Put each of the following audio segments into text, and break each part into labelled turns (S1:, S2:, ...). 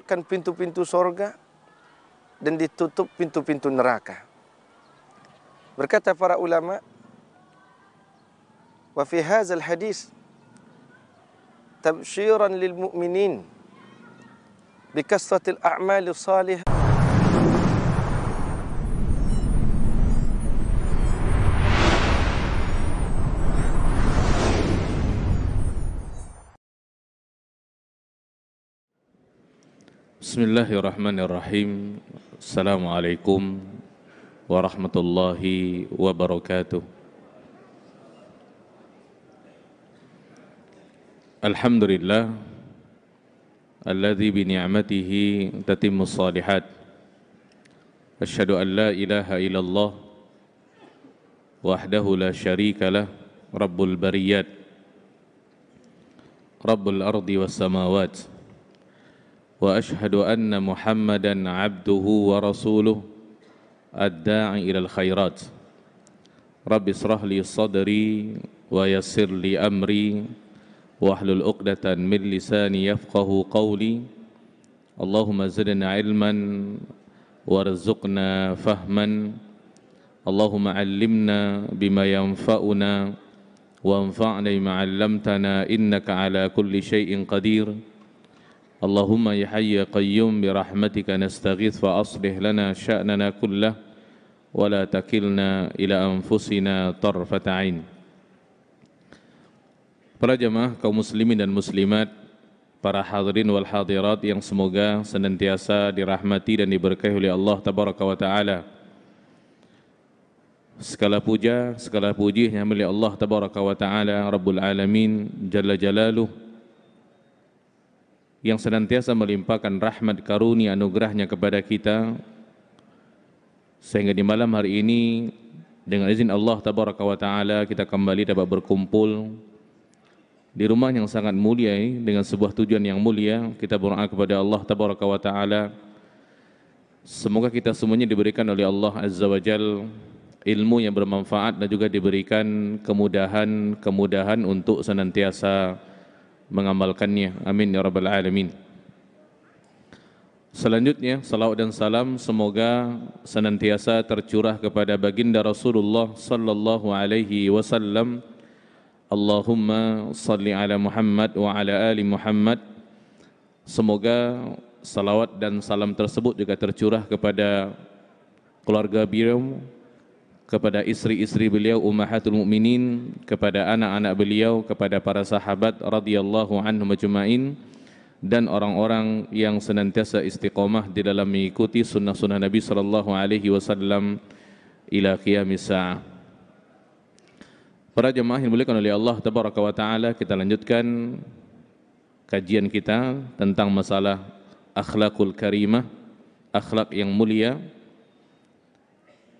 S1: dibukakan pintu-pintu sorga dan ditutup pintu-pintu neraka. Berkata para ulama, wa fi hadzal hadis tabshiran lil mu'minin bi kasratil a'malis salihah Bismillahirrahmanirrahim. Assalamualaikum warahmatullahi wabarakatuh. Alhamdulillah alladzi bi ni'matihi tatimmu shalihat. Asyhadu an la ilaha illallah wahdahu la syarika lah rabbul bariyat rabbul ardi was samawati واشهد ان محمدا عبده ورسوله الداعي الى الخيرات رب اشرح لي صدري ويسر لي امري واحلل عقده من لساني يفقه قولي اللهم زدنا علما وارزقنا فهما اللهم علمنا بما ينفعنا وانفعنا بما علمتنا انك على كل شيء قدير اللهم يا حي يا قيوم برحمتك نستغيث فأصلح لنا شأننا كله ولا تكلنا إلى أنفسنا طرفة عين Para jemaah kaum muslimin dan muslimat, para hadirin wal hadirat yang semoga senantiasa dirahmati dan diberkahi oleh Allah tabaraka wa taala. Segala puja, segala puji hanya milik Allah tabaraka wa taala Rabbul alamin jalla jalaluhu yang senantiasa melimpahkan rahmat karunia anugerahnya kepada kita sehingga di malam hari ini dengan izin Allah tabaraka wa taala kita kembali dapat berkumpul di rumah yang sangat mulia dengan sebuah tujuan yang mulia kita berdoa kepada Allah tabaraka wa taala semoga kita semuanya diberikan oleh Allah azza wa jalla ilmu yang bermanfaat dan juga diberikan kemudahan-kemudahan untuk senantiasa mengamalkannya. Amin ya rabbal alamin. Selanjutnya salawat dan salam semoga senantiasa tercurah kepada baginda Rasulullah sallallahu alaihi wasallam. Allahumma salli ala Muhammad wa ala ali Muhammad. Semoga salawat dan salam tersebut juga tercurah kepada keluarga beliau, kepada istri-istri beliau ummahatul mukminin, kepada anak-anak beliau, kepada para sahabat radhiyallahu anhum majmain dan orang-orang yang senantiasa istiqomah di dalam mengikuti sunnah-sunnah Nabi sallallahu alaihi wasallam ila qiyamis saah. Para jemaah yang dimuliakan oleh Allah tabaraka wa taala, kita lanjutkan kajian kita tentang masalah akhlakul karimah, akhlak yang mulia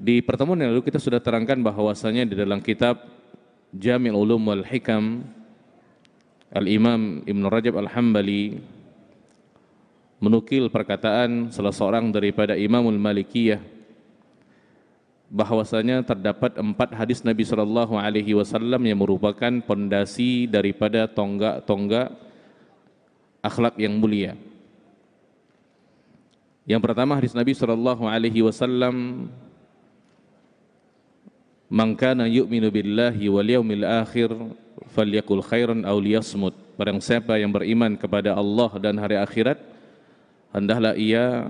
S1: di pertemuan yang lalu kita sudah terangkan bahwasanya di dalam kitab Jamil Ulum wal Hikam Al-Imam Ibn Rajab Al-Hambali menukil perkataan salah seorang daripada Imamul Malikiyah bahwasanya terdapat empat hadis Nabi Shallallahu Alaihi Wasallam yang merupakan pondasi daripada tonggak-tonggak akhlak yang mulia. Yang pertama hadis Nabi Shallallahu Alaihi Wasallam Man kana yu'minu billahi wal yaumil akhir falyakul khairan aw liyasmut. Barang siapa yang beriman kepada Allah dan hari akhirat, hendahlah ia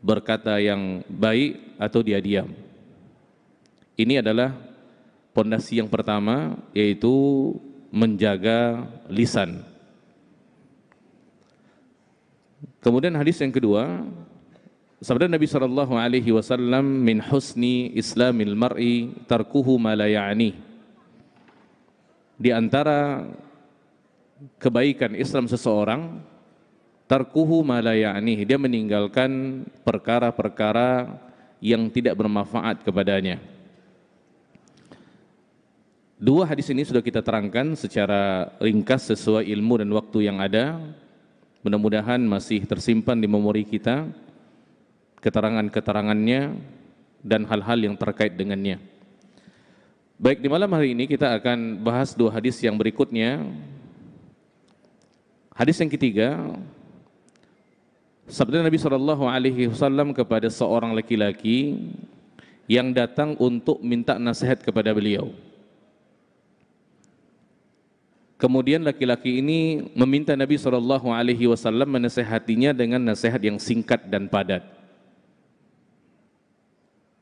S1: berkata yang baik atau dia diam. Ini adalah pondasi yang pertama yaitu menjaga lisan. Kemudian hadis yang kedua Sabda Nabi Shallallahu Alaihi Wasallam, "Min husni Islamil mar'i tarkuhu malayani." Di antara kebaikan Islam seseorang, tarkuhu malayani, dia meninggalkan perkara-perkara yang tidak bermanfaat kepadanya. Dua hadis ini sudah kita terangkan secara ringkas sesuai ilmu dan waktu yang ada. Mudah-mudahan masih tersimpan di memori kita keterangan-keterangannya dan hal-hal yang terkait dengannya. Baik, di malam hari ini kita akan bahas dua hadis yang berikutnya. Hadis yang ketiga, sabda Nabi Shallallahu Alaihi Wasallam kepada seorang laki-laki yang datang untuk minta nasihat kepada beliau. Kemudian laki-laki ini meminta Nabi Shallallahu Alaihi Wasallam menasehatinya dengan nasihat yang singkat dan padat.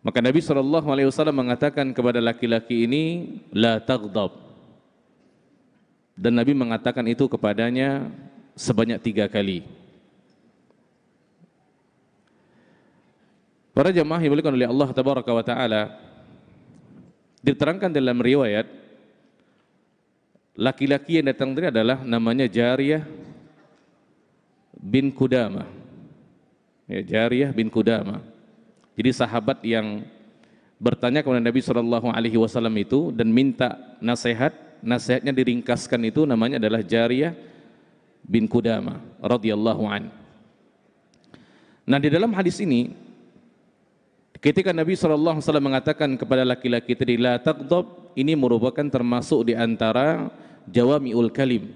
S1: Maka Nabi Shallallahu Alaihi Wasallam mengatakan kepada laki-laki ini, la taghdab. Dan Nabi mengatakan itu kepadanya sebanyak tiga kali. Para jamaah yang oleh Allah Tabaraka wa Ta'ala diterangkan dalam riwayat laki-laki yang datang tadi adalah namanya Jariyah bin Kudama. Ya, Jariyah bin Kudama. Jadi sahabat yang bertanya kepada Nabi Shallallahu Alaihi Wasallam itu dan minta nasihat, nasihatnya diringkaskan itu namanya adalah Jariyah bin Kudama radhiyallahu an. Nah di dalam hadis ini ketika Nabi Shallallahu Alaihi Wasallam mengatakan kepada laki-laki tadi la taqdob ini merupakan termasuk di antara jawamiul kalim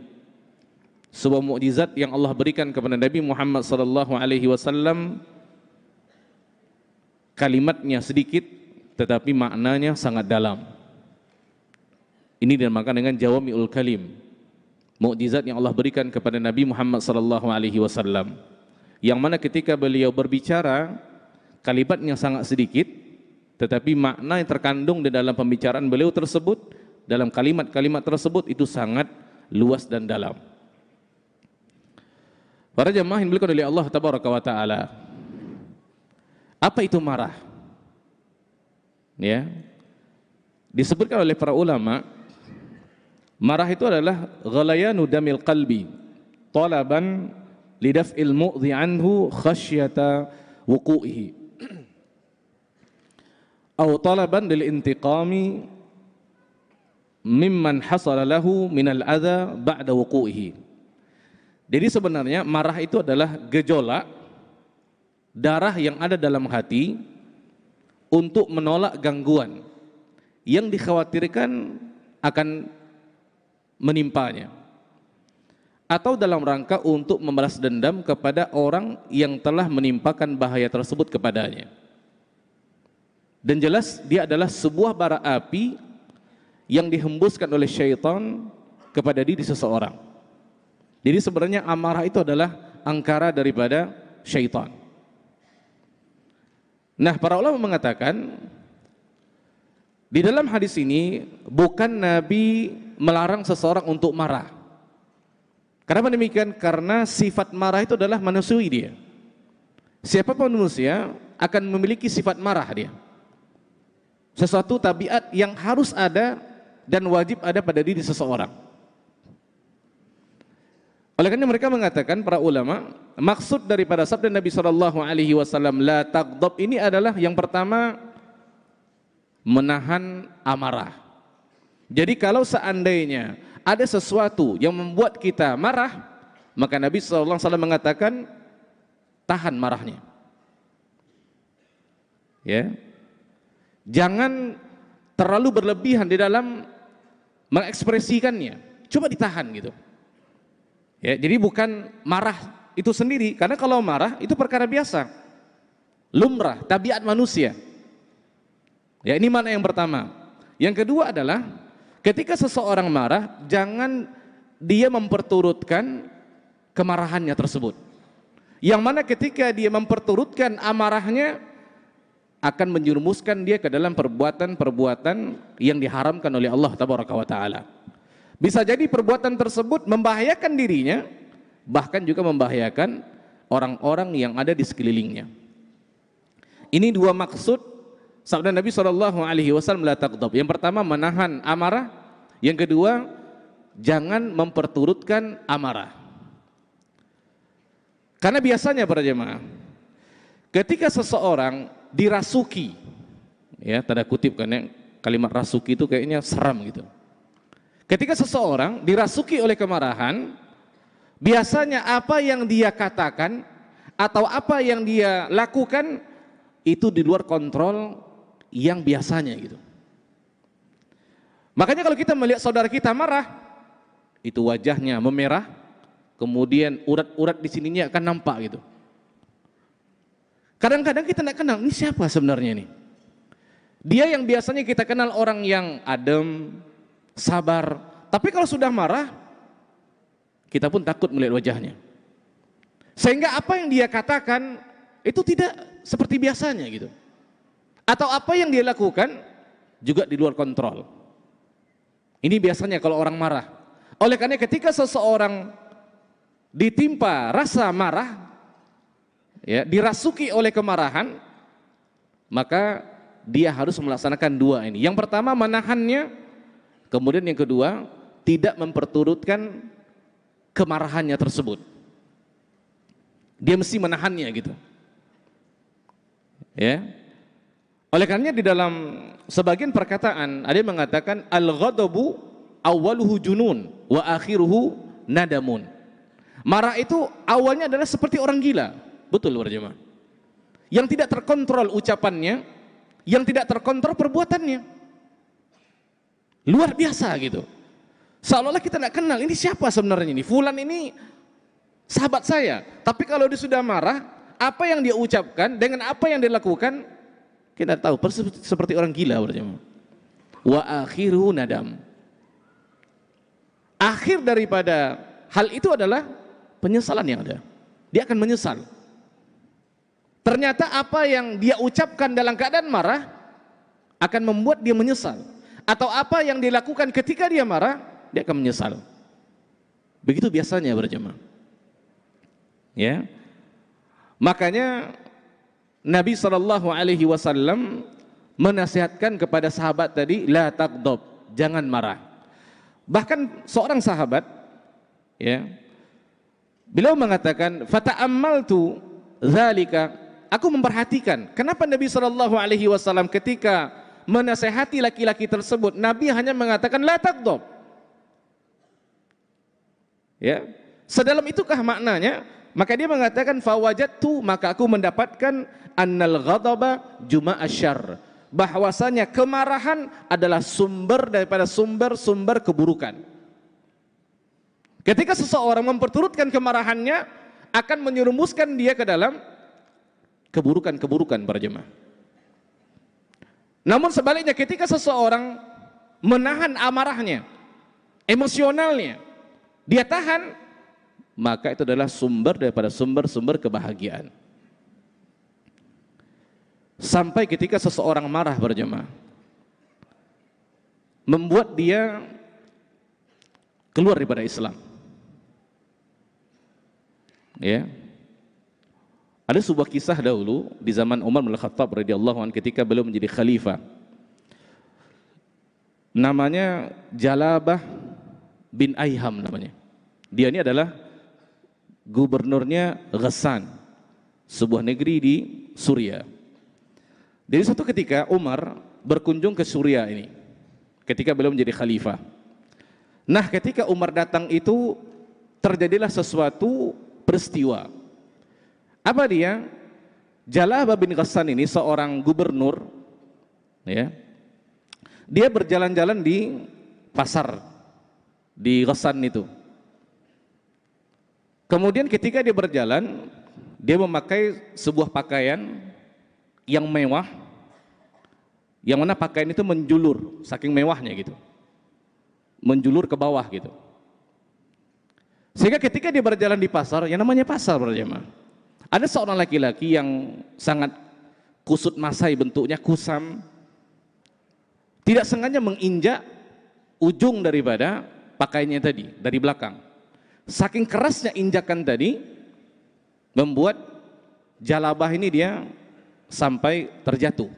S1: sebuah mukjizat yang Allah berikan kepada Nabi Muhammad Shallallahu Alaihi Wasallam Kalimatnya sedikit tetapi maknanya sangat dalam. Ini dinamakan dengan jawamiul kalim. Mukjizat yang Allah berikan kepada Nabi Muhammad sallallahu alaihi wasallam. Yang mana ketika beliau berbicara kalimatnya sangat sedikit tetapi makna yang terkandung di dalam pembicaraan beliau tersebut dalam kalimat-kalimat tersebut itu sangat luas dan dalam. Para jemaah yang oleh Allah tabaraka wa taala, apa itu marah? Ya. Disebutkan oleh para ulama, marah itu adalah ghalayanu damil qalbi talaban lidaf'il mu'dhi anhu khasyata wuqu'ihi. Atau talaban lil intiqami mimman hasala lahu minal adha ba'da wuqu'ihi. Jadi sebenarnya marah itu adalah gejolak darah yang ada dalam hati untuk menolak gangguan yang dikhawatirkan akan menimpanya atau dalam rangka untuk membalas dendam kepada orang yang telah menimpakan bahaya tersebut kepadanya. Dan jelas dia adalah sebuah bara api yang dihembuskan oleh syaitan kepada diri seseorang. Jadi sebenarnya amarah itu adalah angkara daripada syaitan. Nah, para ulama mengatakan di dalam hadis ini bukan Nabi melarang seseorang untuk marah. Kenapa demikian? Karena sifat marah itu adalah manusiawi dia. Siapa pun manusia akan memiliki sifat marah dia. Sesuatu tabiat yang harus ada dan wajib ada pada diri seseorang. Oleh karena mereka mengatakan para ulama, maksud daripada sabda Nabi Shallallahu alaihi wasallam la ini adalah yang pertama menahan amarah. Jadi kalau seandainya ada sesuatu yang membuat kita marah, maka Nabi Shallallahu alaihi wasallam mengatakan tahan marahnya. Ya. Jangan terlalu berlebihan di dalam mengekspresikannya. Coba ditahan gitu. Ya, jadi bukan marah itu sendiri, karena kalau marah itu perkara biasa. Lumrah, tabiat manusia. Ya, ini mana yang pertama. Yang kedua adalah ketika seseorang marah, jangan dia memperturutkan kemarahannya tersebut. Yang mana ketika dia memperturutkan amarahnya akan menjerumuskan dia ke dalam perbuatan-perbuatan yang diharamkan oleh Allah Taala. Bisa jadi perbuatan tersebut membahayakan dirinya, bahkan juga membahayakan orang-orang yang ada di sekelilingnya. Ini dua maksud sabda Nabi Shallallahu Alaihi Wasallam Yang pertama menahan amarah, yang kedua jangan memperturutkan amarah. Karena biasanya para jemaah, ketika seseorang dirasuki, ya tanda kutip kan ya, kalimat rasuki itu kayaknya seram gitu Ketika seseorang dirasuki oleh kemarahan, biasanya apa yang dia katakan atau apa yang dia lakukan itu di luar kontrol yang biasanya gitu. Makanya kalau kita melihat saudara kita marah, itu wajahnya memerah, kemudian urat-urat di sininya akan nampak gitu. Kadang-kadang kita tidak kenal, ini siapa sebenarnya ini? Dia yang biasanya kita kenal orang yang adem, sabar. Tapi kalau sudah marah, kita pun takut melihat wajahnya. Sehingga apa yang dia katakan itu tidak seperti biasanya gitu. Atau apa yang dia lakukan juga di luar kontrol. Ini biasanya kalau orang marah. Oleh karena ketika seseorang ditimpa rasa marah, ya, dirasuki oleh kemarahan, maka dia harus melaksanakan dua ini. Yang pertama menahannya Kemudian yang kedua, tidak memperturutkan kemarahannya tersebut. Dia mesti menahannya gitu. Ya. Oleh karenanya di dalam sebagian perkataan ada yang mengatakan al-ghadabu awaluhu junun wa akhiruhu nadamun. Marah itu awalnya adalah seperti orang gila. Betul jemaah. Yang tidak terkontrol ucapannya, yang tidak terkontrol perbuatannya. Luar biasa gitu. Seolah-olah kita tidak kenal, ini siapa sebenarnya ini? Fulan ini sahabat saya. Tapi kalau dia sudah marah, apa yang dia ucapkan dengan apa yang dia lakukan, kita tahu seperti orang gila Wa akhiru nadam. Akhir daripada hal itu adalah penyesalan yang ada. Dia akan menyesal. Ternyata apa yang dia ucapkan dalam keadaan marah akan membuat dia menyesal atau apa yang dilakukan ketika dia marah, dia akan menyesal. Begitu biasanya berjemaah. Ya. Makanya Nabi Shallallahu alaihi wasallam menasihatkan kepada sahabat tadi la taqdob, jangan marah. Bahkan seorang sahabat ya beliau mengatakan fata'ammaltu zalika aku memperhatikan kenapa Nabi Shallallahu alaihi wasallam ketika menasehati laki-laki tersebut. Nabi hanya mengatakan la takdob. Ya. Sedalam itukah maknanya? Maka dia mengatakan fawajatu maka aku mendapatkan annal ghadaba juma asyar. Bahwasanya kemarahan adalah sumber daripada sumber-sumber keburukan. Ketika seseorang memperturutkan kemarahannya akan menyerumuskan dia ke dalam keburukan-keburukan berjemaah. Namun sebaliknya ketika seseorang menahan amarahnya, emosionalnya, dia tahan, maka itu adalah sumber daripada sumber-sumber kebahagiaan. Sampai ketika seseorang marah berjemaah, membuat dia keluar daripada Islam. Ya, ada sebuah kisah dahulu di zaman Umar bin Khattab radhiyallahu anhu ketika beliau menjadi khalifah. Namanya Jalabah bin Aiham namanya. Dia ini adalah gubernurnya Ghassan, sebuah negeri di Suriah. Jadi satu ketika Umar berkunjung ke Suriah ini ketika beliau menjadi khalifah. Nah, ketika Umar datang itu terjadilah sesuatu peristiwa apa dia? Jalabah bin Ghassan ini seorang gubernur ya. Dia berjalan-jalan di pasar di Ghassan itu. Kemudian ketika dia berjalan, dia memakai sebuah pakaian yang mewah yang mana pakaian itu menjulur saking mewahnya gitu. Menjulur ke bawah gitu. Sehingga ketika dia berjalan di pasar, yang namanya pasar berjamaah ada seorang laki-laki yang sangat kusut masai bentuknya, kusam. Tidak sengaja menginjak ujung daripada pakainya tadi, dari belakang. Saking kerasnya injakan tadi, membuat jalabah ini dia sampai terjatuh.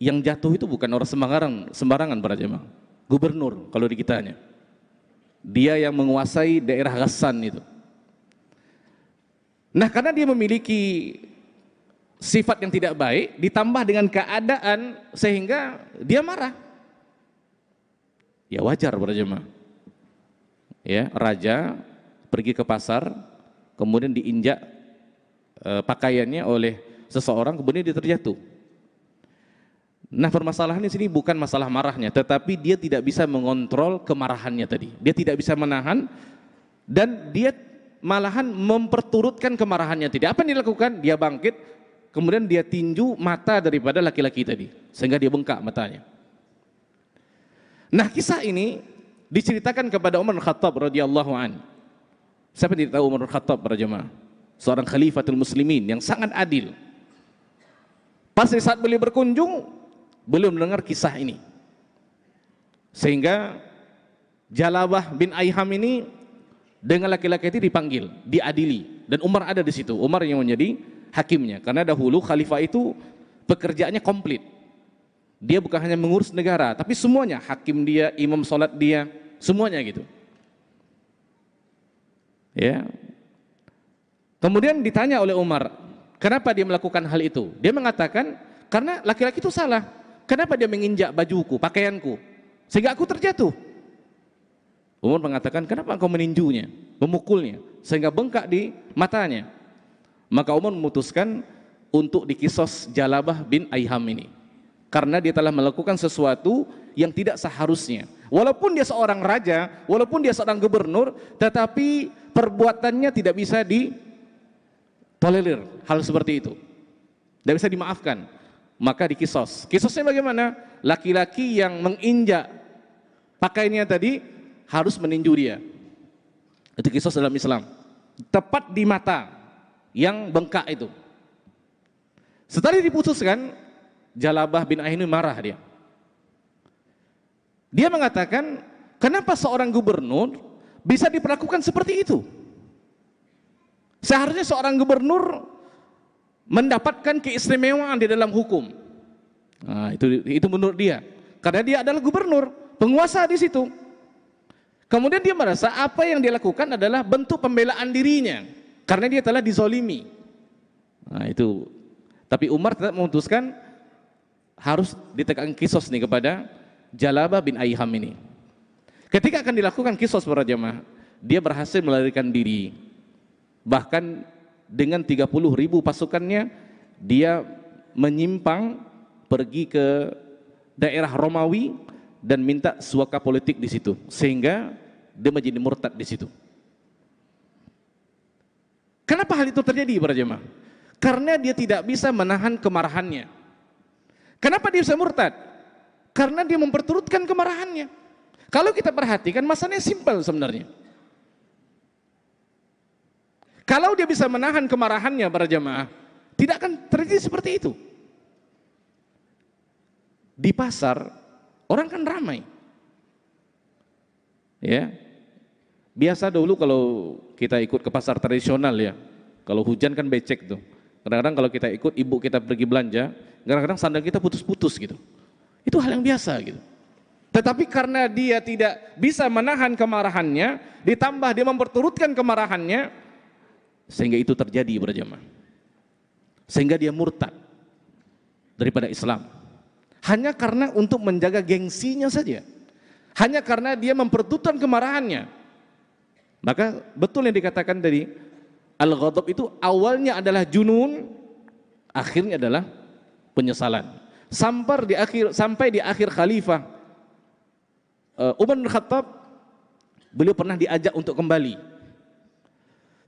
S1: Yang jatuh itu bukan orang sembarangan, sembarangan para jemaah. Gubernur kalau di kitanya. Dia yang menguasai daerah Ghassan itu. Nah karena dia memiliki sifat yang tidak baik ditambah dengan keadaan sehingga dia marah. Ya wajar berjemaah. Ya, raja pergi ke pasar kemudian diinjak e, pakaiannya oleh seseorang kemudian dia terjatuh. Nah, permasalahan di sini bukan masalah marahnya, tetapi dia tidak bisa mengontrol kemarahannya tadi. Dia tidak bisa menahan dan dia malahan memperturutkan kemarahannya tidak. Apa yang dilakukan? Dia bangkit, kemudian dia tinju mata daripada laki-laki tadi. Sehingga dia bengkak matanya. Nah kisah ini diceritakan kepada Umar Khattab radhiyallahu an. Siapa yang tahu Umar Khattab para jemaah? Seorang khalifatul muslimin yang sangat adil. Pas di saat beliau berkunjung, belum mendengar kisah ini. Sehingga Jalabah bin Aiham ini dengan laki-laki itu dipanggil, diadili dan Umar ada di situ. Umar yang menjadi hakimnya karena dahulu khalifah itu pekerjaannya komplit. Dia bukan hanya mengurus negara, tapi semuanya, hakim dia, imam salat dia, semuanya gitu. Ya. Kemudian ditanya oleh Umar, kenapa dia melakukan hal itu? Dia mengatakan, karena laki-laki itu salah. Kenapa dia menginjak bajuku, pakaianku? Sehingga aku terjatuh. Umar mengatakan, kenapa engkau meninjunya, memukulnya, sehingga bengkak di matanya. Maka Umar memutuskan untuk dikisos Jalabah bin Ayham ini. Karena dia telah melakukan sesuatu yang tidak seharusnya. Walaupun dia seorang raja, walaupun dia seorang gubernur, tetapi perbuatannya tidak bisa ditolerir. Hal seperti itu. Tidak bisa dimaafkan. Maka dikisos. Kisosnya bagaimana? Laki-laki yang menginjak pakainya tadi harus meninju dia. Itu kisah dalam Islam. Tepat di mata yang bengkak itu. Setelah diputuskan, Jalabah bin Ainu marah dia. Dia mengatakan, kenapa seorang gubernur bisa diperlakukan seperti itu? Seharusnya seorang gubernur mendapatkan keistimewaan di dalam hukum. Nah, itu itu menurut dia. Karena dia adalah gubernur, penguasa di situ. Kemudian dia merasa apa yang dia lakukan adalah bentuk pembelaan dirinya karena dia telah dizolimi. Nah, itu. Tapi Umar tetap memutuskan harus ditekan kisos nih kepada Jalabah bin Aiham ini. Ketika akan dilakukan kisos para jemaah, dia berhasil melarikan diri. Bahkan dengan 30 ribu pasukannya, dia menyimpang pergi ke daerah Romawi dan minta suaka politik di situ sehingga dia menjadi murtad di situ. Kenapa hal itu terjadi para jemaah? Karena dia tidak bisa menahan kemarahannya. Kenapa dia bisa murtad? Karena dia memperturutkan kemarahannya. Kalau kita perhatikan masalahnya simpel sebenarnya. Kalau dia bisa menahan kemarahannya para jemaah, tidak akan terjadi seperti itu. Di pasar Orang kan ramai. Ya. Biasa dulu kalau kita ikut ke pasar tradisional ya. Kalau hujan kan becek tuh. Kadang-kadang kalau kita ikut ibu kita pergi belanja, kadang-kadang sandal kita putus-putus gitu. Itu hal yang biasa gitu. Tetapi karena dia tidak bisa menahan kemarahannya, ditambah dia memperturutkan kemarahannya, sehingga itu terjadi berjamaah. Sehingga dia murtad daripada Islam hanya karena untuk menjaga gengsinya saja. Hanya karena dia mempertutupkan kemarahannya. Maka betul yang dikatakan dari al-ghadab itu awalnya adalah junun, akhirnya adalah penyesalan. Sampar di akhir sampai di akhir khalifah eh, Umar bin Khattab beliau pernah diajak untuk kembali.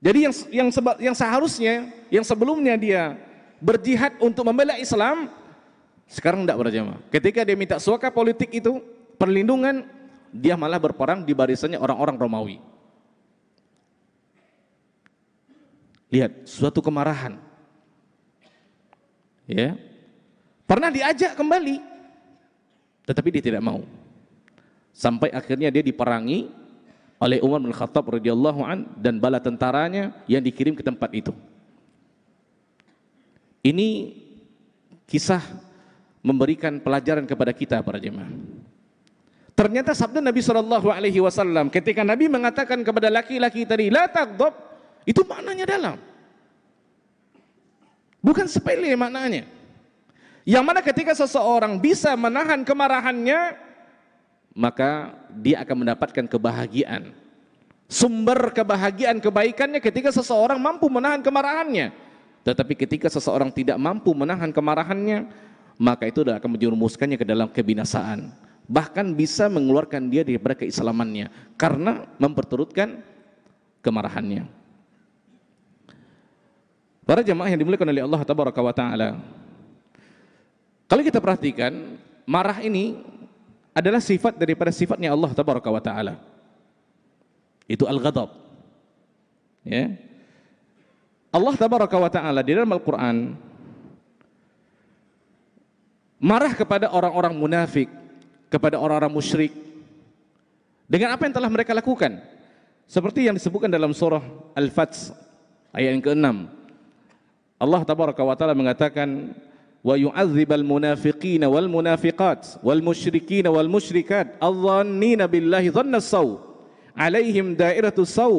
S1: Jadi yang yang seba, yang seharusnya yang sebelumnya dia berjihad untuk membela Islam sekarang tidak berjamaah. Ketika dia minta suaka politik itu, perlindungan, dia malah berperang di barisannya orang-orang Romawi. Lihat, suatu kemarahan. Ya. Pernah diajak kembali, tetapi dia tidak mau. Sampai akhirnya dia diperangi oleh Umar bin Khattab radhiyallahu an dan bala tentaranya yang dikirim ke tempat itu. Ini kisah memberikan pelajaran kepada kita para jemaah. Ternyata sabda Nabi Shallallahu Alaihi Wasallam ketika Nabi mengatakan kepada laki-laki tadi, la takdob, itu maknanya dalam. Bukan sepele maknanya. Yang mana ketika seseorang bisa menahan kemarahannya, maka dia akan mendapatkan kebahagiaan. Sumber kebahagiaan kebaikannya ketika seseorang mampu menahan kemarahannya. Tetapi ketika seseorang tidak mampu menahan kemarahannya, maka itu akan menjerumuskannya ke dalam kebinasaan. Bahkan bisa mengeluarkan dia daripada keislamannya karena memperturutkan kemarahannya. Para jamaah yang dimuliakan oleh Allah Tabaraka wa taala. Kalau kita perhatikan, marah ini adalah sifat daripada sifatnya Allah Tabaraka wa taala. Itu al-ghadab. Ya. Allah Tabaraka wa taala di dalam Al-Qur'an marah kepada orang-orang munafik, kepada orang-orang musyrik dengan apa yang telah mereka lakukan. Seperti yang disebutkan dalam surah Al-Fats ayat yang ke-6. Allah tabaraka wa taala mengatakan wa yu'adzibal munafiqina wal munafiqat wal musyrikina wal musyrikat adh-dhannina billahi dhanna saw alaihim da'iratu saw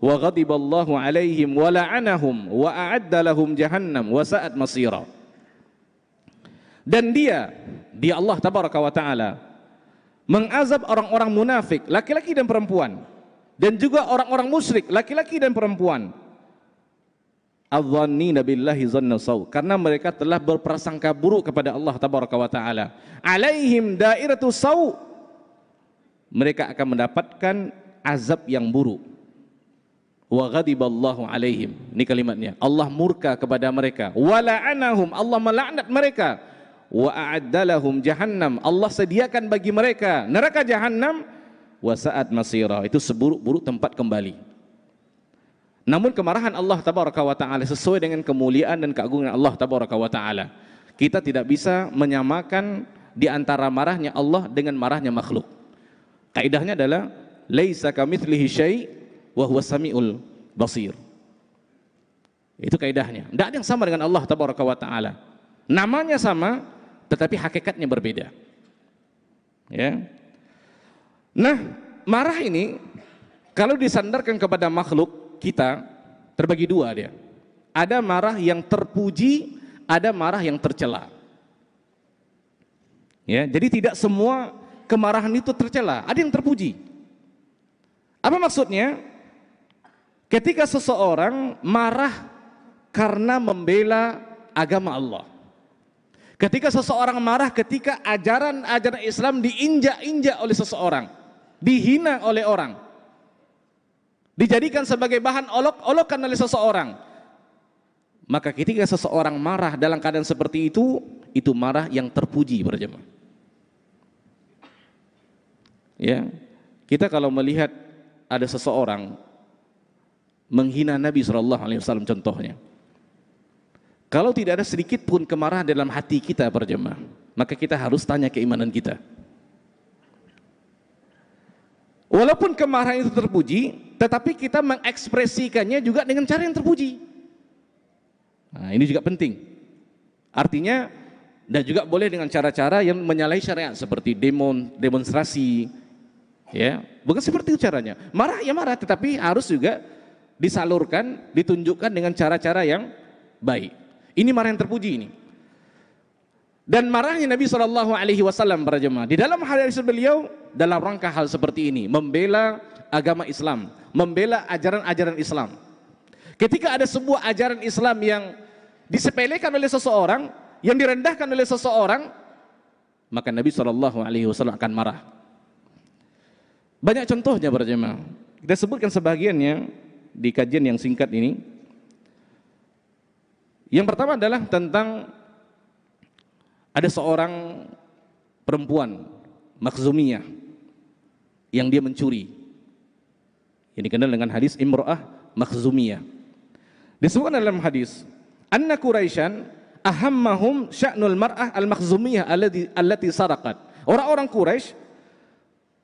S1: wa ghadiballahu alaihim wa la'anahum wa a'adda lahum jahannam wa sa'at masira. Dan dia, dia Allah tabaraka wa taala mengazab orang-orang munafik, laki-laki dan perempuan. Dan juga orang-orang musyrik, laki-laki dan perempuan. Adzannina billahi zanna saw karena mereka telah berprasangka buruk kepada Allah tabaraka wa taala. Alaihim dairatu saw mereka akan mendapatkan azab yang buruk. Wa ghadiballahu alaihim. Ini kalimatnya. Allah murka kepada mereka. Wa la'anahum. Allah melaknat mereka wa jahannam. Allah sediakan bagi mereka neraka jahannam wa sa'at masira. Itu seburuk-buruk tempat kembali. Namun kemarahan Allah tabaraka wa taala sesuai dengan kemuliaan dan keagungan Allah tabaraka wa taala. Kita tidak bisa menyamakan di antara marahnya Allah dengan marahnya makhluk. Kaidahnya adalah laisa kamitslihi syai wa huwa samiul basir. Itu kaidahnya. Tidak ada yang sama dengan Allah tabaraka wa taala. Namanya sama, tetapi hakikatnya berbeda. Ya. Nah, marah ini kalau disandarkan kepada makhluk kita terbagi dua dia. Ada marah yang terpuji, ada marah yang tercela. Ya, jadi tidak semua kemarahan itu tercela, ada yang terpuji. Apa maksudnya? Ketika seseorang marah karena membela agama Allah. Ketika seseorang marah ketika ajaran-ajaran Islam diinjak-injak oleh seseorang, dihina oleh orang, dijadikan sebagai bahan olok-olokan oleh seseorang. Maka ketika seseorang marah dalam keadaan seperti itu, itu marah yang terpuji berjemaah. Ya. Kita kalau melihat ada seseorang menghina Nabi Shallallahu alaihi wasallam contohnya, kalau tidak ada sedikit pun kemarahan dalam hati kita berjemaah, maka kita harus tanya keimanan kita. Walaupun kemarahan itu terpuji, tetapi kita mengekspresikannya juga dengan cara yang terpuji. Nah, ini juga penting. Artinya dan juga boleh dengan cara-cara yang menyalahi syariat seperti demon, demonstrasi, ya. Bukan seperti itu caranya. Marah ya marah, tetapi harus juga disalurkan, ditunjukkan dengan cara-cara yang baik. Ini marah yang terpuji ini. Dan marahnya Nabi Shallallahu Alaihi Wasallam para jemaah di dalam hadis beliau dalam rangka hal seperti ini membela agama Islam, membela ajaran-ajaran Islam. Ketika ada sebuah ajaran Islam yang disepelekan oleh seseorang, yang direndahkan oleh seseorang, maka Nabi Shallallahu Alaihi Wasallam akan marah. Banyak contohnya para jemaah. Kita sebutkan sebagiannya di kajian yang singkat ini. Yang pertama adalah tentang ada seorang perempuan Makhzumiyah yang dia mencuri. Ini dikenal dengan hadis imroah Makhzumiyah. Disebutkan dalam hadis, "Anna Quraisyan ahammahum sya'nul mar'ah al-makhzumiyah allati allati sarakat. Orang-orang Quraisy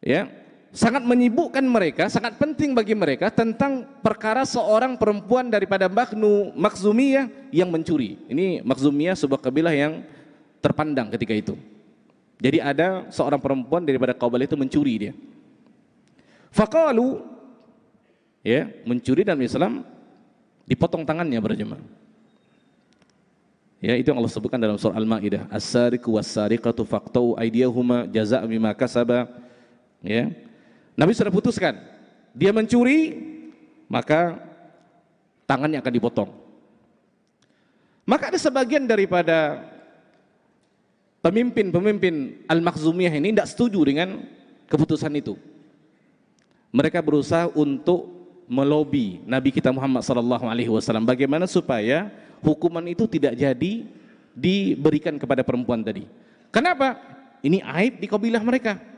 S1: ya, sangat menyibukkan mereka, sangat penting bagi mereka tentang perkara seorang perempuan daripada Baknu Makzumiyah yang mencuri. Ini Makzumiyah sebuah kabilah yang terpandang ketika itu. Jadi ada seorang perempuan daripada Qabil itu mencuri dia. Faqalu ya, mencuri dan Islam dipotong tangannya berjemaah. Ya, itu yang Allah sebutkan dalam surah Al-Maidah, as-sariqu was-sariqatu faqtau aydiyahuma jazaa'a bima kasaba. Ya, Nabi sudah putuskan, dia mencuri, maka tangannya akan dipotong. Maka ada sebagian daripada pemimpin-pemimpin Al-Makhzumiyah ini tidak setuju dengan keputusan itu. Mereka berusaha untuk melobi Nabi kita Muhammad sallallahu alaihi wasallam bagaimana supaya hukuman itu tidak jadi diberikan kepada perempuan tadi. Kenapa? Ini aib di kabilah mereka.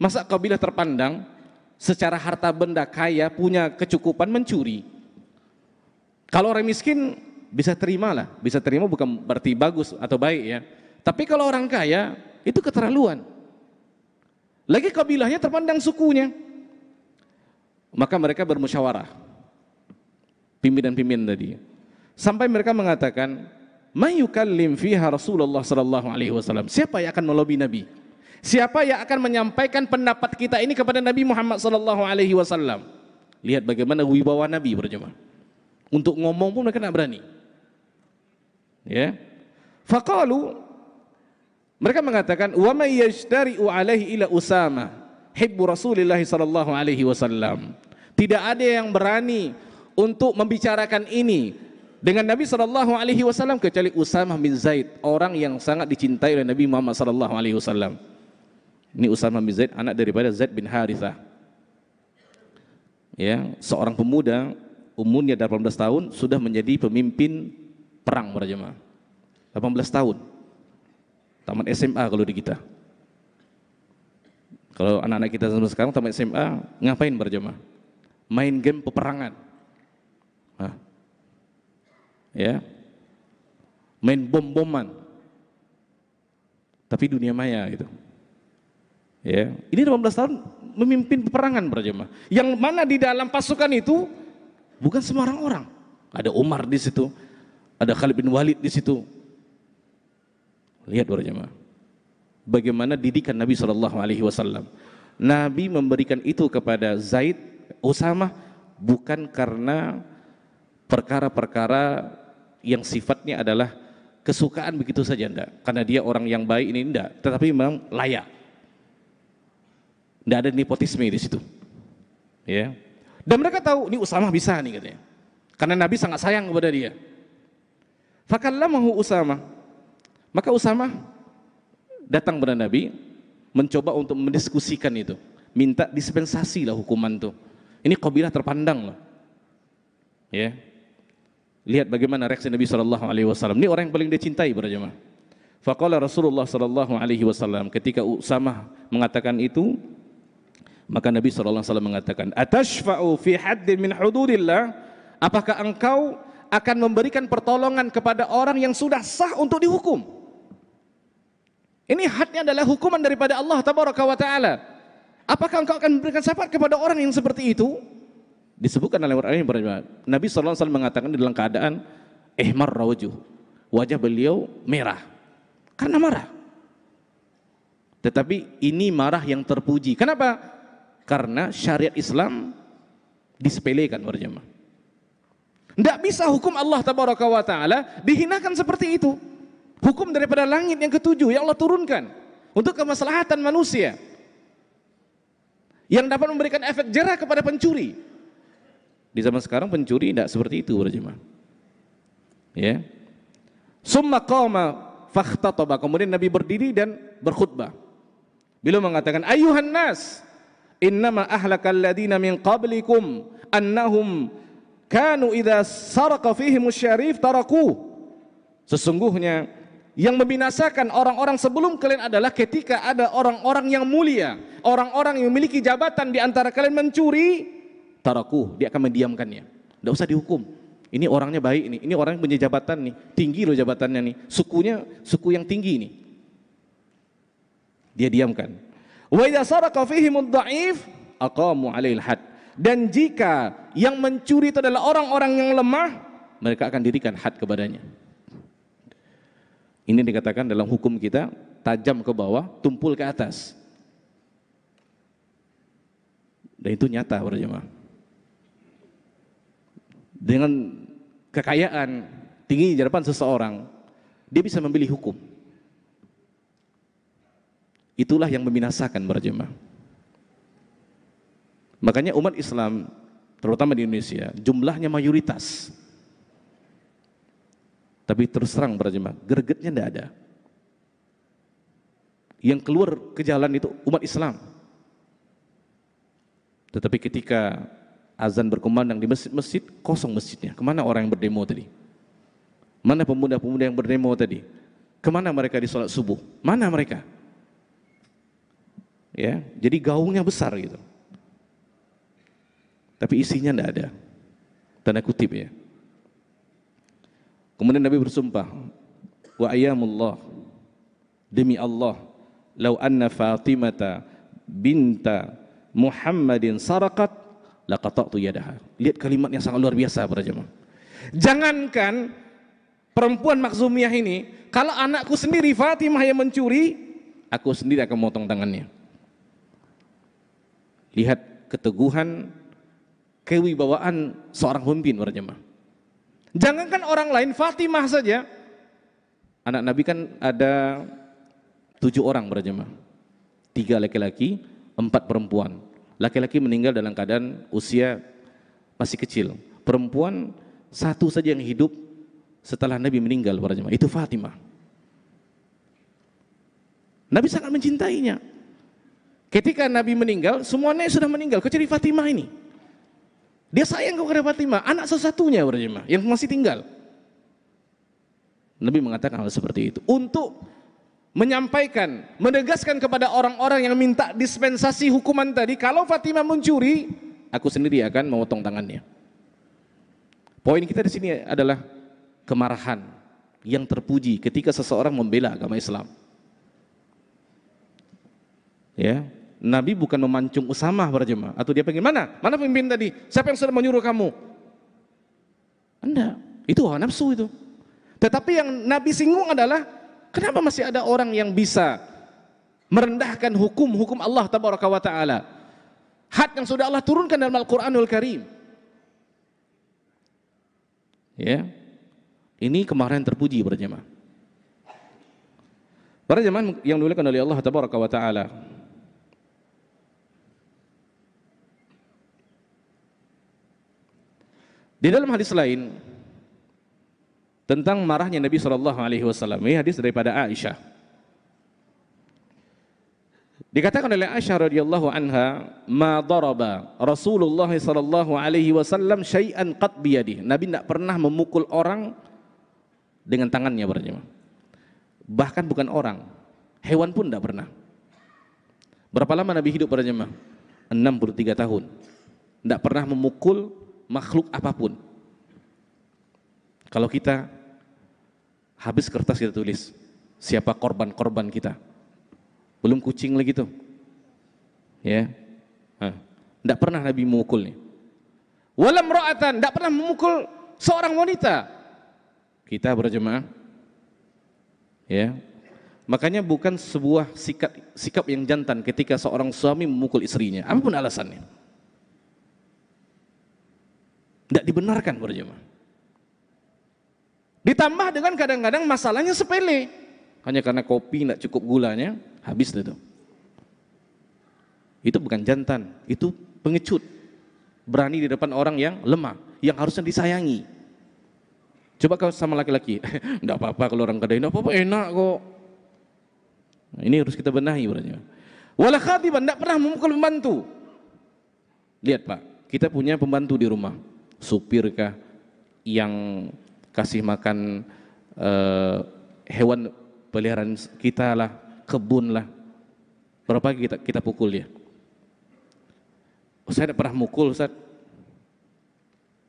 S1: Masa kabilah terpandang secara harta benda kaya punya kecukupan mencuri? Kalau orang miskin bisa terimalah, bisa terima bukan berarti bagus atau baik ya. Tapi kalau orang kaya itu keterlaluan. Lagi kabilahnya terpandang sukunya. Maka mereka bermusyawarah. Pimpinan-pimpinan tadi. Sampai mereka mengatakan, "Mayyukallim fiha Rasulullah sallallahu alaihi wasallam." Siapa yang akan melobi Nabi? Siapa yang akan menyampaikan pendapat kita ini kepada Nabi Muhammad sallallahu alaihi wasallam? Lihat bagaimana wibawa Nabi berjemaah. Untuk ngomong pun mereka nak berani. Ya. Faqalu mereka mengatakan wa may yashtari'u alaihi ila Usama hibbu Rasulillah sallallahu alaihi wasallam. Tidak ada yang berani untuk membicarakan ini dengan Nabi sallallahu alaihi wasallam kecuali Usamah bin Zaid, orang yang sangat dicintai oleh Nabi Muhammad sallallahu alaihi wasallam. Ini Usama bin Zaid, anak daripada Zaid bin Harithah. Ya, seorang pemuda umurnya 18 tahun sudah menjadi pemimpin perang para jemaah. 18 tahun. tamat SMA kalau di kita. Kalau anak-anak kita zaman sekarang tamat SMA ngapain berjemaah? Main game peperangan. Hah. Ya. Main bom-boman. Tapi dunia maya gitu. Ya, ini 18 tahun memimpin peperangan berjemaah. Yang mana di dalam pasukan itu bukan sembarang orang. Ada Umar di situ, ada Khalid bin Walid di situ. Lihat berjemaah. Bagaimana didikan Nabi Shallallahu Alaihi Wasallam. Nabi memberikan itu kepada Zaid, Usama, bukan karena perkara-perkara yang sifatnya adalah kesukaan begitu saja enggak karena dia orang yang baik ini enggak tetapi memang layak tidak ada nepotisme di situ. Ya. Dan mereka tahu ini Usama bisa nih katanya. Karena Nabi sangat sayang kepada dia. Fakallamahu Usama, Maka Usama datang kepada Nabi mencoba untuk mendiskusikan itu. Minta dispensasi lah hukuman itu. Ini kabilah terpandang loh. Ya. Lihat bagaimana reaksi Nabi sallallahu alaihi wasallam. Ini orang yang paling dia cintai beragama. Faqala Rasulullah sallallahu alaihi wasallam ketika Usama mengatakan itu, maka Nabi SAW mengatakan, Atashfa'u fi haddin min hududillah, apakah engkau akan memberikan pertolongan kepada orang yang sudah sah untuk dihukum? Ini hadnya adalah hukuman daripada Allah Tabaraka wa Ta'ala. Apakah engkau akan memberikan syafaat kepada orang yang seperti itu? Disebutkan oleh Al-Quran Nabi SAW mengatakan dalam keadaan ihmar eh, rawajuh. Wajah beliau merah. Karena marah. Tetapi ini marah yang terpuji. Kenapa? Karena syariat Islam disepelekan berjemaah. Tidak bisa hukum Allah tabaraka wa ta'ala dihinakan seperti itu. Hukum daripada langit yang ketujuh yang Allah turunkan untuk kemaslahatan manusia yang dapat memberikan efek jerah kepada pencuri. Di zaman sekarang pencuri tidak seperti itu berjemaah. Ya. Summa qama fakhtataba. Kemudian Nabi berdiri dan berkhutbah. Beliau mengatakan, "Ayuhan nas, innama ahlakal ladina min qablikum annahum kanu idza saraqa fihim syarif taraku sesungguhnya yang membinasakan orang-orang sebelum kalian adalah ketika ada orang-orang yang mulia, orang-orang yang memiliki jabatan di antara kalian mencuri, taraku, dia akan mendiamkannya. Tidak usah dihukum. Ini orangnya baik nih, ini orang yang punya jabatan nih, tinggi loh jabatannya nih, sukunya suku yang tinggi nih. Dia diamkan. Dan jika yang mencuri itu adalah orang-orang yang lemah, mereka akan dirikan had kepadanya. Ini dikatakan dalam hukum kita, tajam ke bawah, tumpul ke atas. Dan itu nyata para Dengan kekayaan tinggi di hadapan seseorang, dia bisa membeli hukum. Itulah yang membinasakan berjemaah. Makanya umat Islam terutama di Indonesia jumlahnya mayoritas. Tapi terus terang para gregetnya tidak ada. Yang keluar ke jalan itu umat Islam. Tetapi ketika azan berkumandang di masjid-masjid, kosong masjidnya. Kemana orang yang berdemo tadi? Mana pemuda-pemuda yang berdemo tadi? Kemana mereka di sholat subuh? Mana mereka? ya jadi gaungnya besar gitu tapi isinya tidak ada tanda kutip ya kemudian Nabi bersumpah wa ayamullah, demi Allah lau anna Fatimata binta Muhammadin sarakat laqata'tu yadaha lihat kalimatnya sangat luar biasa para jemaah jangankan perempuan makzumiah ini kalau anakku sendiri Fatimah yang mencuri aku sendiri akan memotong tangannya lihat keteguhan kewibawaan seorang pemimpin para jemaah. Jangankan orang lain, Fatimah saja. Anak Nabi kan ada tujuh orang para jemaah. Tiga laki-laki, empat perempuan. Laki-laki meninggal dalam keadaan usia masih kecil. Perempuan satu saja yang hidup setelah Nabi meninggal para jemaah. Itu Fatimah. Nabi sangat mencintainya. Ketika Nabi meninggal, semuanya sudah meninggal, kecuali Fatimah ini. Dia sayang kepada Fatimah, anak sesatunya berjemaah yang masih tinggal. Nabi mengatakan hal seperti itu untuk menyampaikan, menegaskan kepada orang-orang yang minta dispensasi hukuman tadi, kalau Fatimah mencuri, aku sendiri akan memotong tangannya. Poin kita di sini adalah kemarahan yang terpuji ketika seseorang membela agama Islam. Ya, Nabi bukan memancung usama berjemaah. Atau dia pengen mana? Mana pemimpin tadi? Siapa yang sudah menyuruh kamu? Anda. Itu hawa nafsu itu. Tetapi yang Nabi singgung adalah kenapa masih ada orang yang bisa merendahkan hukum-hukum Allah tabaraka wa taala. Had yang sudah Allah turunkan dalam Al-Qur'anul Karim. Ya. Ini kemarin terpuji berjemaah. Para jemaah yang dimuliakan oleh Allah tabaraka wa taala. Di dalam hadis lain tentang marahnya Nabi Shallallahu Alaihi Wasallam, ini hadis daripada Aisyah. Dikatakan oleh Aisyah radhiyallahu anha, "Ma daraba Rasulullah sallallahu alaihi wasallam syai'an qat biyadi." Nabi tidak pernah memukul orang dengan tangannya berjemaah. Bahkan bukan orang, hewan pun tidak pernah. Berapa lama Nabi hidup berjemaah? 63 tahun. Tidak pernah memukul makhluk apapun. Kalau kita habis kertas kita tulis siapa korban-korban kita. Belum kucing lagi tuh. Ya. Tidak pernah Nabi memukulnya. Walam ra'atan, tidak pernah memukul seorang wanita. Kita berjemaah. Ya. Makanya bukan sebuah sikap sikap yang jantan ketika seorang suami memukul istrinya, apapun alasannya. Tidak dibenarkan berjemaah. Ditambah dengan kadang-kadang masalahnya sepele. Hanya karena kopi tidak cukup gulanya, habis itu. Itu bukan jantan, itu pengecut. Berani di depan orang yang lemah, yang harusnya disayangi. Coba kau sama laki-laki, tidak apa-apa kalau orang kedai, tidak apa-apa, enak kok. Nah, ini harus kita benahi berarti. khatiban, tidak pernah memukul pembantu. Lihat Pak, kita punya pembantu di rumah supir kah, yang kasih makan uh, hewan peliharaan kita lah, kebun lah. Berapa kita kita pukul dia? saya tidak pernah mukul, Ustaz.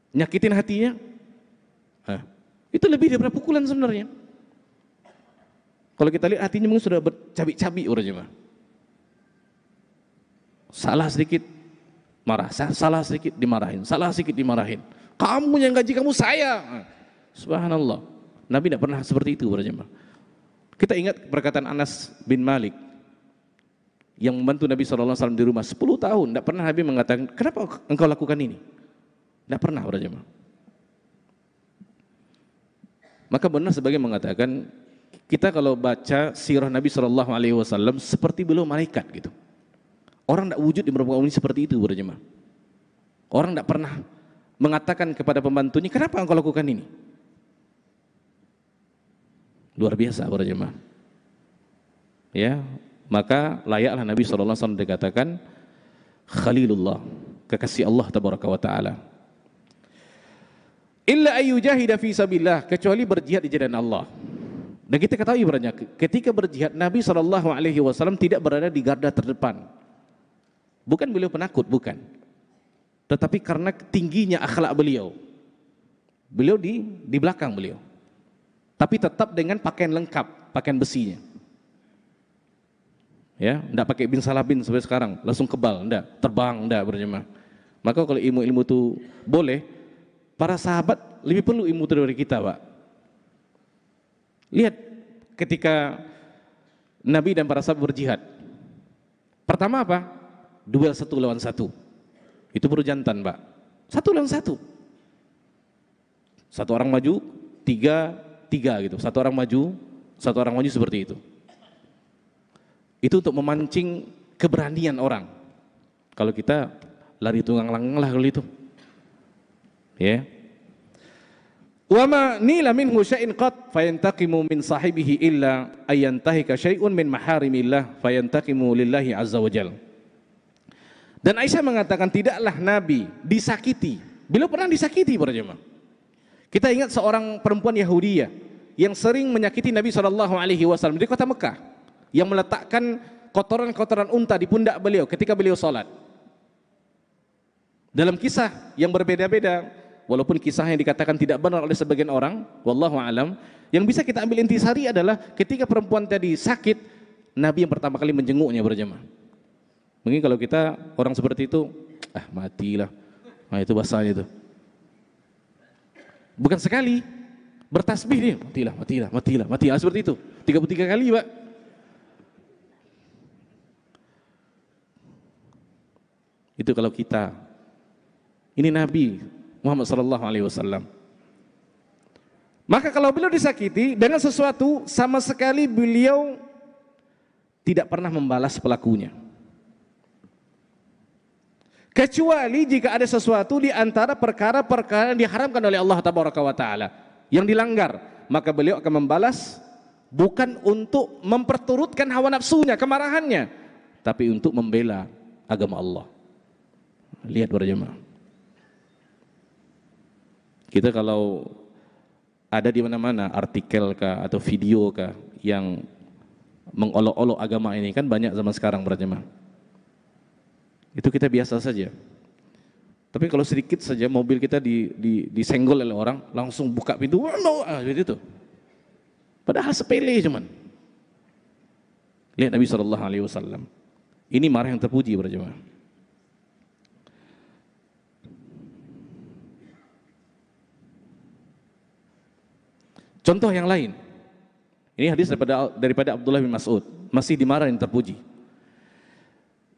S1: Nyakitin hatinya? Hah. Itu lebih daripada pukulan sebenarnya. Kalau kita lihat hatinya mungkin sudah bercabik-cabik orang Salah sedikit, marah. Salah sedikit dimarahin, salah sedikit dimarahin. Kamu yang gaji kamu saya. Subhanallah. Nabi tidak pernah seperti itu para jemaah. Kita ingat perkataan Anas bin Malik yang membantu Nabi SAW di rumah 10 tahun. Tidak pernah Nabi mengatakan, kenapa engkau lakukan ini? Tidak pernah para jemaah. Maka benar sebagai mengatakan kita kalau baca sirah Nabi Shallallahu Alaihi Wasallam seperti beliau malaikat gitu. Orang tidak wujud di permukaan bumi seperti itu berjemaah. Orang tidak pernah mengatakan kepada pembantunya, kenapa engkau lakukan ini? Luar biasa berjemaah. Ya, maka layaklah Nabi SAW dikatakan Khalilullah, kekasih Allah tabaraka wa ta'ala. Illa ayyujahida fi sabillah, kecuali berjihad di jalan Allah. Dan kita ketahui banyak, ketika berjihad Nabi SAW tidak berada di garda terdepan. Bukan beliau penakut, bukan. Tetapi karena tingginya akhlak beliau. Beliau di di belakang beliau. Tapi tetap dengan pakaian lengkap, pakaian besinya. Ya, enggak pakai bin salabin seperti sekarang, langsung kebal, enggak, terbang, enggak berjemaah. Maka kalau ilmu-ilmu itu boleh, para sahabat lebih perlu ilmu itu dari kita, Pak. Lihat ketika Nabi dan para sahabat berjihad. Pertama apa? duel satu lawan satu. Itu baru jantan, Pak. Satu lawan satu. Satu orang maju, tiga, tiga gitu. Satu orang maju, satu orang maju seperti itu. Itu untuk memancing keberanian orang. Kalau kita lari tunggang langgang lah kalau itu. Ya. Yeah. Wama nila minhu syai'in qat fayantaqimu min sahibihi illa ayantahika syai'un min maharimillah fayantaqimu lillahi azza wa jalla. Dan Aisyah mengatakan tidaklah Nabi disakiti. Beliau pernah disakiti para jemaah. Kita ingat seorang perempuan Yahudiyah yang sering menyakiti Nabi Shallallahu Alaihi Wasallam di kota Mekah yang meletakkan kotoran-kotoran unta di pundak beliau ketika beliau sholat. Dalam kisah yang berbeda-beda, walaupun kisah yang dikatakan tidak benar oleh sebagian orang, wallahu alam, yang bisa kita ambil intisari adalah ketika perempuan tadi sakit, Nabi yang pertama kali menjenguknya berjemaah. Mungkin kalau kita orang seperti itu, ah matilah. Nah itu bahasanya itu. Bukan sekali, bertasbih dia, matilah, matilah, matilah, matilah, seperti itu. 33 kali Pak. Itu kalau kita. Ini Nabi Muhammad sallallahu alaihi wasallam. Maka kalau beliau disakiti dengan sesuatu sama sekali beliau tidak pernah membalas pelakunya. Kecuali jika ada sesuatu di antara perkara-perkara yang diharamkan oleh Allah taala yang dilanggar, maka beliau akan membalas bukan untuk memperturutkan hawa nafsunya, kemarahannya, tapi untuk membela agama Allah. Lihat berjemaah. Kita kalau ada di mana-mana artikel kah atau video kah yang mengolok-olok agama ini kan banyak zaman sekarang berjemaah itu kita biasa saja. Tapi kalau sedikit saja mobil kita di, di, disenggol oleh orang, langsung buka pintu, oh, no, ah, gitu, gitu. Padahal sepele cuman. Lihat Nabi Shallallahu Alaihi Wasallam. Ini marah yang terpuji berjemaah. Contoh yang lain. Ini hadis daripada daripada Abdullah bin Mas'ud, masih dimarahin terpuji.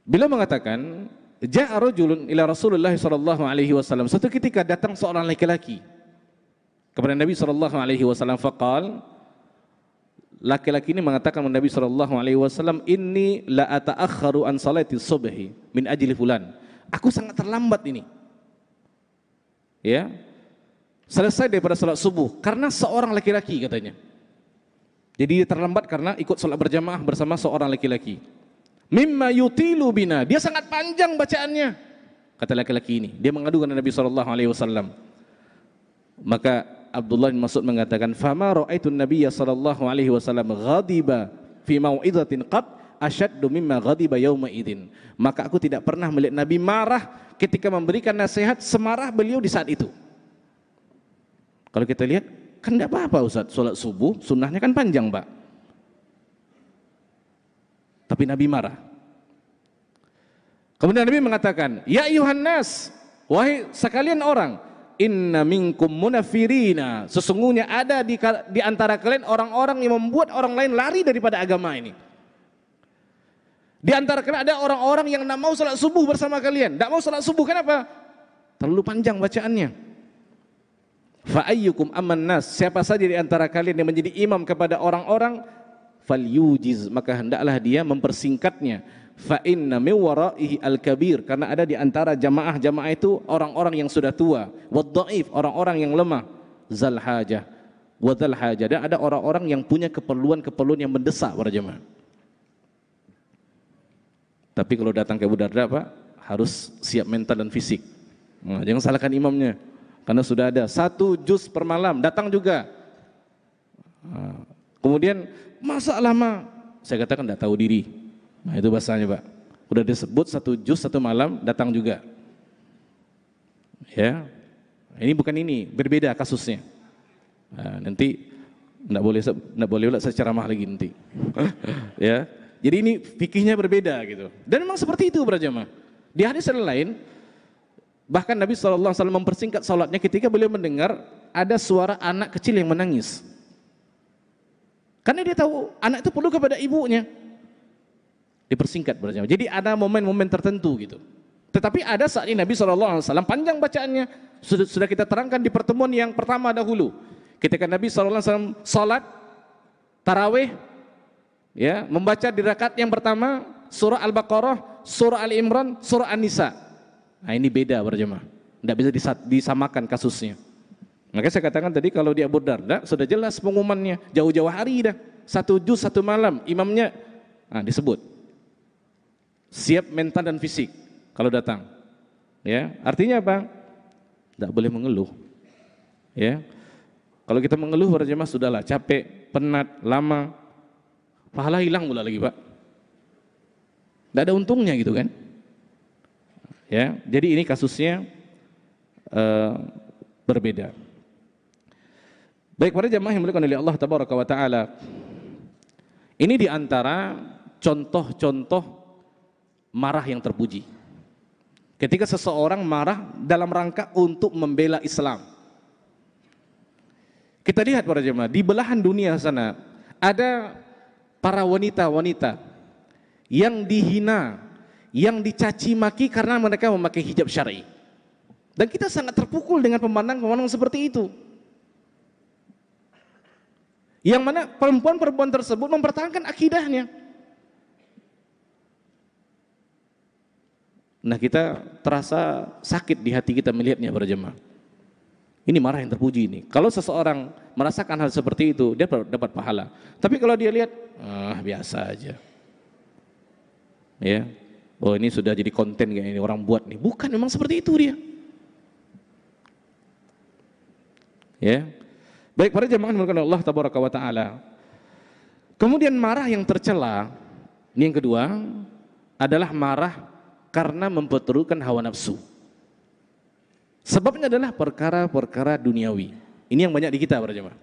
S1: Beliau mengatakan, "Ja'a rajulun ila Rasulullah sallallahu alaihi wasallam." Suatu ketika datang seorang laki-laki kepada Nabi sallallahu alaihi wasallam faqal Laki-laki ini mengatakan kepada Nabi sallallahu alaihi wasallam, "Inni la ata'akhkharu an salati subhi min ajli fulan." Aku sangat terlambat ini. Ya. Selesai daripada salat subuh karena seorang laki-laki katanya. Jadi dia terlambat karena ikut salat berjamaah bersama seorang laki-laki. Mimma yutilu bina. Dia sangat panjang bacaannya. Kata laki-laki ini. Dia mengadukan Nabi sallallahu alaihi wasallam. Maka Abdullah bin Mas'ud mengatakan, "Fama ra'aitu Nabi sallallahu alaihi wasallam ghadiba fi mau'izatin qat asyaddu mimma ghadiba yauma idin." Maka aku tidak pernah melihat Nabi marah ketika memberikan nasihat semarah beliau di saat itu. Kalau kita lihat, kan tidak apa-apa Ustaz, sholat subuh, sunnahnya kan panjang Pak. Tapi Nabi marah. Kemudian Nabi mengatakan, "Ya Yohanes, wahai sekalian orang, inna minkum munafirina." Sesungguhnya ada di, di antara kalian orang-orang yang membuat orang lain lari daripada agama ini. Di antara kalian ada orang-orang yang tidak mau salat subuh bersama kalian. Tidak mau salat subuh kenapa? Terlalu panjang bacaannya. Faayyukum ayyukum Siapa saja di antara kalian yang menjadi imam kepada orang-orang falyujiz maka hendaklah dia mempersingkatnya fa inna min al kabir karena ada di antara jamaah-jamaah itu orang-orang yang sudah tua wadhaif orang-orang yang lemah zal hajah dan ada orang-orang yang punya keperluan-keperluan yang mendesak para jemaah tapi kalau datang ke Abu Darda Pak harus siap mental dan fisik nah, jangan salahkan imamnya karena sudah ada satu juz per malam datang juga nah, kemudian masa lama? Saya katakan tidak tahu diri. Nah itu bahasanya Pak. Udah disebut satu jus satu malam datang juga. Ya, ini bukan ini, berbeda kasusnya. Nah, nanti tidak boleh tidak boleh ulat secara mah lagi nanti. ya, jadi ini fikihnya berbeda gitu. Dan memang seperti itu berjamaah. Di hadis lain, bahkan Nabi saw mempersingkat sholatnya ketika beliau mendengar ada suara anak kecil yang menangis. Karena dia tahu anak itu perlu kepada ibunya. Dipersingkat berjamaah. Jadi ada momen-momen tertentu gitu. Tetapi ada saat ini Nabi SAW panjang bacaannya. Sudah, sudah kita terangkan di pertemuan yang pertama dahulu. Ketika Nabi SAW salat, taraweh, ya, membaca di rakaat yang pertama, surah Al-Baqarah, surah Al-Imran, surah An-Nisa. Nah ini beda berjamaah. Tidak bisa disamakan kasusnya. Maka saya katakan tadi kalau di Abu Darda sudah jelas pengumumannya jauh-jauh hari dah. Satu juz satu malam imamnya nah, disebut. Siap mental dan fisik kalau datang. Ya, artinya apa? Tidak boleh mengeluh. Ya. Kalau kita mengeluh berjamaah sudahlah capek, penat, lama. Pahala hilang pula lagi, Pak. Tidak ada untungnya gitu kan? Ya, jadi ini kasusnya uh, berbeda. Baik para jemaah yang dimuliakan oleh Allah tabaraka wa taala. Ini diantara contoh-contoh marah yang terpuji. Ketika seseorang marah dalam rangka untuk membela Islam. Kita lihat para jemaah, di belahan dunia sana ada para wanita-wanita yang dihina, yang dicaci maki karena mereka memakai hijab syar'i. Dan kita sangat terpukul dengan pemandangan-pemandangan seperti itu. Yang mana perempuan-perempuan tersebut mempertahankan akidahnya. Nah kita terasa sakit di hati kita melihatnya para jemaah. Ini marah yang terpuji ini. Kalau seseorang merasakan hal seperti itu, dia dapat pahala. Tapi kalau dia lihat, ah biasa aja. Ya. Oh ini sudah jadi konten kayak ini orang buat nih. Bukan memang seperti itu dia. Ya. Baik para jemaah dimuliakan Allah tabaraka wa taala. Kemudian marah yang tercela, ini yang kedua adalah marah karena memperturukan hawa nafsu. Sebabnya adalah perkara-perkara duniawi. Ini yang banyak di kita para jemaah.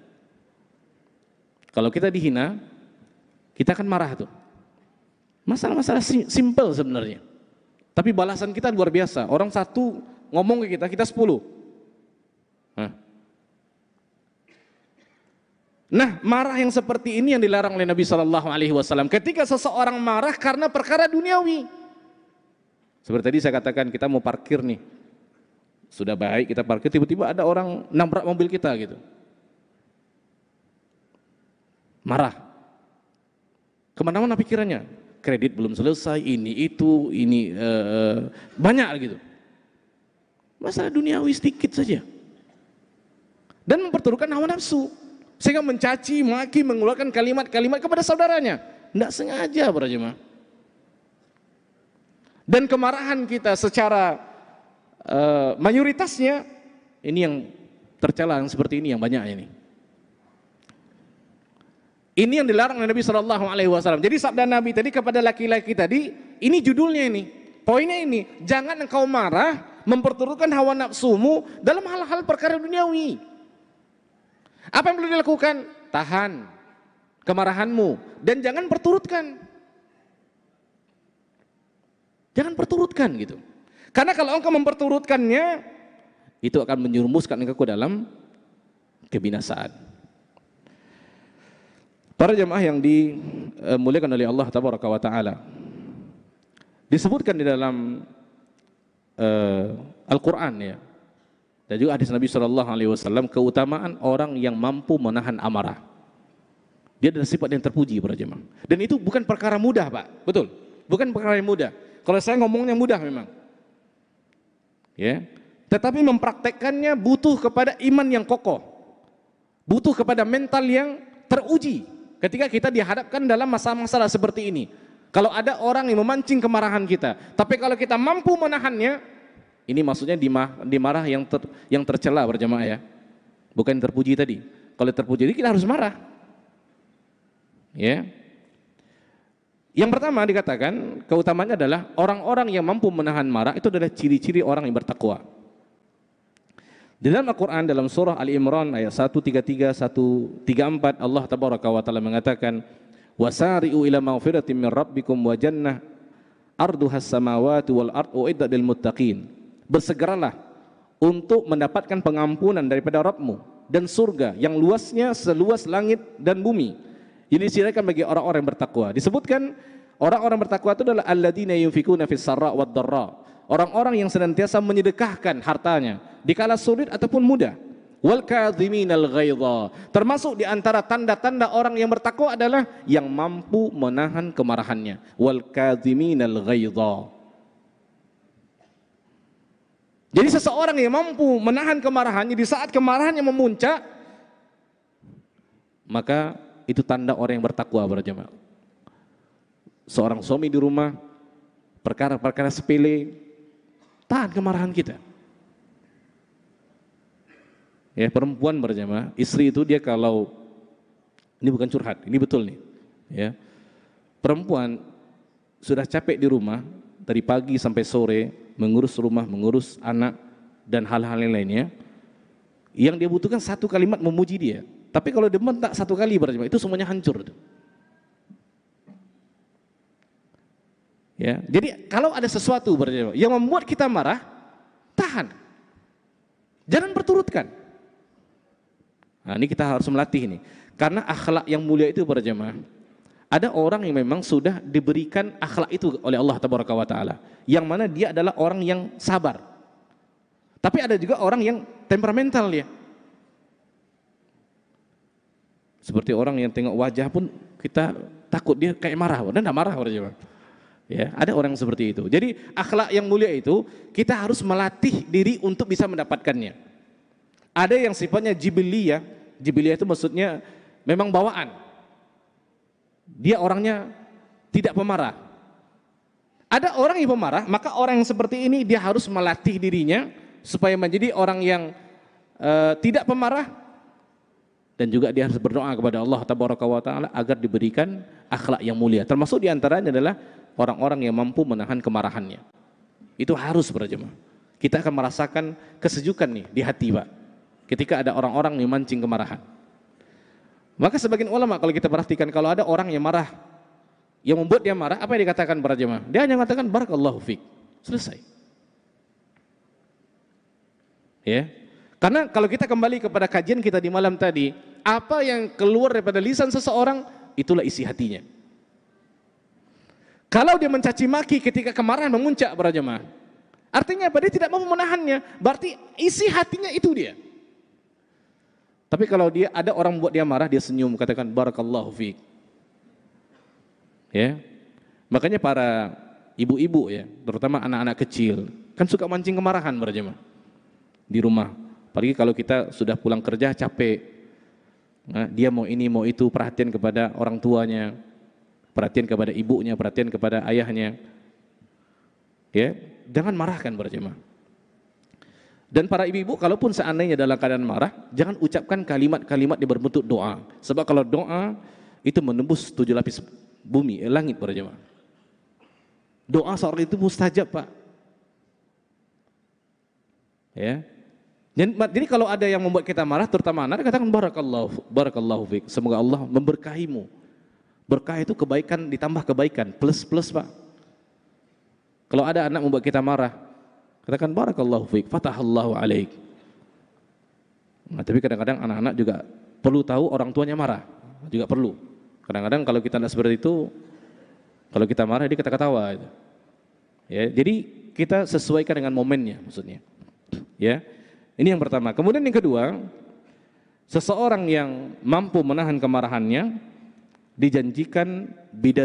S1: Kalau kita dihina, kita akan marah tuh. Masalah-masalah simple sebenarnya. Tapi balasan kita luar biasa. Orang satu ngomong ke kita, kita sepuluh. Nah, marah yang seperti ini yang dilarang oleh Nabi Shallallahu Alaihi Wasallam. Ketika seseorang marah karena perkara duniawi, seperti tadi saya katakan kita mau parkir nih, sudah baik kita parkir, tiba-tiba ada orang nabrak mobil kita gitu, marah. Kemana-mana pikirannya, kredit belum selesai, ini itu, ini uh, banyak gitu. Masalah duniawi sedikit saja, dan memperturunkan hawa nafsu. Sehingga mencaci, maki, mengeluarkan kalimat-kalimat kepada saudaranya. Tidak sengaja para Dan kemarahan kita secara uh, mayoritasnya, ini yang tercela yang seperti ini yang banyak ini. Ini yang dilarang oleh Nabi Shallallahu Alaihi Wasallam. Jadi sabda Nabi tadi kepada laki-laki tadi, ini judulnya ini, poinnya ini, jangan engkau marah, memperturutkan hawa nafsumu dalam hal-hal perkara duniawi. Apa yang perlu dilakukan? Tahan kemarahanmu dan jangan perturutkan. Jangan perturutkan gitu. Karena kalau engkau memperturutkannya, itu akan menyerumuskan engkau ke dalam kebinasaan. Para jemaah yang dimuliakan oleh Allah taala. Disebutkan di dalam uh, Al-Qur'an ya. Dan juga hadis Nabi Shallallahu Alaihi Wasallam keutamaan orang yang mampu menahan amarah. Dia adalah sifat yang terpuji para jemaah. Dan itu bukan perkara mudah pak, betul? Bukan perkara yang mudah. Kalau saya ngomongnya mudah memang, ya. Tetapi mempraktekkannya butuh kepada iman yang kokoh, butuh kepada mental yang teruji. Ketika kita dihadapkan dalam masalah-masalah seperti ini, kalau ada orang yang memancing kemarahan kita, tapi kalau kita mampu menahannya, ini maksudnya dimarah yang ter, yang tercela berjamaah ya. Bukan yang terpuji tadi. Kalau terpuji kita harus marah. Ya. Yang pertama dikatakan keutamanya adalah orang-orang yang mampu menahan marah itu adalah ciri-ciri orang yang bertakwa. Di dalam Al-Quran dalam surah Ali Imran ayat 133 134 Allah tabaraka wa taala mengatakan wasari'u ila magfiratin min rabbikum wa jannah arduhas samawati wal ardu uiddat muttaqin bersegeralah untuk mendapatkan pengampunan daripada Rabbmu dan surga yang luasnya seluas langit dan bumi. Ini disediakan bagi orang-orang yang bertakwa. Disebutkan orang-orang bertakwa itu adalah alladzina yunfikuna fis sarra Orang-orang yang senantiasa menyedekahkan hartanya di kala sulit ataupun mudah. Wal kadhiminal Termasuk di antara tanda-tanda orang yang bertakwa adalah yang mampu menahan kemarahannya. Wal kadhiminal ghaidha. Jadi seseorang yang mampu menahan kemarahannya di saat kemarahannya memuncak, maka itu tanda orang yang bertakwa para Seorang suami di rumah, perkara-perkara sepele, tahan kemarahan kita. Ya perempuan berjamaah, istri itu dia kalau ini bukan curhat, ini betul nih. Ya perempuan sudah capek di rumah dari pagi sampai sore, mengurus rumah, mengurus anak, dan hal-hal lainnya. Yang dia butuhkan satu kalimat memuji dia. Tapi kalau dia tak satu kali berjamaah itu semuanya hancur. Ya, jadi kalau ada sesuatu berjamaah yang membuat kita marah, tahan. Jangan berturutkan. Nah, ini kita harus melatih ini. Karena akhlak yang mulia itu berjamaah ada orang yang memang sudah diberikan akhlak itu oleh Allah Tabaraka wa taala. Yang mana dia adalah orang yang sabar. Tapi ada juga orang yang temperamental ya. Seperti orang yang tengok wajah pun kita takut dia kayak marah, dan tidak marah -orang. Ya, ada orang seperti itu. Jadi akhlak yang mulia itu kita harus melatih diri untuk bisa mendapatkannya. Ada yang sifatnya jibiliyah. Jibiliyah itu maksudnya memang bawaan dia orangnya tidak pemarah. Ada orang yang pemarah, maka orang yang seperti ini dia harus melatih dirinya supaya menjadi orang yang uh, tidak pemarah dan juga dia harus berdoa kepada Allah taala agar diberikan akhlak yang mulia. Termasuk diantaranya adalah orang-orang yang mampu menahan kemarahannya. Itu harus berjemaah. Kita akan merasakan kesejukan nih di hati Pak. Ketika ada orang-orang yang mancing kemarahan. Maka sebagian ulama kalau kita perhatikan kalau ada orang yang marah, yang membuat dia marah, apa yang dikatakan para jemaah? Dia hanya mengatakan barakallahu fiq. Selesai. Ya. Karena kalau kita kembali kepada kajian kita di malam tadi, apa yang keluar daripada lisan seseorang itulah isi hatinya. Kalau dia mencaci maki ketika kemarahan memuncak para jemaah, artinya apa? Dia tidak mampu menahannya, berarti isi hatinya itu dia. Tapi kalau dia ada orang buat dia marah, dia senyum, katakan barakallahu fiik. Ya. Makanya para ibu-ibu ya, terutama anak-anak kecil, kan suka mancing kemarahan berjemaah di rumah. Apalagi kalau kita sudah pulang kerja capek. Nah, dia mau ini, mau itu, perhatian kepada orang tuanya, perhatian kepada ibunya, perhatian kepada ayahnya. Ya, jangan marahkan berjemaah. Dan para ibu-ibu, kalaupun seandainya dalam keadaan marah, jangan ucapkan kalimat-kalimat yang berbentuk doa. Sebab kalau doa itu menembus tujuh lapis bumi, eh, langit para jemaah. Doa seorang itu mustajab pak. Ya. Jadi, kalau ada yang membuat kita marah, terutama anak, katakan barakallahu, barakallahu fiqh. Semoga Allah memberkahimu. Berkah itu kebaikan ditambah kebaikan, plus plus pak. Kalau ada anak membuat kita marah, Katakan barakallahu fiik, fatahallahu alaik. Nah, tapi kadang-kadang anak-anak juga perlu tahu orang tuanya marah, juga perlu. Kadang-kadang kalau kita tidak seperti itu, kalau kita marah dia kata kata gitu. Ya, jadi kita sesuaikan dengan momennya maksudnya. Ya. Ini yang pertama. Kemudian yang kedua, seseorang yang mampu menahan kemarahannya dijanjikan bida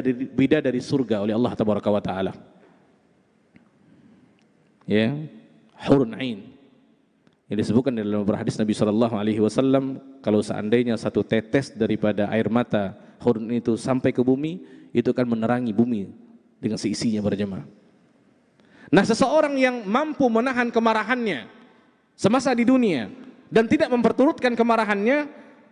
S1: dari, surga oleh Allah tabaraka wa taala ya hurun ain yang disebutkan dalam beberapa hadis Nabi Shallallahu Alaihi Wasallam kalau seandainya satu tetes daripada air mata hurun itu sampai ke bumi itu akan menerangi bumi dengan seisinya berjemaah. Nah seseorang yang mampu menahan kemarahannya semasa di dunia dan tidak memperturutkan kemarahannya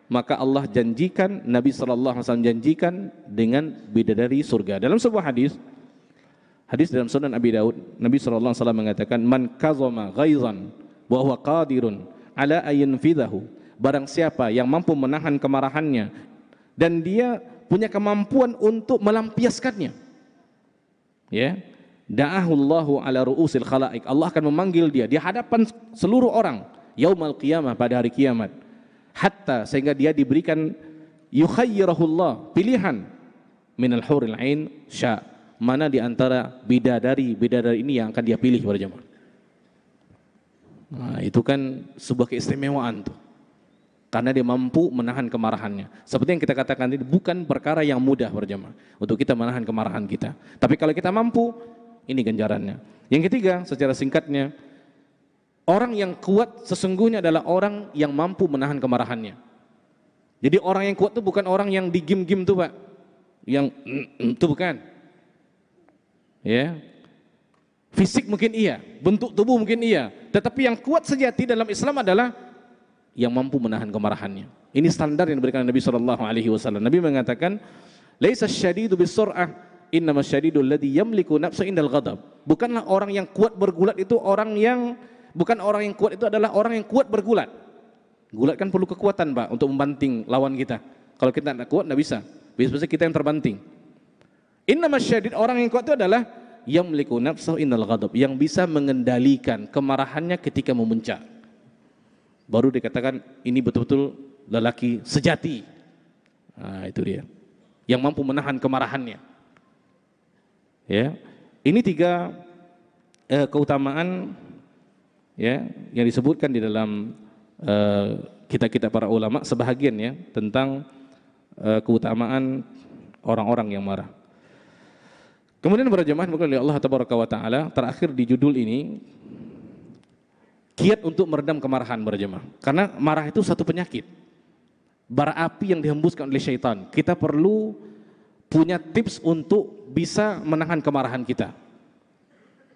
S1: maka Allah janjikan Nabi Shallallahu Alaihi Wasallam janjikan dengan bidadari surga dalam sebuah hadis Hadis dalam Sunan Abi Daud, Nabi sallallahu alaihi wasallam mengatakan, "Man kazama ghaizan wa huwa qadirun ala fidahu." Barang siapa yang mampu menahan kemarahannya dan dia punya kemampuan untuk melampiaskannya. Ya. Da'ahullahu ala ru'usil khalaik. Allah akan memanggil dia di hadapan seluruh orang yaumal qiyamah pada hari kiamat. Hatta sehingga dia diberikan yukhayyirahullah pilihan minal huril ain sya' mana di antara bidadari-bidadari ini yang akan dia pilih para jemaah. Nah, itu kan sebuah keistimewaan tuh. Karena dia mampu menahan kemarahannya. Seperti yang kita katakan tadi, bukan perkara yang mudah para jemaah untuk kita menahan kemarahan kita. Tapi kalau kita mampu, ini ganjarannya. Yang ketiga, secara singkatnya, orang yang kuat sesungguhnya adalah orang yang mampu menahan kemarahannya. Jadi orang yang kuat itu bukan orang yang digim-gim tuh pak, yang itu bukan. Ya. Fisik mungkin iya, bentuk tubuh mungkin iya, tetapi yang kuat sejati dalam Islam adalah yang mampu menahan kemarahannya. Ini standar yang diberikan Nabi Shallallahu alaihi wasallam. Nabi mengatakan, "Laisa syadidu bisur'ah, innama syadidul ladzi yamliku nafsa indal ghadab." Bukanlah orang yang kuat bergulat itu orang yang bukan orang yang kuat itu adalah orang yang kuat bergulat. Gulat kan perlu kekuatan, Pak, untuk membanting lawan kita. Kalau kita tidak kuat, tidak bisa. Biasanya kita yang terbanting. Innama syadid orang yang kuat itu adalah yang memiliki nafsu innal ghadab, yang bisa mengendalikan kemarahannya ketika memuncak. Baru dikatakan ini betul-betul lelaki sejati. Nah, itu dia. Yang mampu menahan kemarahannya. Ya. Ini tiga eh, keutamaan ya yang disebutkan di dalam kita-kita eh, para ulama sebahagian ya tentang eh, keutamaan orang-orang yang marah. Kemudian berjamaah bukan oleh Allah Tabaraka wa taala terakhir di judul ini kiat untuk meredam kemarahan berjamaah. Karena marah itu satu penyakit. Bara api yang dihembuskan oleh syaitan. Kita perlu punya tips untuk bisa menahan kemarahan kita.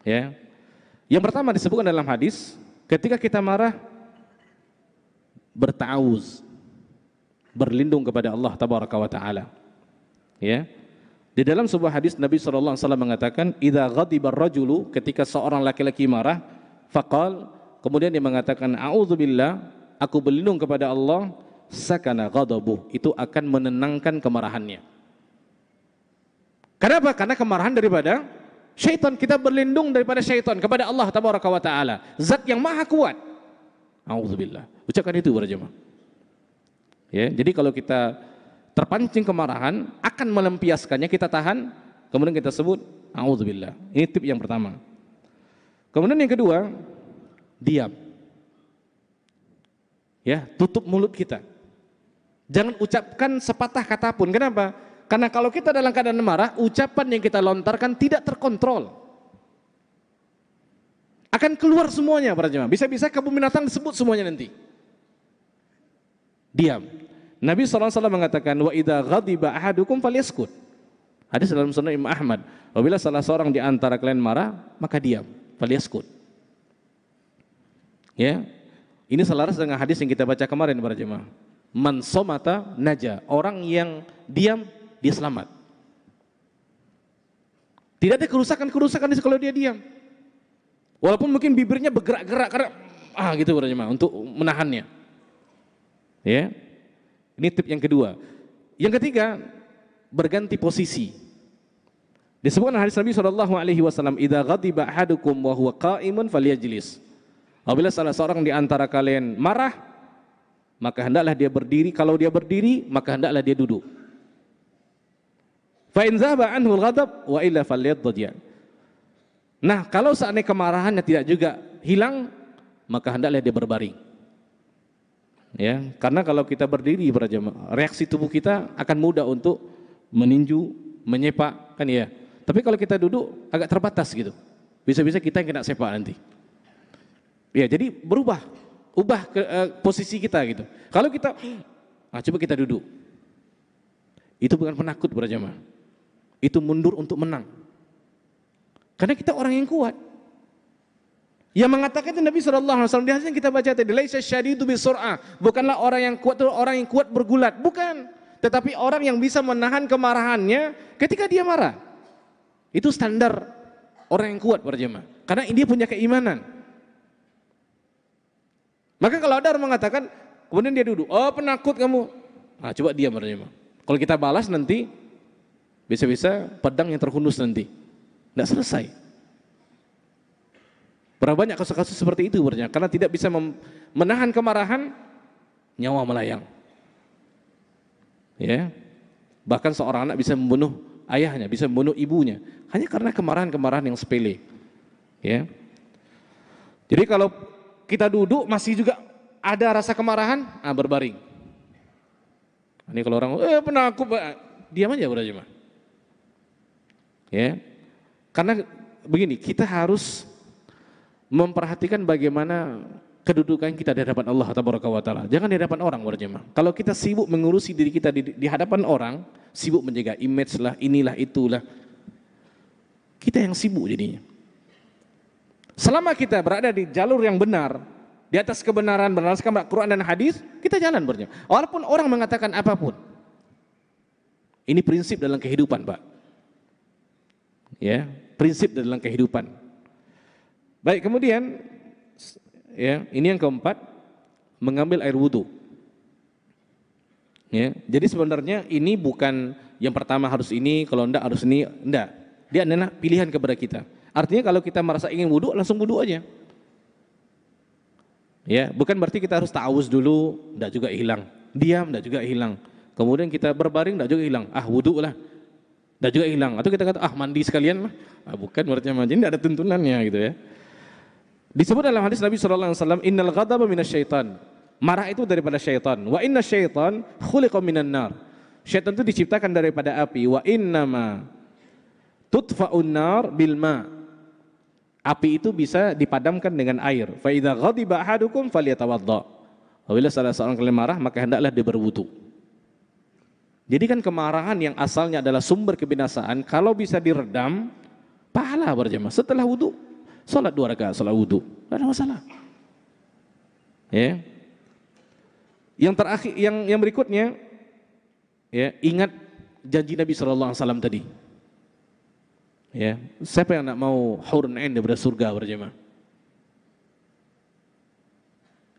S1: Ya. Yang pertama disebutkan dalam hadis, ketika kita marah bertauz berlindung kepada Allah Tabaraka taala. Ya. Di dalam sebuah hadis Nabi SAW mengatakan, "Idza ghadiba rajulu ketika seorang laki-laki marah, fakal, kemudian dia mengatakan, "A'udzubillah, aku berlindung kepada Allah, sakana ghadabuh." Itu akan menenangkan kemarahannya. Kenapa? Karena kemarahan daripada syaitan. Kita berlindung daripada syaitan kepada Allah Tabaraka wa taala, zat yang maha kuat. A'udzubillah. Ucapkan itu para jemaah. Ya, jadi kalau kita terpancing kemarahan akan melempiaskannya kita tahan kemudian kita sebut auzubillah ini tip yang pertama kemudian yang kedua diam ya tutup mulut kita jangan ucapkan sepatah kata pun kenapa karena kalau kita dalam keadaan marah ucapan yang kita lontarkan tidak terkontrol akan keluar semuanya para jemaah bisa-bisa kebun binatang disebut semuanya nanti diam Nabi SAW mengatakan, wa idha ghadiba ahadukum falyaskut. Hadis dalam sunnah Imam Ahmad. Apabila salah seorang di antara kalian marah, maka diam. Falyaskut. Ya, ini selaras dengan hadis yang kita baca kemarin para jemaah. Man somata naja. Orang yang diam, dia selamat. Tidak ada kerusakan-kerusakan di kalau dia diam. Walaupun mungkin bibirnya bergerak-gerak karena ah gitu para jemaah untuk menahannya. Ya. Ini tip yang kedua. Yang ketiga, berganti posisi. Disebutkan hadis Nabi Shallallahu Alaihi Wasallam, "Ida ghadiba ahadukum wa huwa qaimun falyajlis." Apabila salah seorang di antara kalian marah, maka hendaklah dia berdiri. Kalau dia berdiri, maka hendaklah dia duduk. Fa in zahaba anhu al-ghadab wa illa falyadja. Nah, kalau seandainya kemarahannya tidak juga hilang, maka hendaklah dia berbaring ya karena kalau kita berdiri para reaksi tubuh kita akan mudah untuk meninju menyepak kan ya tapi kalau kita duduk agak terbatas gitu bisa-bisa kita yang kena sepak nanti ya jadi berubah ubah ke, uh, posisi kita gitu kalau kita ah, coba kita duduk itu bukan penakut para itu mundur untuk menang karena kita orang yang kuat yang mengatakan itu Nabi sallallahu alaihi wasallam di hadis yang kita baca tadi, syadi itu bisur'ah, bukanlah orang yang kuat itu orang yang kuat bergulat, bukan, tetapi orang yang bisa menahan kemarahannya ketika dia marah. Itu standar orang yang kuat berjemaah. Karena dia punya keimanan. Maka kalau ada orang mengatakan, kemudian dia duduk, oh penakut kamu. Nah, coba dia berjemaah. Kalau kita balas nanti, bisa-bisa pedang yang terhunus nanti. Tidak selesai. Berapa banyak kasus-kasus seperti itu sebenarnya karena tidak bisa menahan kemarahan nyawa melayang. Ya. Bahkan seorang anak bisa membunuh ayahnya, bisa membunuh ibunya hanya karena kemarahan-kemarahan yang sepele. Ya. Jadi kalau kita duduk masih juga ada rasa kemarahan, ah berbaring. Ini kalau orang, eh penakut, ah, diam aja berarti mah. Ya. Karena begini, kita harus memperhatikan bagaimana kedudukan kita di hadapan Allah wa taala. Jangan di hadapan orang berjemaah. Kalau kita sibuk mengurusi diri kita di, di hadapan orang, sibuk menjaga image lah, inilah itulah. Kita yang sibuk jadinya. Selama kita berada di jalur yang benar, di atas kebenaran berdasarkan al Quran dan hadis, kita jalan berjemaah. Walaupun orang mengatakan apapun. Ini prinsip dalam kehidupan, Pak. Ya, prinsip dalam kehidupan. Baik, kemudian ya, ini yang keempat, mengambil air wudhu. Ya, jadi sebenarnya ini bukan yang pertama harus ini, kalau enggak harus ini, enggak. Dia adalah pilihan kepada kita. Artinya kalau kita merasa ingin wudhu, langsung wudhu aja. Ya, bukan berarti kita harus ta'awuz dulu, enggak juga hilang. Diam, enggak juga hilang. Kemudian kita berbaring, enggak juga hilang. Ah, wudhu lah. Enggak juga hilang. Atau kita kata, ah mandi sekalian lah. Ah, bukan berarti mandi, enggak ada tuntunannya gitu ya. Disebut dalam hadis Nabi sallallahu alaihi wasallam innal ghadaba minasyaitan. Marah itu daripada syaitan. Wa inna syaitan khuliqa minan nar. Syaitan itu diciptakan daripada api. Wa innama tutfa'un nar bil Api itu bisa dipadamkan dengan air. Fa idza ghadiba ahadukum falyatawadda. Apabila salah seorang kalian marah, maka hendaklah dia berwudu. Jadi kan kemarahan yang asalnya adalah sumber kebinasaan, kalau bisa diredam, pahala berjamaah setelah wudhu. Salat dua rakaat, salat wudhu. Tidak ada masalah. Ya. Yang terakhir, yang yang berikutnya, ya ingat janji Nabi Shallallahu Alaihi Wasallam tadi. Ya, siapa yang nak mau hurun ain daripada surga berjemaah?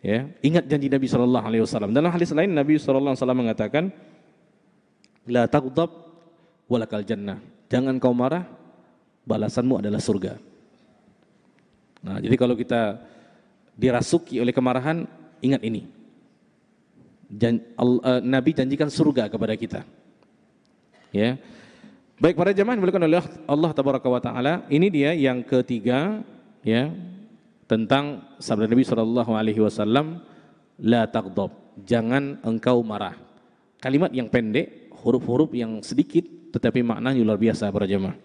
S1: Ya, ingat janji Nabi Shallallahu Alaihi Wasallam. Dalam hadis lain Nabi Shallallahu Alaihi Wasallam mengatakan, la takutab walakal jannah. Jangan kau marah, balasanmu adalah surga. Nah, jadi kalau kita dirasuki oleh kemarahan, ingat ini. Jan, al, uh, Nabi janjikan surga kepada kita. Ya. Baik para jemaah yang dimuliakan oleh Allah tabaraka wa taala, ini dia yang ketiga ya tentang sabda Nabi Shallallahu alaihi wasallam la taghdab, jangan engkau marah. Kalimat yang pendek, huruf-huruf yang sedikit tetapi maknanya luar biasa para jemaah.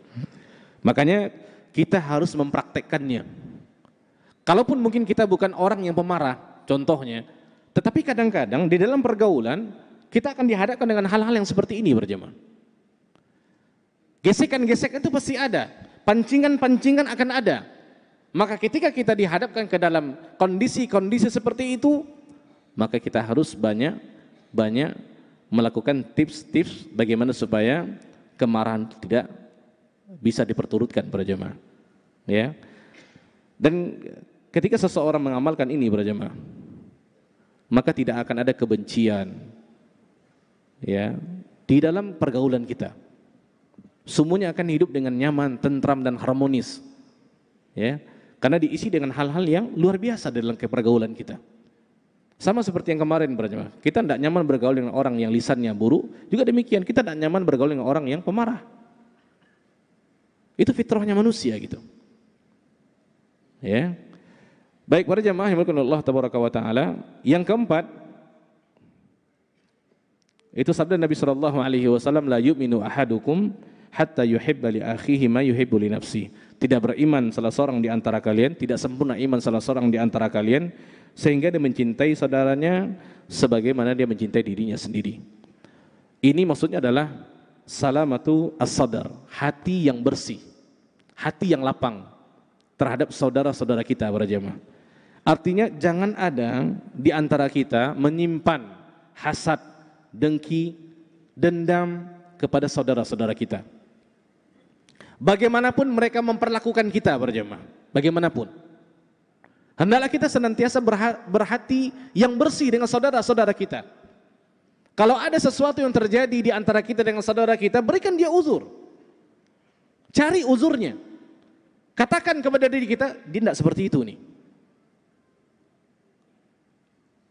S1: Makanya kita harus mempraktekkannya. Kalaupun mungkin kita bukan orang yang pemarah, contohnya, tetapi kadang-kadang di dalam pergaulan kita akan dihadapkan dengan hal-hal yang seperti ini berjemaah. Gesekan-gesekan itu pasti ada, pancingan-pancingan akan ada. Maka ketika kita dihadapkan ke dalam kondisi-kondisi seperti itu, maka kita harus banyak banyak melakukan tips-tips bagaimana supaya kemarahan itu tidak bisa diperturutkan berjemaah. Ya. Dan Ketika seseorang mengamalkan ini berjamaah, maka tidak akan ada kebencian ya di dalam pergaulan kita. Semuanya akan hidup dengan nyaman, tentram dan harmonis. Ya, karena diisi dengan hal-hal yang luar biasa dalam kepergaulan kita. Sama seperti yang kemarin berjamaah. Kita tidak nyaman bergaul dengan orang yang lisannya buruk, juga demikian kita tidak nyaman bergaul dengan orang yang pemarah. Itu fitrahnya manusia gitu. Ya, Baik para jemaah yang Allah tabaraka wa taala, yang keempat itu sabda Nabi sallallahu alaihi wasallam la yu'minu ahadukum hatta yuhibba li akhihi ma yuhibbu li nafsi. Tidak beriman salah seorang di antara kalian, tidak sempurna iman salah seorang di antara kalian sehingga dia mencintai saudaranya sebagaimana dia mencintai dirinya sendiri. Ini maksudnya adalah salamatu as-sadar, hati yang bersih, hati yang lapang terhadap saudara-saudara kita para jemaah. Artinya jangan ada di antara kita menyimpan hasad, dengki, dendam kepada saudara-saudara kita. Bagaimanapun mereka memperlakukan kita berjemaah, bagaimanapun. Hendaklah kita senantiasa berhati yang bersih dengan saudara-saudara kita. Kalau ada sesuatu yang terjadi di antara kita dengan saudara kita, berikan dia uzur. Cari uzurnya. Katakan kepada diri kita, dia tidak seperti itu nih.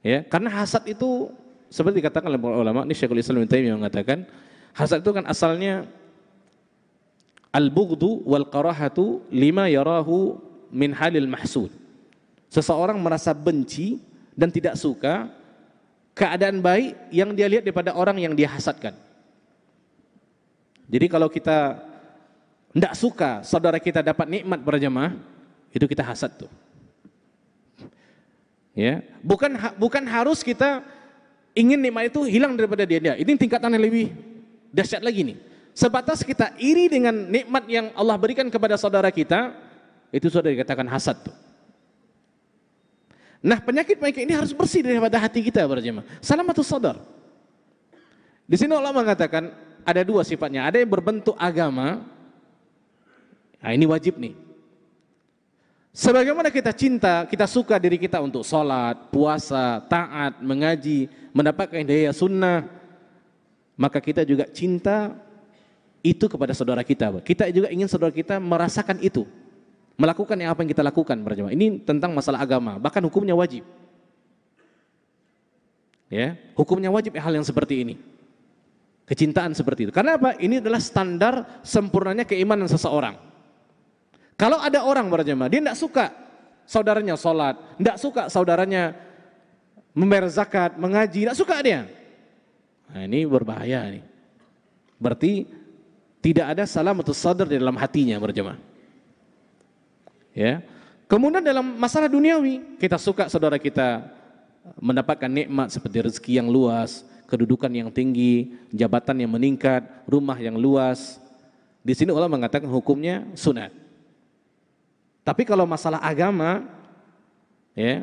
S1: Ya, karena hasad itu seperti dikatakan oleh para ulama, ini Syekhul Islam Ibnu yang mengatakan, hasad itu kan asalnya al-bughdu wal karahatu lima yarahu min halil mahsud. Seseorang merasa benci dan tidak suka keadaan baik yang dia lihat daripada orang yang dia hasadkan. Jadi kalau kita tidak suka saudara kita dapat nikmat berjamaah, itu kita hasad tuh. Ya, bukan bukan harus kita ingin nikmat itu hilang daripada dia. dia. Ya, ini tingkatan yang lebih dahsyat lagi nih. Sebatas kita iri dengan nikmat yang Allah berikan kepada saudara kita, itu sudah dikatakan hasad tuh. Nah penyakit-penyakit ini harus bersih daripada hati kita berjemaah. Salamatus saudar. Di sini Allah mengatakan ada dua sifatnya. Ada yang berbentuk agama. Nah, ini wajib nih. Sebagaimana kita cinta, kita suka diri kita untuk sholat, puasa, taat, mengaji, mendapatkan daya sunnah, maka kita juga cinta itu kepada saudara kita. Kita juga ingin saudara kita merasakan itu, melakukan yang apa yang kita lakukan berjamaah. Ini tentang masalah agama, bahkan hukumnya wajib. Ya, hukumnya wajib hal yang seperti ini. Kecintaan seperti itu. Karena apa? Ini adalah standar sempurnanya keimanan seseorang. Kalau ada orang berjemaah, dia tidak suka saudaranya sholat, tidak suka saudaranya membayar zakat, mengaji, tidak suka dia. Nah, ini berbahaya nih. Berarti tidak ada salam atau sadar di dalam hatinya berjemaah. Ya. Kemudian dalam masalah duniawi, kita suka saudara kita mendapatkan nikmat seperti rezeki yang luas, kedudukan yang tinggi, jabatan yang meningkat, rumah yang luas. Di sini Allah mengatakan hukumnya sunat. Tapi kalau masalah agama, ya,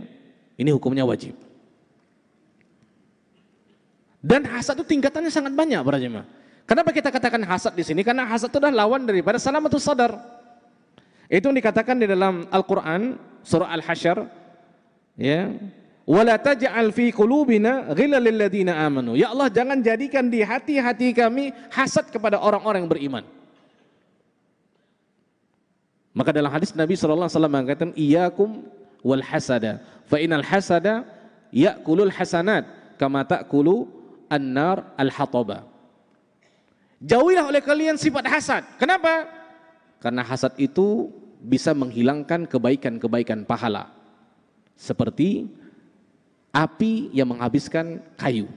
S1: ini hukumnya wajib. Dan hasad itu tingkatannya sangat banyak para jemaah. Kenapa kita katakan hasad di sini? Karena hasad itu adalah lawan daripada salam atau sadar. Itu yang dikatakan di dalam Al-Qur'an surah al Hashr, ya. Wala taj'al fi qulubina ghillal amanu. Ya Allah, jangan jadikan di hati-hati kami hasad kepada orang-orang yang beriman. Maka dalam hadis Nabi SAW mengatakan, Iyakum wal hasada. Fa inal hasada ya'kulul hasanat. Kama ta'kulu annar al-hataba. Jauhilah oleh kalian sifat hasad. Kenapa? Karena hasad itu bisa menghilangkan kebaikan-kebaikan pahala. Seperti api yang menghabiskan kayu.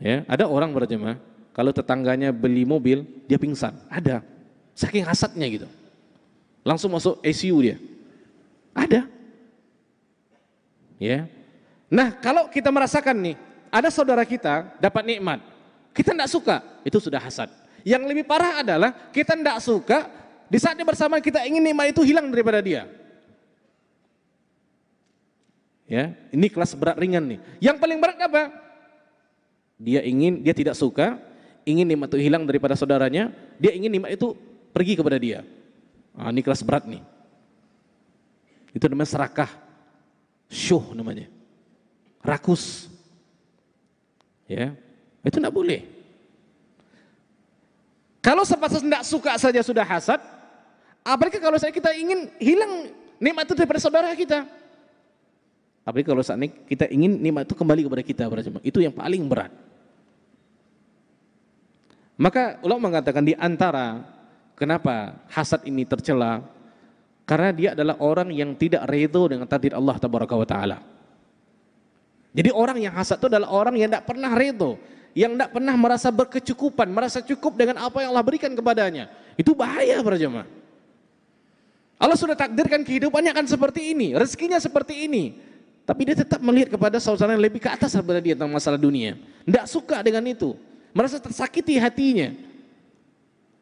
S1: Ya, ada orang berjemaah, kalau tetangganya beli mobil, dia pingsan. Ada. Saking hasatnya gitu. Langsung masuk ICU dia. Ada. Ya. Nah, kalau kita merasakan nih, ada saudara kita dapat nikmat, kita tidak suka, itu sudah hasad. Yang lebih parah adalah kita tidak suka, di saat dia bersama kita ingin nikmat itu hilang daripada dia. Ya, ini kelas berat ringan nih. Yang paling berat apa? Dia ingin, dia tidak suka, ingin nikmat itu hilang daripada saudaranya, dia ingin nikmat itu pergi kepada dia. Nah, ini kelas berat nih. Itu namanya serakah. Syuh namanya. Rakus. Ya, itu tidak boleh. Kalau sepasang tidak suka saja sudah hasad, apalagi kalau saya kita ingin hilang nikmat itu daripada saudara kita. Apalagi kalau saat ini kita ingin nikmat itu kembali kepada kita berarti Itu yang paling berat. Maka ulama mengatakan di antara Kenapa hasad ini tercela? Karena dia adalah orang yang tidak redho dengan takdir Allah tabaraka taala. Jadi orang yang hasad itu adalah orang yang tidak pernah redho, yang tidak pernah merasa berkecukupan, merasa cukup dengan apa yang Allah berikan kepadanya. Itu bahaya para jemaah. Allah sudah takdirkan kehidupannya akan seperti ini, rezekinya seperti ini. Tapi dia tetap melihat kepada saudara yang lebih ke atas daripada dia tentang masalah dunia. Tidak suka dengan itu. Merasa tersakiti hatinya.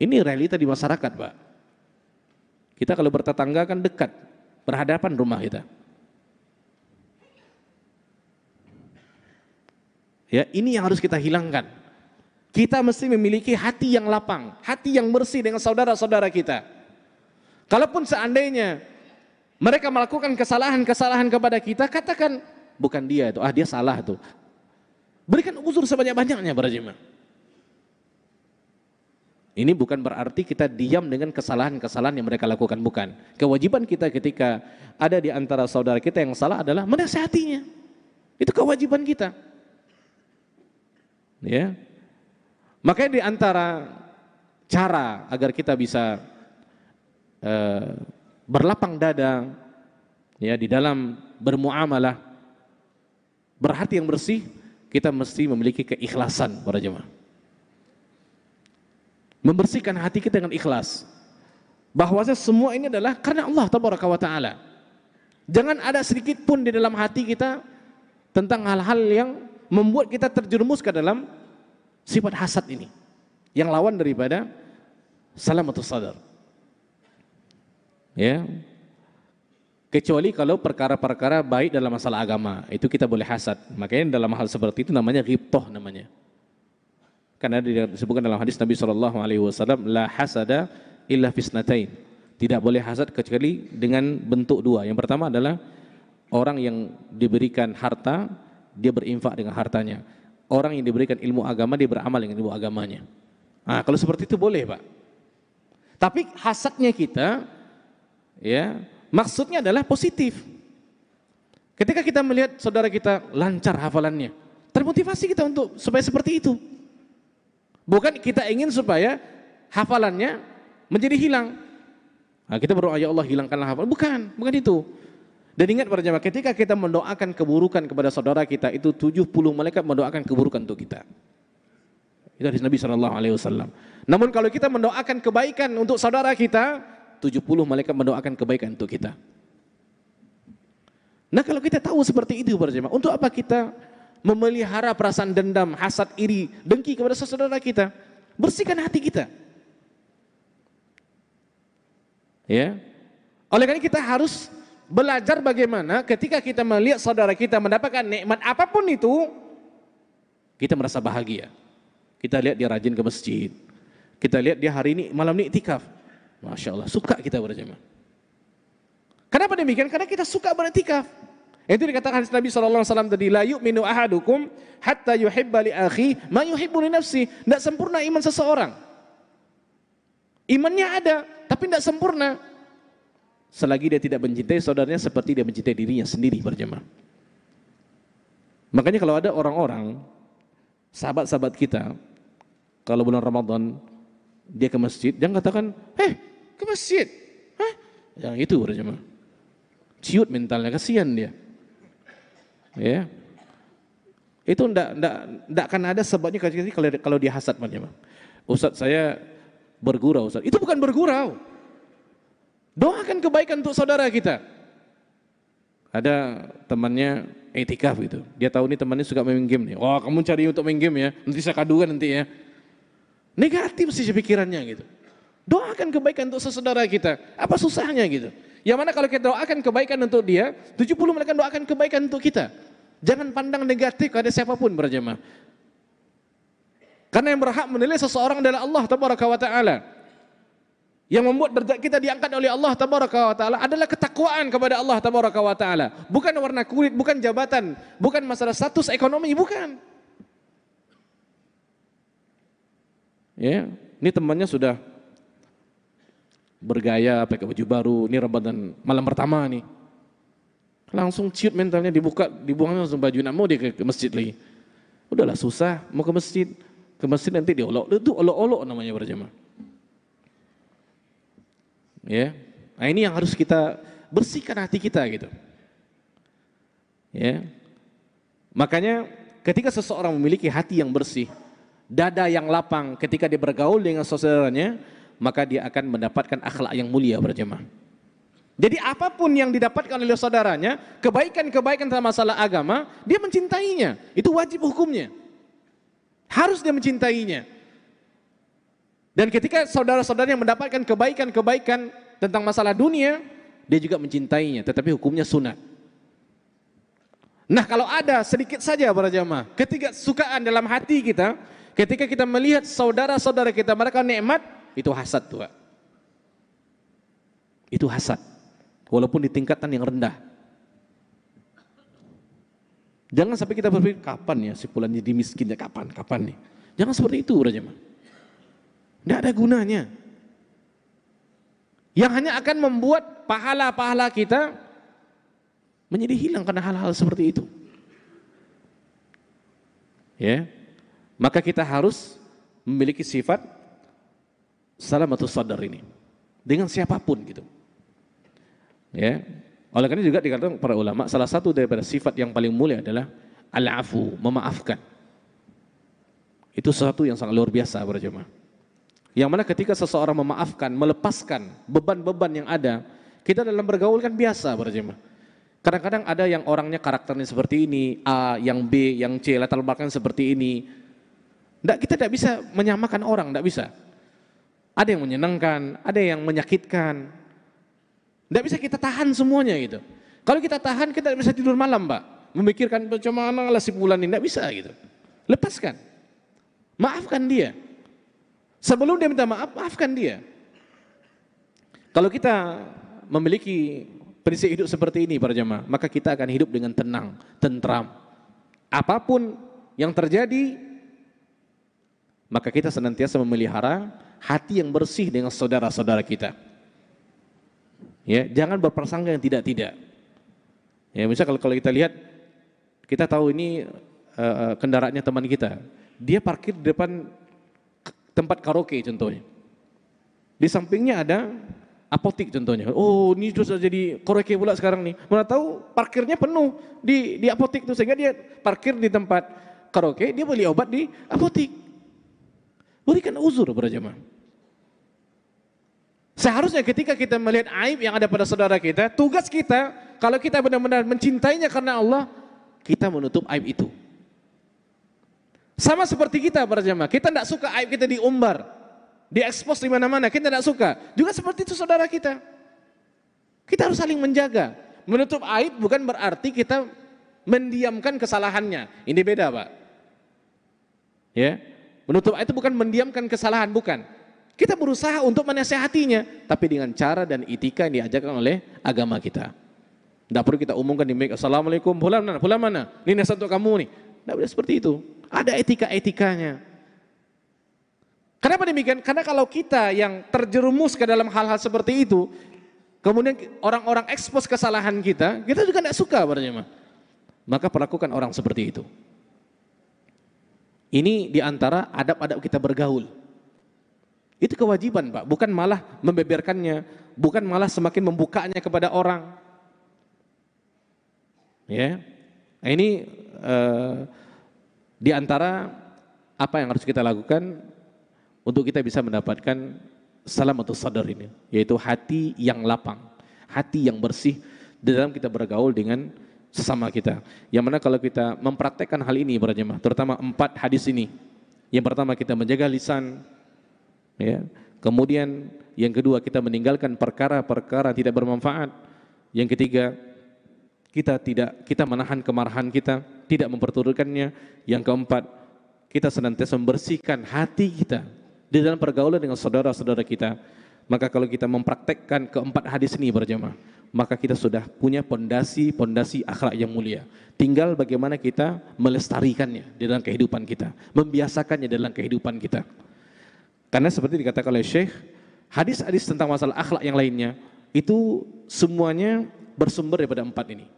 S1: Ini realita di masyarakat, Pak. Kita kalau bertetangga kan dekat, berhadapan rumah kita. Ya, ini yang harus kita hilangkan. Kita mesti memiliki hati yang lapang, hati yang bersih dengan saudara-saudara kita. Kalaupun seandainya mereka melakukan kesalahan-kesalahan kepada kita, katakan bukan dia itu, ah dia salah itu. Berikan uzur sebanyak-banyaknya para jemaah. Ini bukan berarti kita diam dengan kesalahan-kesalahan yang mereka lakukan, bukan. Kewajiban kita ketika ada di antara saudara kita yang salah adalah menasehatinya. Itu kewajiban kita. Ya. Makanya di antara cara agar kita bisa uh, berlapang dada ya di dalam bermuamalah berhati yang bersih, kita mesti memiliki keikhlasan para jemaah membersihkan hati kita dengan ikhlas. Bahwasanya semua ini adalah karena Allah tabaraka wa taala. Jangan ada sedikit pun di dalam hati kita tentang hal-hal yang membuat kita terjerumus ke dalam sifat hasad ini. Yang lawan daripada salam atau sadar. Ya. Kecuali kalau perkara-perkara baik dalam masalah agama, itu kita boleh hasad. Makanya dalam hal seperti itu namanya ghibtah namanya karena disebutkan dalam hadis Nabi Shallallahu Alaihi Wasallam la hasada illa fisnatain tidak boleh hasad kecuali dengan bentuk dua yang pertama adalah orang yang diberikan harta dia berinfak dengan hartanya orang yang diberikan ilmu agama dia beramal dengan ilmu agamanya nah, kalau seperti itu boleh pak tapi hasadnya kita ya maksudnya adalah positif ketika kita melihat saudara kita lancar hafalannya termotivasi kita untuk supaya seperti itu Bukan kita ingin supaya hafalannya menjadi hilang. Nah, kita berdoa ya Allah hilangkanlah hafal. Bukan, bukan itu. Dan ingat para jemaah, ketika kita mendoakan keburukan kepada saudara kita, itu 70 malaikat mendoakan keburukan untuk kita. Itu dari Nabi Shallallahu Alaihi Wasallam. Namun kalau kita mendoakan kebaikan untuk saudara kita, 70 malaikat mendoakan kebaikan untuk kita. Nah kalau kita tahu seperti itu para jemaah, untuk apa kita memelihara perasaan dendam, hasad, iri, dengki kepada saudara kita. Bersihkan hati kita. Ya. Oleh karena kita harus belajar bagaimana ketika kita melihat saudara kita mendapatkan nikmat apapun itu, kita merasa bahagia. Kita lihat dia rajin ke masjid. Kita lihat dia hari ini malam ini itikaf. Masya Allah, suka kita berjamaah. Kenapa demikian? Karena kita suka beriktikaf. Itu dikatakan hadis Nabi SAW tadi, la yu'minu ahadukum hatta yuhibba li akhi ma yuhibbu li nafsi. Tidak sempurna iman seseorang. Imannya ada, tapi tidak sempurna. Selagi dia tidak mencintai saudaranya seperti dia mencintai dirinya sendiri berjemaah. Makanya kalau ada orang-orang, sahabat-sahabat kita, kalau bulan Ramadan, dia ke masjid, jangan katakan, eh ke masjid, Hah? yang itu berjemaah. Ciut mentalnya, kasihan dia. Ya. Itu ndak ndak ndak akan ada sebabnya kalau kalau dia hasad maksudnya teman hmm. Ustaz saya bergurau Ustaz. Itu bukan bergurau. Doakan kebaikan untuk saudara kita. Ada temannya etikaf gitu. Dia tahu nih temannya suka main game nih. Wah, kamu cari untuk main game ya. Nanti saya kadukan nanti ya. Negatif sih pikirannya gitu. Doakan kebaikan untuk sesaudara kita. Apa susahnya gitu? Yang mana kalau kita doakan kebaikan untuk dia, 70 mereka doakan kebaikan untuk kita. Jangan pandang negatif pada siapapun berjemaah. Karena yang berhak menilai seseorang adalah Allah tabaraka wa taala. Yang membuat derajat kita diangkat oleh Allah tabaraka wa taala adalah ketakwaan kepada Allah tabaraka wa taala, bukan warna kulit, bukan jabatan, bukan masalah status ekonomi, bukan. Ya, ini temannya sudah bergaya, pakai baju baru, ini Ramadan malam pertama nih. Langsung ciut mentalnya dibuka, dibuang langsung baju, nak mau dia ke, ke masjid lagi. Udahlah susah, mau ke masjid, ke masjid nanti diolok, itu olok-olok namanya berjamaah. Ya, nah ini yang harus kita bersihkan hati kita gitu. Ya, makanya ketika seseorang memiliki hati yang bersih, dada yang lapang ketika dia bergaul dengan saudaranya, maka dia akan mendapatkan akhlak yang mulia berjemaah. Jadi apapun yang didapatkan oleh saudaranya, kebaikan-kebaikan dalam masalah agama, dia mencintainya. Itu wajib hukumnya. Harus dia mencintainya. Dan ketika saudara-saudaranya mendapatkan kebaikan-kebaikan tentang masalah dunia, dia juga mencintainya, tetapi hukumnya sunat. Nah kalau ada sedikit saja para jamaah, ketika sukaan dalam hati kita, ketika kita melihat saudara-saudara kita mereka nikmat, itu hasad tuh. Itu hasad. Walaupun di tingkatan yang rendah. Jangan sampai kita berpikir kapan ya si pulan jadi miskin ya kapan kapan nih. Jangan seperti itu Raja mah. Tidak ada gunanya. Yang hanya akan membuat pahala-pahala kita menjadi hilang karena hal-hal seperti itu. Ya. Maka kita harus memiliki sifat Salam atau sadar ini. Dengan siapapun gitu. Ya. Oleh karena juga dikatakan para ulama salah satu daripada sifat yang paling mulia adalah al memaafkan. Itu sesuatu yang sangat luar biasa para jemaah. Yang mana ketika seseorang memaafkan, melepaskan beban-beban yang ada, kita dalam bergaul kan biasa para jemaah. Kadang-kadang ada yang orangnya karakternya seperti ini, A, yang B, yang C, latar belakang seperti ini. Nggak, kita tidak bisa menyamakan orang, tidak bisa. Ada yang menyenangkan, ada yang menyakitkan. Tidak bisa kita tahan semuanya gitu. Kalau kita tahan kita tidak bisa tidur malam pak. Memikirkan bagaimana lah si bulan ini, tidak bisa gitu. Lepaskan. Maafkan dia. Sebelum dia minta maaf, maafkan dia. Kalau kita memiliki prinsip hidup seperti ini para jemaah, maka kita akan hidup dengan tenang, tentram. Apapun yang terjadi, maka kita senantiasa memelihara hati yang bersih dengan saudara-saudara kita. Ya, jangan berprasangka yang tidak-tidak. Ya, misalnya kalau, kalau kita lihat, kita tahu ini uh, kendaraannya teman kita. Dia parkir di depan tempat karaoke contohnya. Di sampingnya ada apotik contohnya. Oh, ini sudah jadi karaoke pula sekarang nih. Mana tahu parkirnya penuh di di apotik itu sehingga dia parkir di tempat karaoke, dia beli obat di apotik. Berikan uzur kepada jemaah. Seharusnya ketika kita melihat aib yang ada pada saudara kita, tugas kita kalau kita benar-benar mencintainya karena Allah, kita menutup aib itu. Sama seperti kita para jemaah. kita tidak suka aib kita diumbar, diekspos di mana-mana, kita tidak suka. Juga seperti itu saudara kita. Kita harus saling menjaga. Menutup aib bukan berarti kita mendiamkan kesalahannya. Ini beda, Pak. Ya. Menutup aib itu bukan mendiamkan kesalahan, bukan kita berusaha untuk menasehatinya, tapi dengan cara dan etika yang diajarkan oleh agama kita. Tidak perlu kita umumkan di mic, Assalamualaikum, pulang mana, pulang mana, ini nasihat untuk kamu nih. Tidak boleh seperti itu. Ada etika-etikanya. Kenapa demikian? Karena kalau kita yang terjerumus ke dalam hal-hal seperti itu, kemudian orang-orang ekspos kesalahan kita, kita juga tidak suka berjemaah. Maka perlakukan orang seperti itu. Ini diantara adab-adab kita bergaul. Itu kewajiban Pak, bukan malah membeberkannya, bukan malah semakin membukanya kepada orang. Ya, nah, ini eh, di antara apa yang harus kita lakukan untuk kita bisa mendapatkan salam atau sadar ini, yaitu hati yang lapang, hati yang bersih di dalam kita bergaul dengan sesama kita. Yang mana kalau kita mempraktekkan hal ini berjemaah, terutama empat hadis ini. Yang pertama kita menjaga lisan, Ya. Kemudian yang kedua kita meninggalkan perkara-perkara tidak bermanfaat. Yang ketiga kita tidak kita menahan kemarahan kita, tidak memperturutkannya. Yang keempat kita senantiasa membersihkan hati kita di dalam pergaulan dengan saudara-saudara kita. Maka kalau kita mempraktekkan keempat hadis ini berjamaah, maka kita sudah punya pondasi-pondasi akhlak yang mulia. Tinggal bagaimana kita melestarikannya di dalam kehidupan kita, membiasakannya dalam kehidupan kita. Karena seperti dikatakan oleh Syekh, hadis-hadis tentang masalah akhlak yang lainnya itu semuanya bersumber daripada empat ini.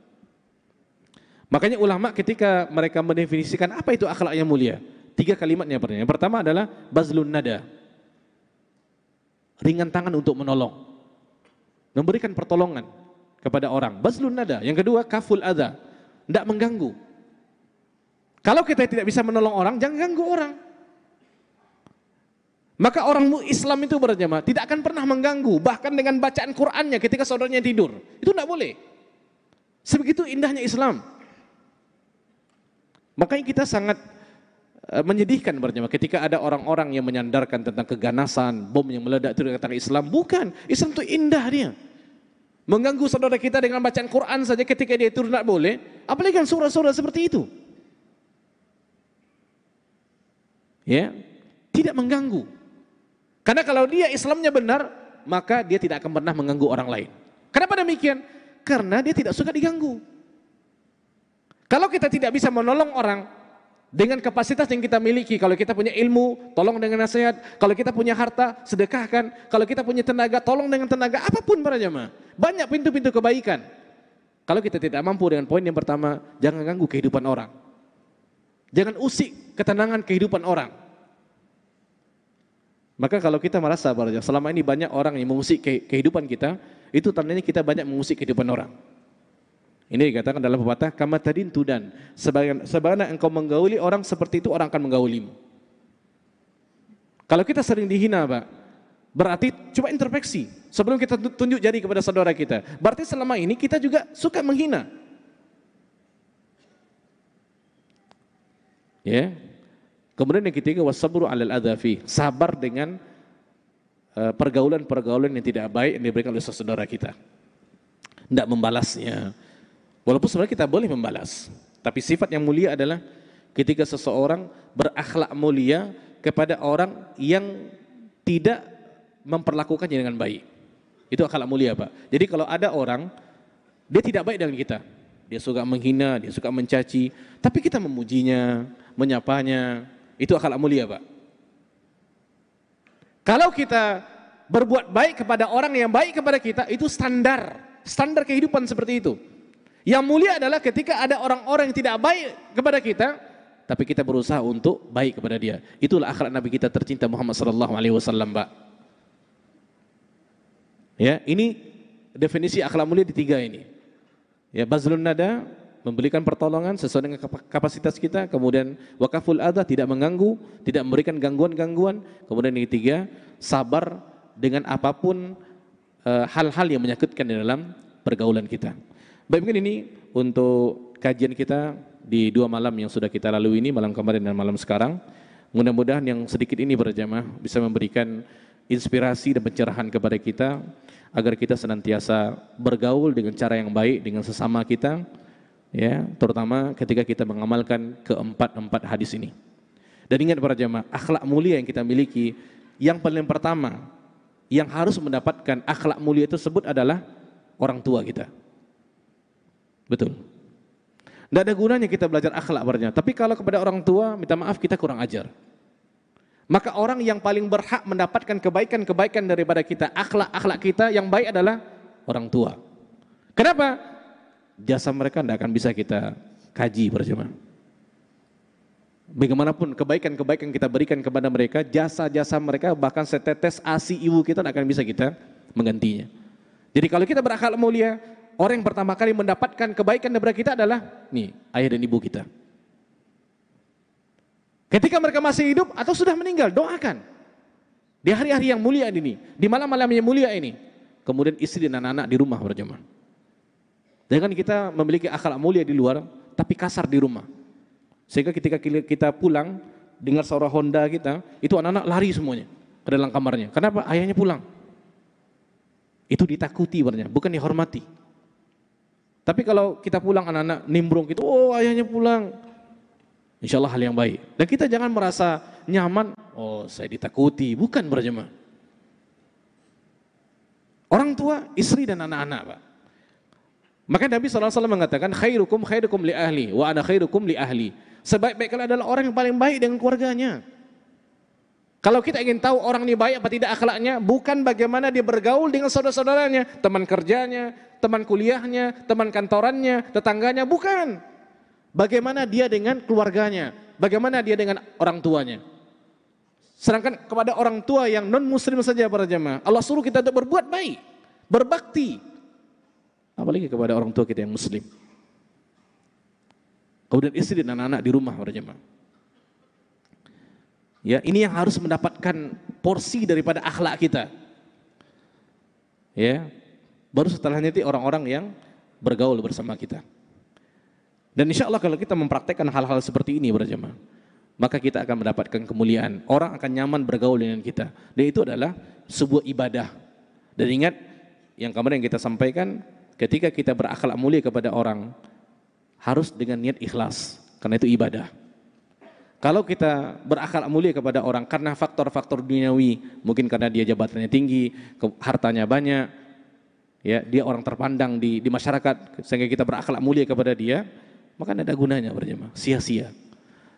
S1: Makanya ulama ketika mereka mendefinisikan apa itu akhlak yang mulia, tiga kalimatnya pernah. Yang pertama adalah bazlun nada. Ringan tangan untuk menolong. Memberikan pertolongan kepada orang. Bazlun nada. Yang kedua kaful adza. Tidak mengganggu. Kalau kita tidak bisa menolong orang, jangan ganggu orang. Maka orang Islam itu berjamaah tidak akan pernah mengganggu bahkan dengan bacaan Qur'annya ketika saudaranya tidur. Itu tidak boleh. Sebegitu indahnya Islam. Makanya kita sangat eh, menyedihkan berjamaah ketika ada orang-orang yang menyandarkan tentang keganasan, bom yang meledak itu dikatakan Islam. Bukan, Islam itu indah dia. Mengganggu saudara kita dengan bacaan Quran saja ketika dia tidur tidak boleh. Apalagi kan surah-surah seperti itu. Ya, tidak mengganggu. Karena kalau dia Islamnya benar, maka dia tidak akan pernah mengganggu orang lain. Kenapa demikian? Karena dia tidak suka diganggu. Kalau kita tidak bisa menolong orang dengan kapasitas yang kita miliki, kalau kita punya ilmu, tolong dengan nasihat, kalau kita punya harta, sedekahkan, kalau kita punya tenaga, tolong dengan tenaga, apapun para jemaah. Banyak pintu-pintu kebaikan. Kalau kita tidak mampu dengan poin yang pertama, jangan ganggu kehidupan orang. Jangan usik ketenangan kehidupan orang. Maka kalau kita merasa bahwa selama ini banyak orang yang mengusik kehidupan kita, itu tandanya kita banyak mengusik kehidupan orang. Ini dikatakan dalam pepatah kama tadi, tudan. Sebagaimana, sebagaimana engkau menggauli orang seperti itu orang akan menggaulimu. Kalau kita sering dihina, Pak, berarti coba introspeksi sebelum kita tunjuk jari kepada saudara kita. Berarti selama ini kita juga suka menghina. Ya, Kemudian yang ketiga wasabru alal adzafi, sabar dengan eh, pergaulan-pergaulan yang tidak baik yang diberikan oleh saudara kita. Tidak membalasnya. Walaupun sebenarnya kita boleh membalas, tapi sifat yang mulia adalah ketika seseorang berakhlak mulia kepada orang yang tidak memperlakukannya dengan baik. Itu akhlak mulia, Pak. Jadi kalau ada orang dia tidak baik dengan kita, dia suka menghina, dia suka mencaci, tapi kita memujinya, menyapanya, itu akhlak mulia, Pak. Kalau kita berbuat baik kepada orang yang baik kepada kita, itu standar, standar kehidupan seperti itu. Yang mulia adalah ketika ada orang-orang yang tidak baik kepada kita, tapi kita berusaha untuk baik kepada dia. Itulah akhlak Nabi kita tercinta Muhammad sallallahu alaihi wasallam, Pak. Ya, ini definisi akhlak mulia di tiga ini. Ya, bazlun nada, memberikan pertolongan sesuai dengan kapasitas kita, kemudian wakaful adha tidak mengganggu, tidak memberikan gangguan-gangguan, kemudian yang ketiga sabar dengan apapun e, hal-hal e, yang menyakitkan di dalam pergaulan kita. Baik mungkin ini untuk kajian kita di dua malam yang sudah kita lalui ini, malam kemarin dan malam sekarang. Mudah-mudahan yang sedikit ini berjamaah bisa memberikan inspirasi dan pencerahan kepada kita agar kita senantiasa bergaul dengan cara yang baik dengan sesama kita, ya terutama ketika kita mengamalkan keempat-empat hadis ini. Dan ingat para jemaah, akhlak mulia yang kita miliki yang paling pertama yang harus mendapatkan akhlak mulia tersebut adalah orang tua kita. Betul. Tidak ada gunanya kita belajar akhlak barunya. Tapi kalau kepada orang tua, minta maaf kita kurang ajar. Maka orang yang paling berhak mendapatkan kebaikan-kebaikan daripada kita, akhlak-akhlak kita yang baik adalah orang tua. Kenapa? jasa mereka tidak akan bisa kita kaji para Bagaimanapun kebaikan-kebaikan kita berikan kepada mereka, jasa-jasa mereka bahkan setetes asi ibu kita tidak akan bisa kita menggantinya. Jadi kalau kita berakal mulia, orang yang pertama kali mendapatkan kebaikan daripada kita adalah nih ayah dan ibu kita. Ketika mereka masih hidup atau sudah meninggal, doakan. Di hari-hari yang mulia ini, di malam-malam yang mulia ini. Kemudian istri dan anak-anak di rumah berjemaah. Jangan kan kita memiliki akal mulia di luar, tapi kasar di rumah. Sehingga ketika kita pulang, dengar suara Honda kita, itu anak-anak lari semuanya ke dalam kamarnya. Kenapa? Ayahnya pulang. Itu ditakuti warnanya, bukan dihormati. Tapi kalau kita pulang anak-anak nimbrung gitu, oh ayahnya pulang. Insya Allah hal yang baik. Dan kita jangan merasa nyaman, oh saya ditakuti. Bukan berjemaah. Orang tua, istri dan anak-anak Pak. Maka Nabi SAW mengatakan khairukum khairukum li ahli wa ana khairukum li ahli. Sebaik-baik kalian adalah orang yang paling baik dengan keluarganya. Kalau kita ingin tahu orang ini baik apa tidak akhlaknya, bukan bagaimana dia bergaul dengan saudara-saudaranya, teman kerjanya, teman kuliahnya, teman kantorannya, tetangganya, bukan. Bagaimana dia dengan keluarganya, bagaimana dia dengan orang tuanya. Sedangkan kepada orang tua yang non muslim saja para jemaah, Allah suruh kita untuk berbuat baik, berbakti, Apalagi kepada orang tua kita yang muslim. Kemudian istri dan anak-anak di rumah berjemaah. Ya, ini yang harus mendapatkan porsi daripada akhlak kita. Ya. Baru setelah nanti orang-orang yang bergaul bersama kita. Dan insya Allah kalau kita mempraktekkan hal-hal seperti ini berjemaah, maka kita akan mendapatkan kemuliaan. Orang akan nyaman bergaul dengan kita. Dan itu adalah sebuah ibadah. Dan ingat, yang kemarin kita sampaikan, ketika kita berakhlak mulia kepada orang harus dengan niat ikhlas karena itu ibadah. Kalau kita berakhlak mulia kepada orang karena faktor-faktor duniawi, mungkin karena dia jabatannya tinggi, hartanya banyak, ya dia orang terpandang di, di masyarakat sehingga kita berakhlak mulia kepada dia, maka tidak ada gunanya berjemaah, sia-sia.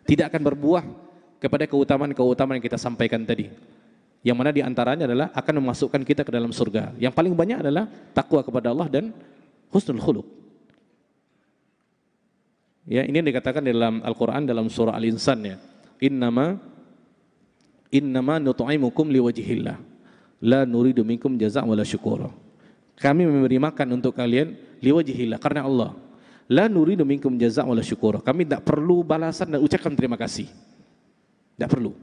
S1: Tidak akan berbuah kepada keutamaan-keutamaan yang kita sampaikan tadi yang mana diantaranya adalah akan memasukkan kita ke dalam surga. Yang paling banyak adalah takwa kepada Allah dan husnul khuluq. Ya, ini yang dikatakan dalam Al-Qur'an dalam surah Al-Insan ya. Innama innama nut'imukum liwajhillah. La nuridu minkum jaza' wala syukura. Kami memberi makan untuk kalian liwajhillah karena Allah. La nuridu minkum jaza' wala syukura. Kami tidak perlu balasan dan ucapkan terima kasih. Tidak perlu.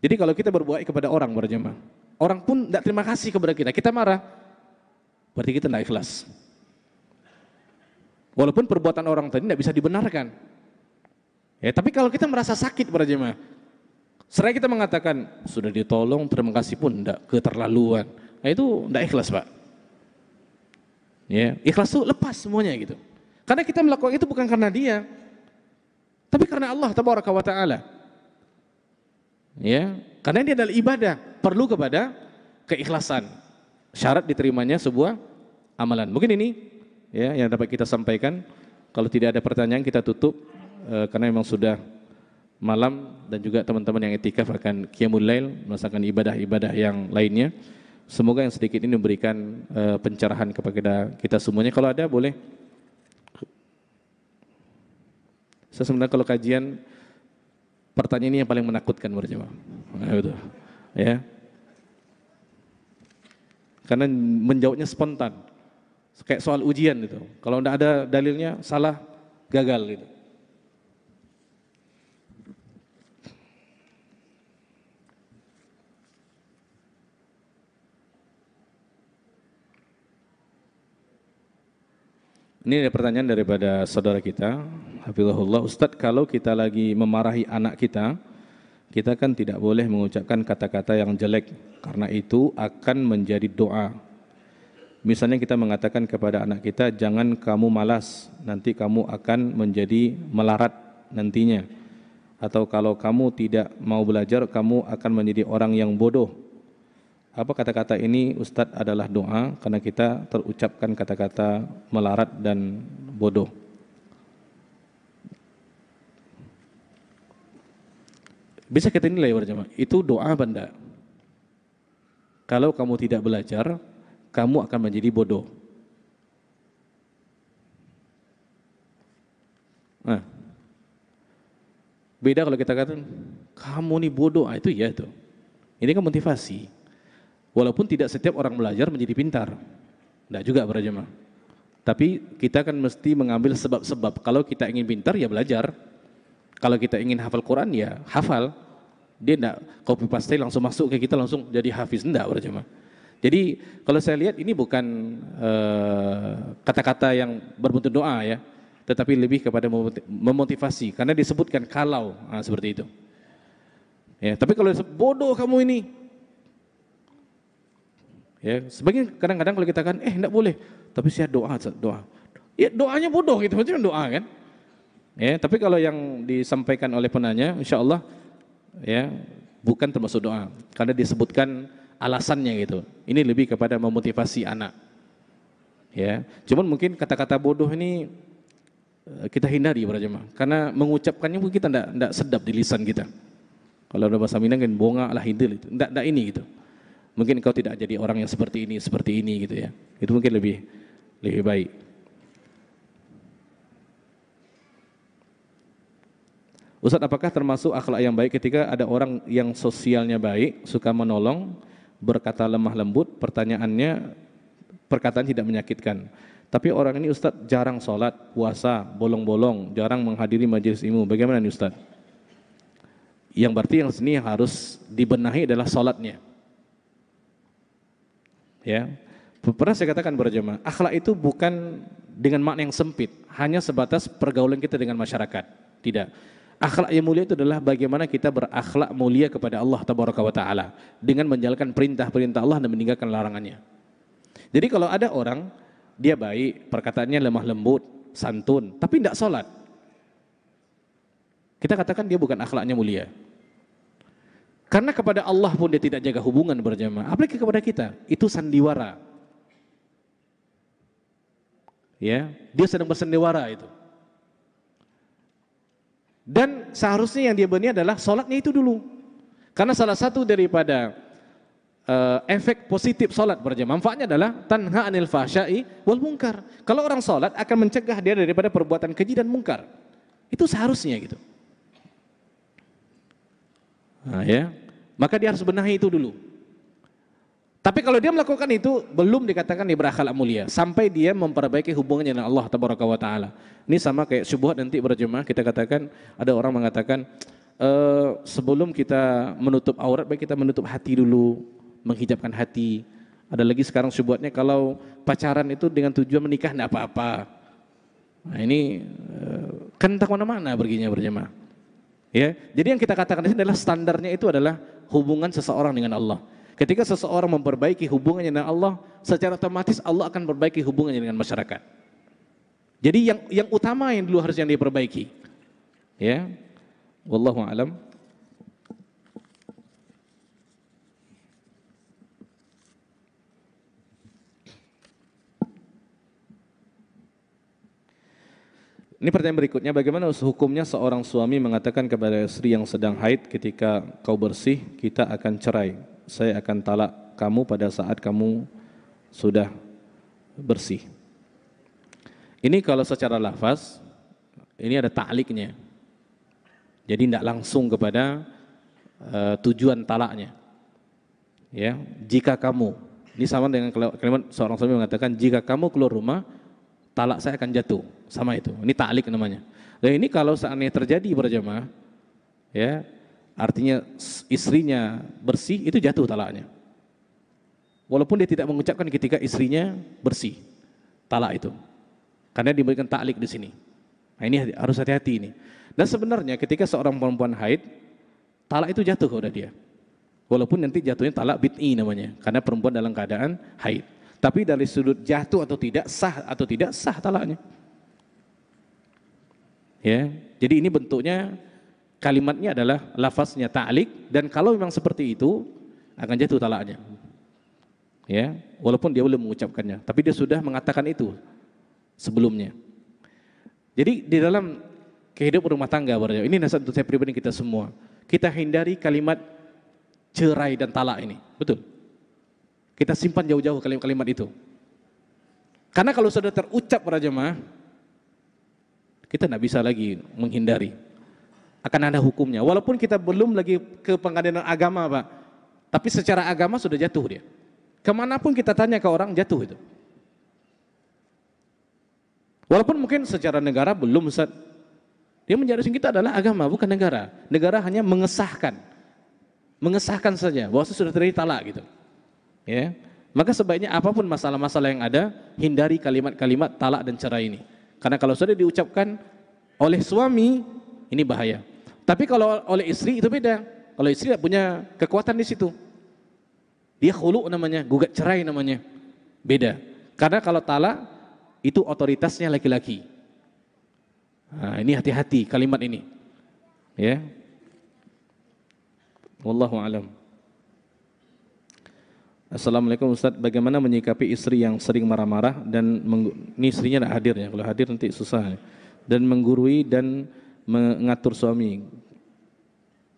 S1: Jadi kalau kita berbuat kepada orang berjemaah, orang pun tidak terima kasih kepada kita, kita marah, berarti kita tidak ikhlas. Walaupun perbuatan orang tadi tidak bisa dibenarkan. Ya, tapi kalau kita merasa sakit berjemaah, seraya kita mengatakan sudah ditolong, terima kasih pun tidak keterlaluan. Nah itu tidak ikhlas pak. Ya, ikhlas itu lepas semuanya gitu. Karena kita melakukan itu bukan karena dia, tapi karena Allah Tabaraka wa Taala ya karena ini adalah ibadah perlu kepada keikhlasan syarat diterimanya sebuah amalan mungkin ini ya yang dapat kita sampaikan kalau tidak ada pertanyaan kita tutup uh, karena memang sudah malam dan juga teman-teman yang etikaf akan kiamul lail melaksanakan ibadah-ibadah yang lainnya semoga yang sedikit ini memberikan uh, pencerahan kepada kita semuanya kalau ada boleh saya sebenarnya kalau kajian Pertanyaan ini yang paling menakutkan menurut Nah, betul. Ya. Karena menjawabnya spontan. Kayak soal ujian itu. Kalau tidak ada dalilnya salah, gagal gitu. Ini ada pertanyaan daripada saudara kita, hafizahullah, Ustadz kalau kita lagi memarahi anak kita, kita kan tidak boleh mengucapkan kata-kata yang jelek karena itu akan menjadi doa. Misalnya kita mengatakan kepada anak kita jangan kamu malas, nanti kamu akan menjadi melarat nantinya. Atau kalau kamu tidak mau belajar, kamu akan menjadi orang yang bodoh. Apa kata-kata ini Ustadz adalah doa karena kita terucapkan kata-kata melarat dan bodoh. Bisa kita nilai berjamaah, itu doa benda. Kalau kamu tidak belajar, kamu akan menjadi bodoh. Nah, beda kalau kita katakan kamu ini bodoh, ah, itu ya itu. Ini kan motivasi. Walaupun tidak setiap orang belajar menjadi pintar. Tidak juga berjamaah. Tapi kita kan mesti mengambil sebab-sebab. Kalau kita ingin pintar ya belajar. Kalau kita ingin hafal Quran ya hafal. Dia tidak copy paste langsung masuk ke kita langsung jadi hafiz enggak berjamaah. Jadi kalau saya lihat ini bukan eh, kata-kata uh, yang berbentuk doa ya, tetapi lebih kepada memotivasi karena disebutkan kalau nah, seperti itu. Ya, tapi kalau bodoh kamu ini. Ya, sebagian kadang-kadang kalau kita kan eh enggak boleh, tapi saya doa, doa. Ya doanya bodoh gitu, maksudnya doa kan? Ya, tapi kalau yang disampaikan oleh penanya, insya Allah, ya bukan termasuk doa, karena disebutkan alasannya gitu. Ini lebih kepada memotivasi anak. Ya, cuman mungkin kata-kata bodoh ini eh, kita hindari para jemaah, karena mengucapkannya mungkin kita tidak tidak sedap di lisan kita. Kalau ada bahasa Minang kan bonga lah hindil itu, tidak tidak ini gitu. Mungkin kau tidak jadi orang yang seperti ini, seperti ini gitu ya. Itu mungkin lebih lebih baik. Ustaz, apakah termasuk akhlak yang baik ketika ada orang yang sosialnya baik, suka menolong, berkata lemah lembut, pertanyaannya perkataan tidak menyakitkan. Tapi orang ini Ustaz jarang sholat, puasa, bolong-bolong, jarang menghadiri majelis ilmu. Bagaimana nih Ustaz? Yang berarti yang sini harus dibenahi adalah sholatnya. Ya, pernah saya katakan berjamaah, akhlak itu bukan dengan makna yang sempit, hanya sebatas pergaulan kita dengan masyarakat. Tidak Akhlak yang mulia itu adalah bagaimana kita berakhlak mulia kepada Allah Tabaraka wa taala dengan menjalankan perintah-perintah Allah dan meninggalkan larangannya. Jadi kalau ada orang dia baik, perkataannya lemah lembut, santun, tapi tidak sholat. Kita katakan dia bukan akhlaknya mulia. Karena kepada Allah pun dia tidak jaga hubungan berjamaah, apalagi kepada kita. Itu sandiwara. Ya, dia sedang bersandiwara itu. Dan seharusnya yang dia benih adalah sholatnya itu dulu. Karena salah satu daripada uh, efek positif sholat berjamaah manfaatnya adalah tanha anil fasyai wal mungkar. Kalau orang sholat akan mencegah dia daripada perbuatan keji dan mungkar. Itu seharusnya gitu. Nah, ya. Maka dia harus benahi itu dulu. Tapi kalau dia melakukan itu belum dikatakan dia berakhlak mulia sampai dia memperbaiki hubungannya dengan Allah tabaraka wa taala. Ini sama kayak subuh nanti berjemaah kita katakan ada orang mengatakan e, sebelum kita menutup aurat baik kita menutup hati dulu, menghijabkan hati. Ada lagi sekarang subuhnya kalau pacaran itu dengan tujuan menikah enggak apa-apa. Nah ini eh, kan tak mana-mana perginya berjemaah. Ya, jadi yang kita katakan di sini adalah standarnya itu adalah hubungan seseorang dengan Allah. Ketika seseorang memperbaiki hubungannya dengan Allah, secara otomatis Allah akan memperbaiki hubungannya dengan masyarakat. Jadi yang yang utama yang dulu harus yang diperbaiki. Ya. Wallahu alam. Ini pertanyaan berikutnya, bagaimana hukumnya seorang suami mengatakan kepada istri yang sedang haid ketika kau bersih, kita akan cerai? saya akan talak kamu pada saat kamu sudah bersih. Ini kalau secara lafaz, ini ada takliknya. Jadi tidak langsung kepada uh, tujuan talaknya. Ya, jika kamu, ini sama dengan kalimat seorang suami mengatakan, jika kamu keluar rumah, talak saya akan jatuh. Sama itu, ini taklik namanya. Dan ini kalau seandainya terjadi berjamaah, ya artinya istrinya bersih, itu jatuh talaknya. Walaupun dia tidak mengucapkan ketika istrinya bersih, talak itu. Karena diberikan taklik di sini. Nah ini harus hati-hati ini. Dan sebenarnya ketika seorang perempuan haid, talak itu jatuh kepada dia. Walaupun nanti jatuhnya talak bid'i namanya, karena perempuan dalam keadaan haid. Tapi dari sudut jatuh atau tidak sah atau tidak sah talaknya. Ya, jadi ini bentuknya kalimatnya adalah lafaznya ta'lik dan kalau memang seperti itu akan jatuh talaknya. Ya, walaupun dia belum mengucapkannya, tapi dia sudah mengatakan itu sebelumnya. Jadi di dalam kehidupan rumah tangga berarti ini nasihat untuk saya pribadi kita semua. Kita hindari kalimat cerai dan talak ini. Betul. Kita simpan jauh-jauh kalimat-kalimat itu. Karena kalau sudah terucap para jemaah, kita tidak bisa lagi menghindari akan ada hukumnya. Walaupun kita belum lagi ke pengadilan agama, Pak. Tapi secara agama sudah jatuh dia. Kemanapun kita tanya ke orang, jatuh itu. Walaupun mungkin secara negara belum, Ustaz. Dia menjadi kita adalah agama, bukan negara. Negara hanya mengesahkan. Mengesahkan saja, bahwa sudah terjadi talak gitu. Ya. Maka sebaiknya apapun masalah-masalah yang ada, hindari kalimat-kalimat talak dan cerai ini. Karena kalau sudah diucapkan oleh suami, ini bahaya. Tapi kalau oleh istri itu beda. Kalau istri tidak punya kekuatan di situ. Dia khulu namanya, gugat cerai namanya. Beda. Karena kalau talak itu otoritasnya laki-laki. Nah, ini hati-hati kalimat ini. Ya. Wallahu alam. Assalamualaikum Ustaz, bagaimana menyikapi istri yang sering marah-marah dan ini istrinya tidak hadir ya, kalau hadir nanti susah dan menggurui dan mengatur suami.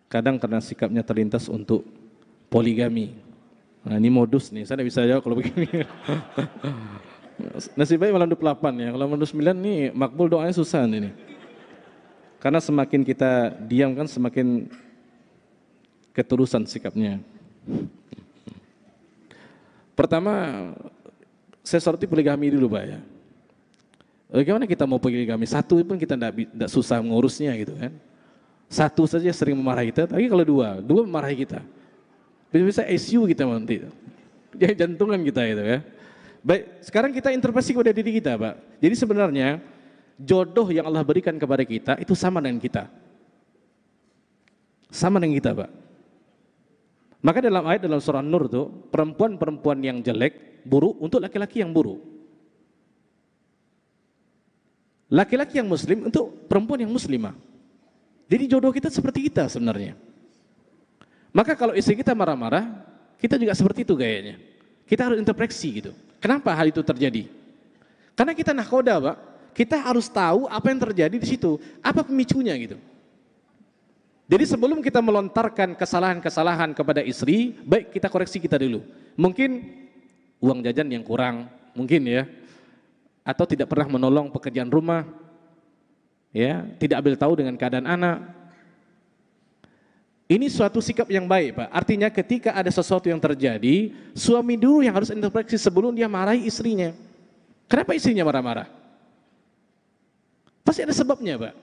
S1: Kadang karena sikapnya terlintas untuk poligami. Nah, ini modus nih, saya tidak bisa jawab kalau begini. Nasib baik malam 28 ya, kalau malam 29 nih makbul doanya susah nih. Karena semakin kita diam kan semakin keterusan sikapnya. Pertama, saya soroti poligami dulu Pak ya. Bagaimana kita mau pergi kami Satu pun kita tidak susah mengurusnya gitu kan. Satu saja sering memarahi kita, tapi kalau dua, dua memarahi kita. Bisa-bisa ICU kita nanti. Ya, jantungan kita itu ya. Baik, sekarang kita interpretasi kepada diri kita, Pak. Jadi sebenarnya jodoh yang Allah berikan kepada kita itu sama dengan kita. Sama dengan kita, Pak. Maka dalam ayat dalam surah Nur itu perempuan-perempuan yang jelek, buruk untuk laki-laki yang buruk. Laki-laki yang muslim untuk perempuan yang muslimah. Jadi jodoh kita seperti kita sebenarnya. Maka kalau istri kita marah-marah, kita juga seperti itu gayanya. Kita harus interpreksi gitu. Kenapa hal itu terjadi? Karena kita nahkoda, Pak. Kita harus tahu apa yang terjadi di situ, apa pemicunya gitu. Jadi sebelum kita melontarkan kesalahan-kesalahan kepada istri, baik kita koreksi kita dulu. Mungkin uang jajan yang kurang, mungkin ya atau tidak pernah menolong pekerjaan rumah, ya, tidak ambil tahu dengan keadaan anak. Ini suatu sikap yang baik, Pak. Artinya ketika ada sesuatu yang terjadi, suami dulu yang harus introspeksi sebelum dia marahi istrinya. Kenapa istrinya marah-marah? Pasti ada sebabnya, Pak.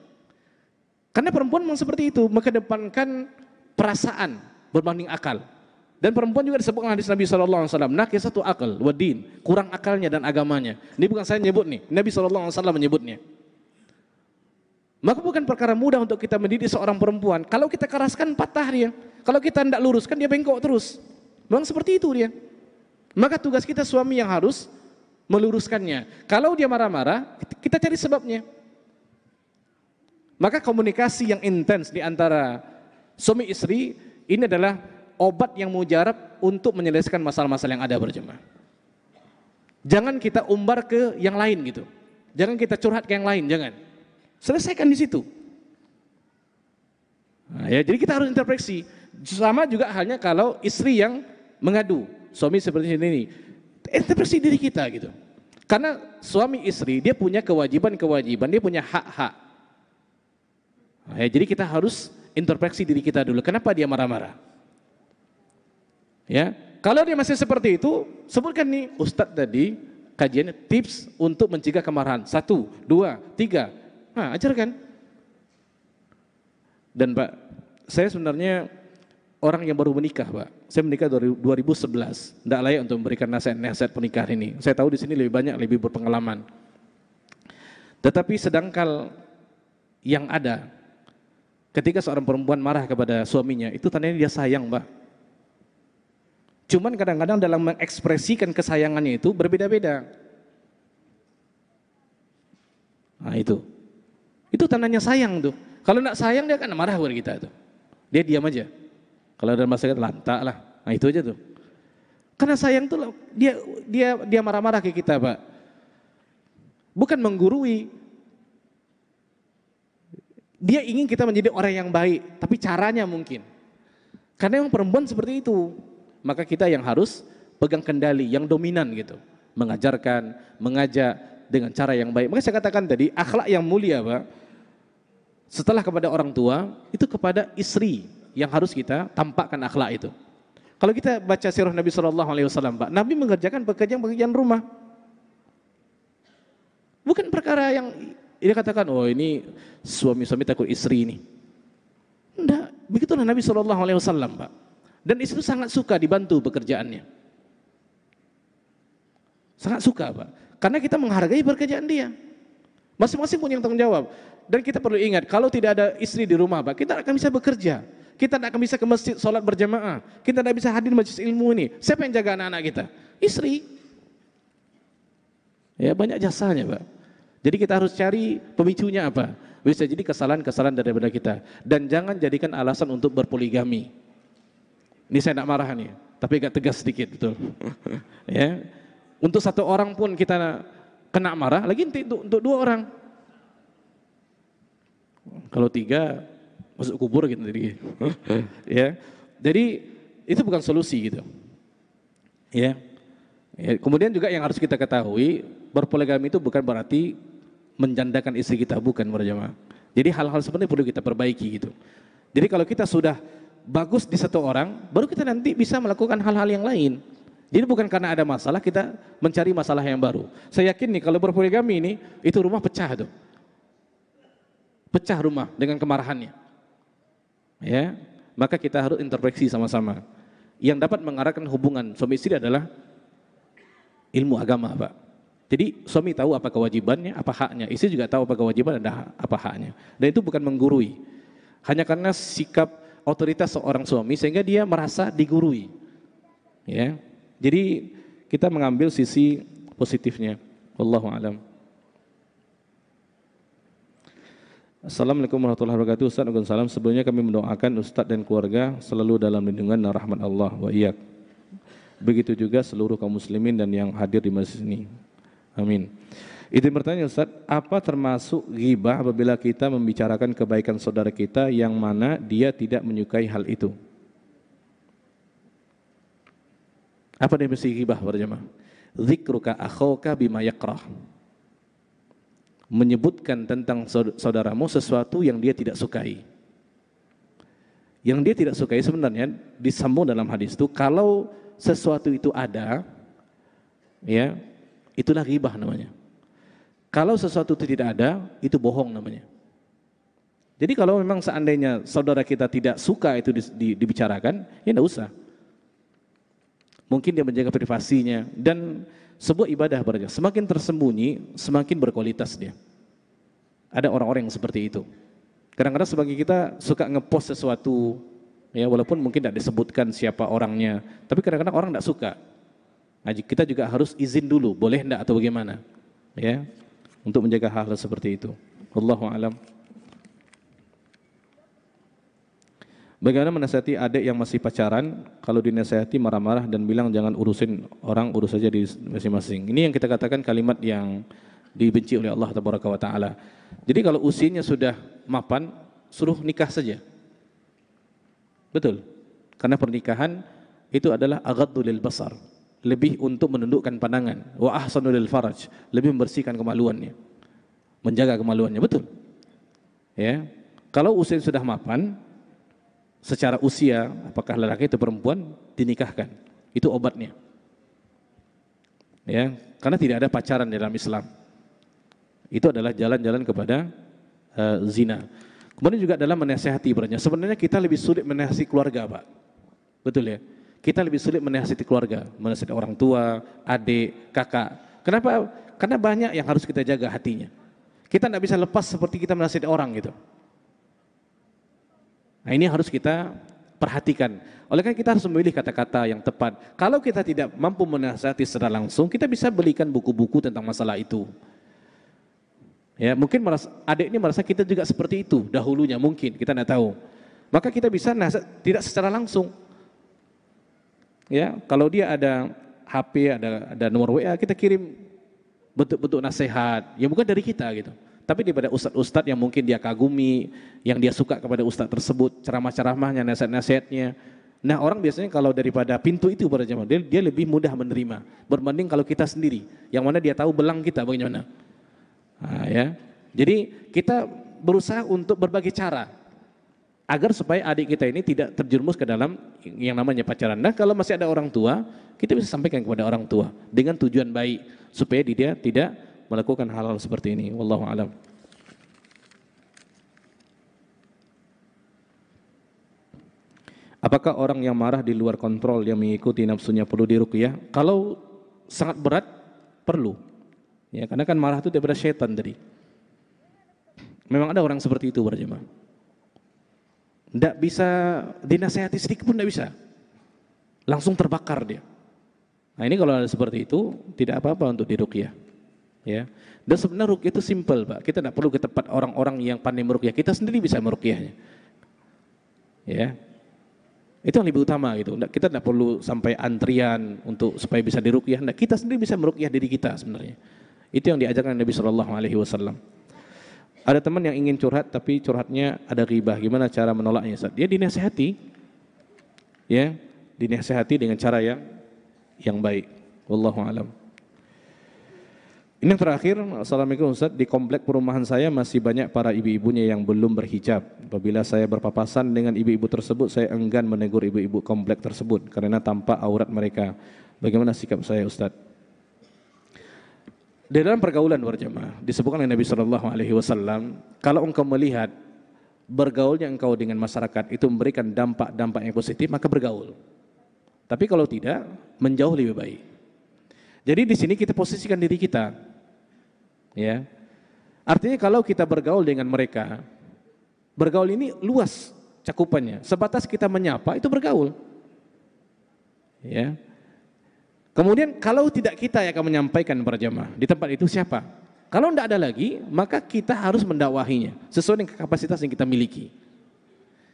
S1: Karena perempuan memang seperti itu, mengedepankan perasaan berbanding akal. Dan perempuan juga disebutkan hadis Nabi SAW. Alaihi Wasallam. satu akal, wadin, kurang akalnya dan agamanya. Ini bukan saya nyebut nih, Nabi SAW menyebutnya. Maka bukan perkara mudah untuk kita mendidik seorang perempuan. Kalau kita keraskan patah dia. Kalau kita tidak luruskan dia bengkok terus. Memang seperti itu dia. Maka tugas kita suami yang harus meluruskannya. Kalau dia marah-marah, kita cari sebabnya. Maka komunikasi yang intens di antara suami istri ini adalah obat yang mujarab untuk menyelesaikan masalah-masalah yang ada berjemaah. Jangan kita umbar ke yang lain gitu. Jangan kita curhat ke yang lain, jangan. Selesaikan di situ. Nah, ya, jadi kita harus interpreksi. Sama juga halnya kalau istri yang mengadu, suami seperti ini. ini. Interpreksi diri kita gitu. Karena suami istri dia punya kewajiban-kewajiban, dia punya hak-hak. Nah, ya, jadi kita harus interpreksi diri kita dulu. Kenapa dia marah-marah? Ya, kalau dia masih seperti itu, sebutkan nih Ustadz tadi kajiannya tips untuk mencegah kemarahan. Satu, dua, tiga. Nah, ajarkan. Dan Pak, saya sebenarnya orang yang baru menikah, Pak. Saya menikah 2011. Tidak layak untuk memberikan nasihat-nasihat pernikahan ini. Saya tahu di sini lebih banyak, lebih berpengalaman. Tetapi sedangkan yang ada, ketika seorang perempuan marah kepada suaminya, itu tandanya dia sayang, Pak. Cuman kadang-kadang dalam mengekspresikan kesayangannya itu berbeda-beda. Nah itu. Itu tandanya sayang tuh. Kalau nak sayang dia kan marah kepada kita tuh. Dia diam aja. Kalau dalam masyarakat lantak lah. Nah itu aja tuh. Karena sayang tuh dia dia dia marah-marah ke kita pak. Bukan menggurui. Dia ingin kita menjadi orang yang baik, tapi caranya mungkin. Karena yang perempuan seperti itu maka kita yang harus pegang kendali, yang dominan gitu. Mengajarkan, mengajak dengan cara yang baik. Maka saya katakan tadi, akhlak yang mulia Pak, setelah kepada orang tua, itu kepada istri yang harus kita tampakkan akhlak itu. Kalau kita baca sirah Nabi Shallallahu Alaihi Wasallam, Pak, Nabi mengerjakan pekerjaan-pekerjaan rumah. Bukan perkara yang dia katakan, oh ini suami-suami takut istri ini. Tidak, begitulah Nabi Shallallahu Alaihi Wasallam, Pak. Dan istri sangat suka dibantu pekerjaannya. Sangat suka Pak. Karena kita menghargai pekerjaan dia. Masing-masing punya tanggung jawab. Dan kita perlu ingat, kalau tidak ada istri di rumah Pak, kita akan bisa bekerja. Kita tidak akan bisa ke masjid sholat berjamaah. Kita tidak bisa hadir majelis ilmu ini. Siapa yang jaga anak-anak kita? Istri. Ya banyak jasanya Pak. Jadi kita harus cari pemicunya apa? Bisa jadi kesalahan-kesalahan daripada kita. Dan jangan jadikan alasan untuk berpoligami. Ini saya tidak marah nih, tapi agak tegas sedikit betul. ya. Untuk satu orang pun kita kena marah, lagi untuk, untuk dua orang. Kalau tiga masuk kubur gitu jadi. ya. Jadi itu bukan solusi gitu. Ya. ya. Kemudian juga yang harus kita ketahui, berpoligami itu bukan berarti menjandakan istri kita, bukan berjamaah. Jadi hal-hal seperti perlu kita perbaiki gitu. Jadi kalau kita sudah bagus di satu orang, baru kita nanti bisa melakukan hal-hal yang lain. Jadi bukan karena ada masalah kita mencari masalah yang baru. Saya yakin nih kalau berpoligami ini itu rumah pecah tuh. Pecah rumah dengan kemarahannya. Ya, maka kita harus introspeksi sama-sama. Yang dapat mengarahkan hubungan suami istri adalah ilmu agama, Pak. Jadi suami tahu apa kewajibannya, apa haknya. Istri juga tahu apa kewajiban dan apa haknya. Dan itu bukan menggurui. Hanya karena sikap otoritas seorang suami sehingga dia merasa digurui. Ya. Jadi kita mengambil sisi positifnya. Wallahu alam. Assalamualaikum warahmatullahi wabarakatuh Ustaz Agung Salam Sebelumnya kami mendoakan Ustaz dan keluarga Selalu dalam lindungan dan rahmat Allah Wa iyak Begitu juga seluruh kaum muslimin dan yang hadir di masjid ini Amin Izin bertanya Ustaz, apa termasuk ghibah apabila kita membicarakan kebaikan saudara kita yang mana dia tidak menyukai hal itu? Apa definisi ghibah para jemaah? Zikruka akhoka bima yakrah. Menyebutkan tentang saudaramu sesuatu yang dia tidak sukai. Yang dia tidak sukai sebenarnya disambung dalam hadis itu kalau sesuatu itu ada ya itulah ghibah namanya kalau sesuatu itu tidak ada, itu bohong namanya. Jadi kalau memang seandainya saudara kita tidak suka itu di, di, dibicarakan, ya tidak usah. Mungkin dia menjaga privasinya dan sebuah ibadah berarti semakin tersembunyi, semakin berkualitas dia. Ada orang-orang yang seperti itu. Kadang-kadang sebagai kita suka ngepost sesuatu, ya walaupun mungkin tidak disebutkan siapa orangnya, tapi kadang-kadang orang tidak suka. Nah, kita juga harus izin dulu, boleh tidak atau bagaimana? Ya, untuk menjaga hal, -hal seperti itu. Allahu alam. Bagaimana menasihati adik yang masih pacaran kalau dinasihati marah-marah dan bilang jangan urusin orang urus saja di masing-masing. Ini yang kita katakan kalimat yang dibenci oleh Allah tabaraka wa taala. Jadi kalau usianya sudah mapan, suruh nikah saja. Betul. Karena pernikahan itu adalah aghaddu basar lebih untuk menundukkan pandangan wa ahsanul faraj lebih membersihkan kemaluannya menjaga kemaluannya betul ya kalau usia sudah mapan secara usia apakah lelaki atau perempuan dinikahkan itu obatnya ya karena tidak ada pacaran di dalam Islam itu adalah jalan-jalan kepada uh, zina kemudian juga dalam menasehati ibaratnya sebenarnya kita lebih sulit menasehati keluarga pak betul ya kita lebih sulit menasihati keluarga, menasihati orang tua, adik, kakak. Kenapa? Karena banyak yang harus kita jaga hatinya. Kita tidak bisa lepas seperti kita menasihati orang gitu. Nah ini harus kita perhatikan. Oleh karena kita harus memilih kata-kata yang tepat. Kalau kita tidak mampu menasihati secara langsung, kita bisa belikan buku-buku tentang masalah itu. Ya, mungkin merasa, adik ini merasa kita juga seperti itu dahulunya mungkin, kita tidak tahu. Maka kita bisa nasihat tidak secara langsung ya kalau dia ada HP ada ada nomor WA kita kirim bentuk-bentuk nasihat ya bukan dari kita gitu tapi daripada ustadz-ustadz yang mungkin dia kagumi yang dia suka kepada ustadz tersebut ceramah-ceramahnya nasihat-nasihatnya nah orang biasanya kalau daripada pintu itu pada zaman dia, dia lebih mudah menerima berbanding kalau kita sendiri yang mana dia tahu belang kita bagaimana nah, ya jadi kita berusaha untuk berbagai cara agar supaya adik kita ini tidak terjerumus ke dalam yang namanya pacaran. Nah, kalau masih ada orang tua, kita bisa sampaikan kepada orang tua dengan tujuan baik supaya dia tidak melakukan hal-hal seperti ini. Wallahu alam. Apakah orang yang marah di luar kontrol yang mengikuti nafsunya perlu diruqyah? Kalau sangat berat perlu. Ya, karena kan marah itu daripada setan tadi. Memang ada orang seperti itu berjemaah. Tidak bisa dinasehati sedikit pun tidak bisa. Langsung terbakar dia. Nah ini kalau ada seperti itu, tidak apa-apa untuk dirukyah. Ya. Dan sebenarnya rukyah itu simple Pak. Kita tidak perlu ke tempat orang-orang yang pandai merukyah. Kita sendiri bisa merukyahnya. Ya. Itu yang lebih utama gitu. Kita tidak perlu sampai antrian untuk supaya bisa dirukyah. Nah, kita sendiri bisa merukyah diri kita sebenarnya. Itu yang diajarkan Nabi Shallallahu Alaihi Wasallam. Ada teman yang ingin curhat tapi curhatnya ada ribah. Gimana cara menolaknya Ustaz? Dia dinasehati. Ya, dinasehati dengan cara yang yang baik. Wallahu alam. Ini yang terakhir, Assalamualaikum Ustaz, di komplek perumahan saya masih banyak para ibu-ibunya yang belum berhijab. Apabila saya berpapasan dengan ibu-ibu tersebut, saya enggan menegur ibu-ibu komplek tersebut karena tampak aurat mereka. Bagaimana sikap saya Ustaz? Di dalam pergaulan berjamaah disebutkan oleh Nabi Shallallahu Alaihi Wasallam, kalau engkau melihat bergaulnya engkau dengan masyarakat itu memberikan dampak-dampak yang positif, maka bergaul. Tapi kalau tidak, menjauh lebih baik. Jadi di sini kita posisikan diri kita. Ya. Artinya kalau kita bergaul dengan mereka, bergaul ini luas cakupannya. Sebatas kita menyapa itu bergaul. Ya. Kemudian kalau tidak kita yang akan menyampaikan berjamaah di tempat itu siapa? Kalau tidak ada lagi, maka kita harus mendakwahinya sesuai dengan kapasitas yang kita miliki.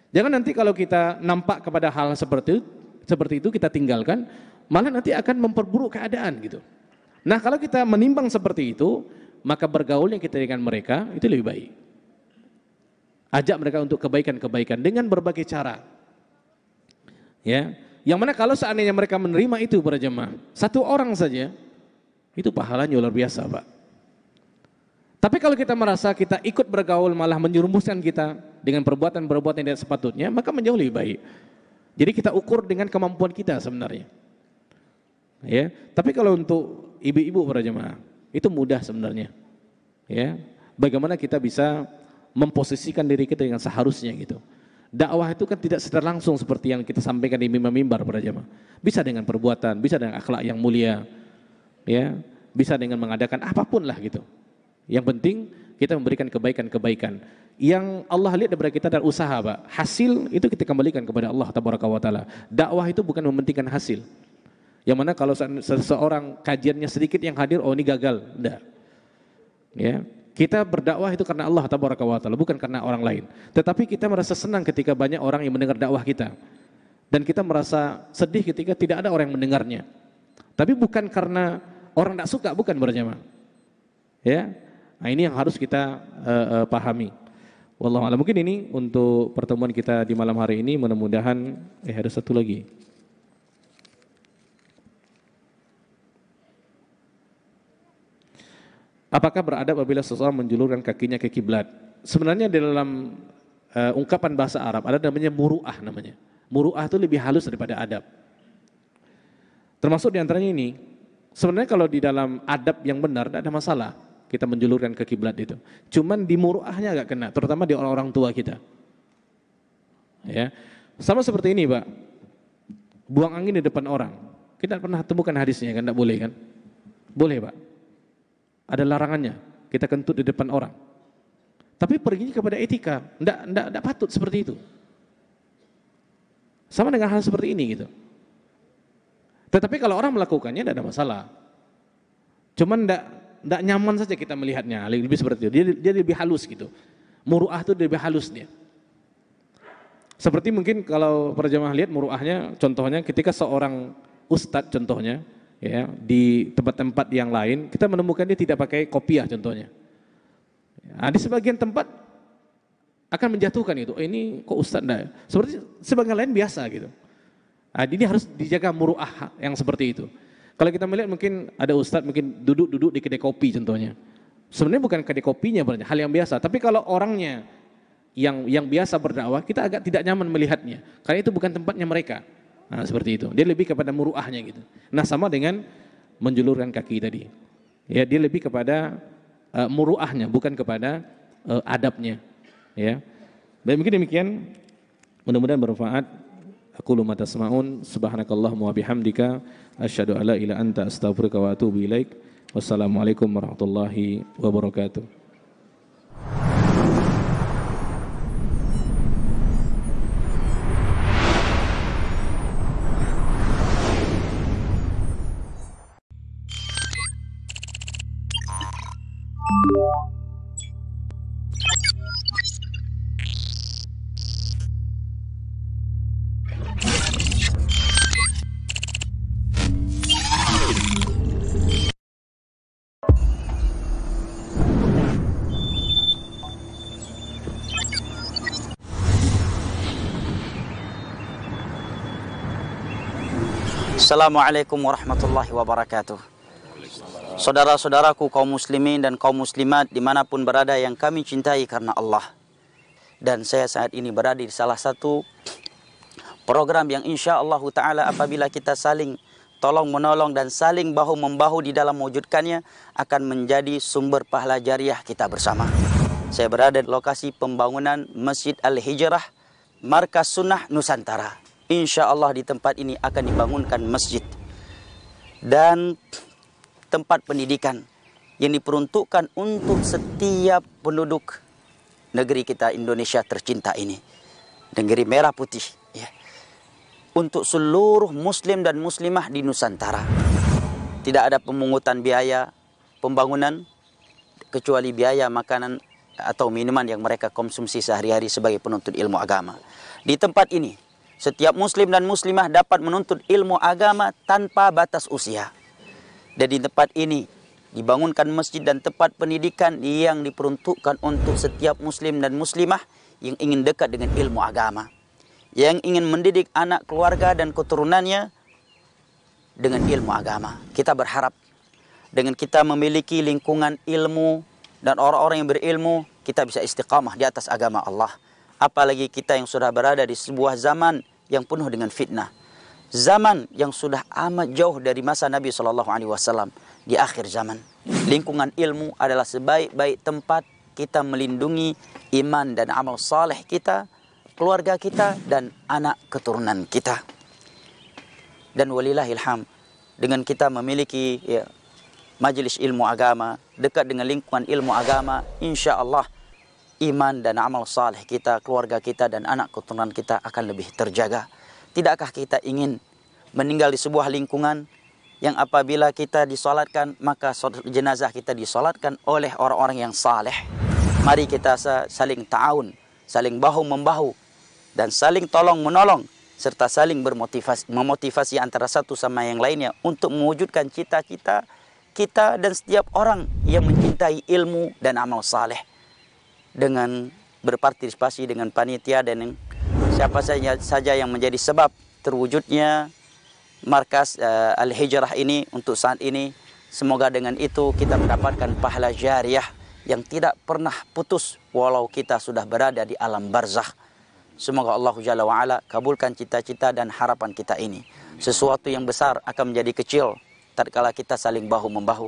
S1: Jangan nanti kalau kita nampak kepada hal seperti itu, seperti itu kita tinggalkan, malah nanti akan memperburuk keadaan gitu. Nah kalau kita menimbang seperti itu, maka bergaul yang kita dengan mereka itu lebih baik. Ajak mereka untuk kebaikan-kebaikan dengan berbagai cara. Ya, yang mana kalau seandainya mereka menerima itu para jemaah, satu orang saja, itu pahalanya luar biasa Pak. Tapi kalau kita merasa kita ikut bergaul malah menyerumuskan kita dengan perbuatan-perbuatan yang tidak sepatutnya, maka menjauh lebih baik. Jadi kita ukur dengan kemampuan kita sebenarnya. Ya, tapi kalau untuk ibu-ibu para jemaah, itu mudah sebenarnya. Ya, bagaimana kita bisa memposisikan diri kita dengan seharusnya gitu dakwah itu kan tidak secara langsung seperti yang kita sampaikan di mimbar-mimbar pada jamaah. Bisa dengan perbuatan, bisa dengan akhlak yang mulia, ya, bisa dengan mengadakan apapun lah gitu. Yang penting kita memberikan kebaikan-kebaikan. Yang Allah lihat daripada kita dan usaha, Pak. Hasil itu kita kembalikan kepada Allah Tabaraka taala. Dakwah itu bukan mementingkan hasil. Yang mana kalau seseorang kajiannya sedikit yang hadir, oh ini gagal. Enggak. Ya. Kita berdakwah itu karena Allah tabaraka wa taala, bukan karena orang lain. Tetapi kita merasa senang ketika banyak orang yang mendengar dakwah kita. Dan kita merasa sedih ketika tidak ada orang yang mendengarnya. Tapi bukan karena orang tidak suka, bukan berjamaah. Ya. Nah, ini yang harus kita uh, uh, pahami. Wallahualam Mungkin ini untuk pertemuan kita di malam hari ini mudah-mudahan eh ada satu lagi. Apakah beradab apabila seseorang menjulurkan kakinya ke kiblat? Sebenarnya di dalam uh, ungkapan bahasa Arab ada namanya muruah namanya. Muruah itu lebih halus daripada adab. Termasuk di antaranya ini, sebenarnya kalau di dalam adab yang benar tidak ada masalah kita menjulurkan ke kiblat itu. Cuman di muruahnya agak kena, terutama di orang-orang tua kita. Ya, sama seperti ini pak, buang angin di depan orang. Kita pernah temukan hadisnya kan, tidak boleh kan? Boleh pak. Ada larangannya, kita kentut di depan orang. Tapi pergi kepada etika, ndak ndak ndak patut seperti itu. Sama dengan hal seperti ini gitu. Tetapi kalau orang melakukannya tidak ada masalah. Cuman ndak ndak nyaman saja kita melihatnya, lebih seperti itu. Dia, dia lebih halus gitu. Muruah itu lebih halus dia. Seperti mungkin kalau para jamaah lihat muruahnya, contohnya ketika seorang ustadz contohnya, ya di tempat-tempat yang lain kita menemukan dia tidak pakai kopiah contohnya. Nah, di sebagian tempat akan menjatuhkan itu. Oh, ini kok Ustaz enggak? Seperti sebagian lain biasa gitu. Nah, ini harus dijaga muruah yang seperti itu. Kalau kita melihat mungkin ada Ustaz mungkin duduk-duduk di kedai kopi contohnya. Sebenarnya bukan kedai kopinya berarti hal yang biasa. Tapi kalau orangnya yang yang biasa berdakwah kita agak tidak nyaman melihatnya karena itu bukan tempatnya mereka. Nah, seperti itu. Dia lebih kepada muruahnya gitu. Nah, sama dengan menjulurkan kaki tadi. Ya, dia lebih kepada uh, muruahnya bukan kepada uh, adabnya. Ya. Baik, mungkin demikian mudah-mudahan bermanfaat. Aku lumata semaun subhanakallahumma bihamdika asyhadu alla ila anta astaghfiruka wa atubu ilaik. Wassalamualaikum warahmatullahi wabarakatuh.
S2: Assalamualaikum warahmatullahi wabarakatuh. Saudara-saudaraku kaum muslimin dan kaum muslimat dimanapun berada yang kami cintai karena Allah. Dan saya saat ini berada di salah satu program yang insya Allah ta'ala apabila kita saling tolong menolong dan saling bahu membahu di dalam mewujudkannya akan menjadi sumber pahala jariah kita bersama. Saya berada di lokasi pembangunan Masjid Al-Hijrah, Markas Sunnah Nusantara insya Allah di tempat ini akan dibangunkan masjid dan tempat pendidikan yang diperuntukkan untuk setiap penduduk negeri kita Indonesia tercinta ini negeri merah putih ya. untuk seluruh muslim dan muslimah di Nusantara tidak ada pemungutan biaya pembangunan kecuali biaya makanan atau minuman yang mereka konsumsi sehari-hari sebagai penuntut ilmu agama di tempat ini setiap muslim dan muslimah dapat menuntut ilmu agama tanpa batas usia. Dan di tempat ini dibangunkan masjid dan tempat pendidikan yang diperuntukkan untuk setiap muslim dan muslimah yang ingin dekat dengan ilmu agama. Yang ingin mendidik anak keluarga dan keturunannya dengan ilmu agama. Kita berharap dengan kita memiliki lingkungan ilmu dan orang-orang yang berilmu, kita bisa istiqamah di atas agama Allah apalagi kita yang sudah berada di sebuah zaman yang penuh dengan fitnah. Zaman yang sudah amat jauh dari masa Nabi Shallallahu Alaihi Wasallam di akhir zaman. Lingkungan ilmu adalah sebaik-baik tempat kita melindungi iman dan amal saleh kita, keluarga kita dan anak keturunan kita. Dan walillahilham dengan kita memiliki ya, majelis ilmu agama dekat dengan lingkungan ilmu agama, insya Allah iman dan amal saleh kita, keluarga kita dan anak keturunan kita akan lebih terjaga. Tidakkah kita ingin meninggal di sebuah lingkungan yang apabila kita disolatkan maka jenazah kita disolatkan oleh orang-orang yang saleh. Mari kita saling ta'awun, saling bahu membahu dan saling tolong menolong serta saling bermotivasi memotivasi antara satu sama yang lainnya untuk mewujudkan cita-cita kita dan setiap orang yang mencintai ilmu dan amal saleh dengan berpartisipasi dengan panitia dan siapa saja saja yang menjadi sebab terwujudnya markas uh, Al-Hijrah ini untuk saat ini semoga dengan itu kita mendapatkan pahala jariah yang tidak pernah putus walau kita sudah berada di alam barzah. Semoga Allah Jalla wa'ala kabulkan cita-cita dan harapan kita ini. Sesuatu yang besar akan menjadi kecil tatkala kita saling bahu-membahu.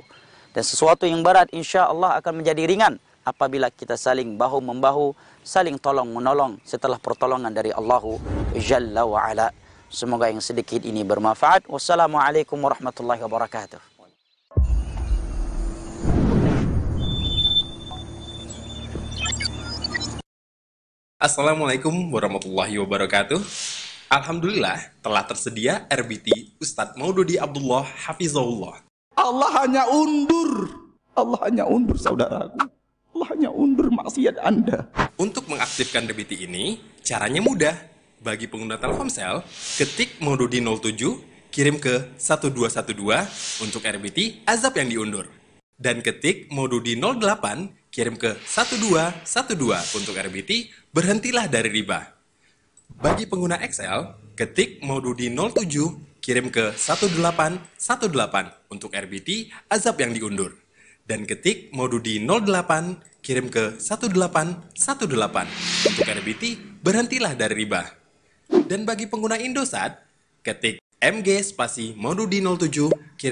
S2: Dan sesuatu yang berat insya Allah akan menjadi ringan apabila kita saling bahu membahu, saling tolong menolong setelah pertolongan dari Allah Jalla wa ala. Semoga yang sedikit ini bermanfaat. Wassalamualaikum warahmatullahi wabarakatuh.
S1: Assalamualaikum warahmatullahi wabarakatuh. Alhamdulillah telah tersedia RBT Ustadz Maududi Abdullah Hafizahullah. Allah hanya undur. Allah hanya undur saudaraku hanya undur maksiat Anda. Untuk mengaktifkan debiti ini, caranya mudah. Bagi pengguna Telkomsel, ketik mode di 07, kirim ke 1212 untuk RBT azab yang diundur. Dan ketik mode di 08, kirim ke 1212 untuk RBT berhentilah dari riba. Bagi pengguna XL, ketik mode di 07, kirim ke 1818 untuk RBT azab yang diundur dan ketik mode di 08 kirim ke 1818. Untuk NBT, berhentilah dari riba. Dan bagi pengguna Indosat, ketik MG spasi modu di 07, kirim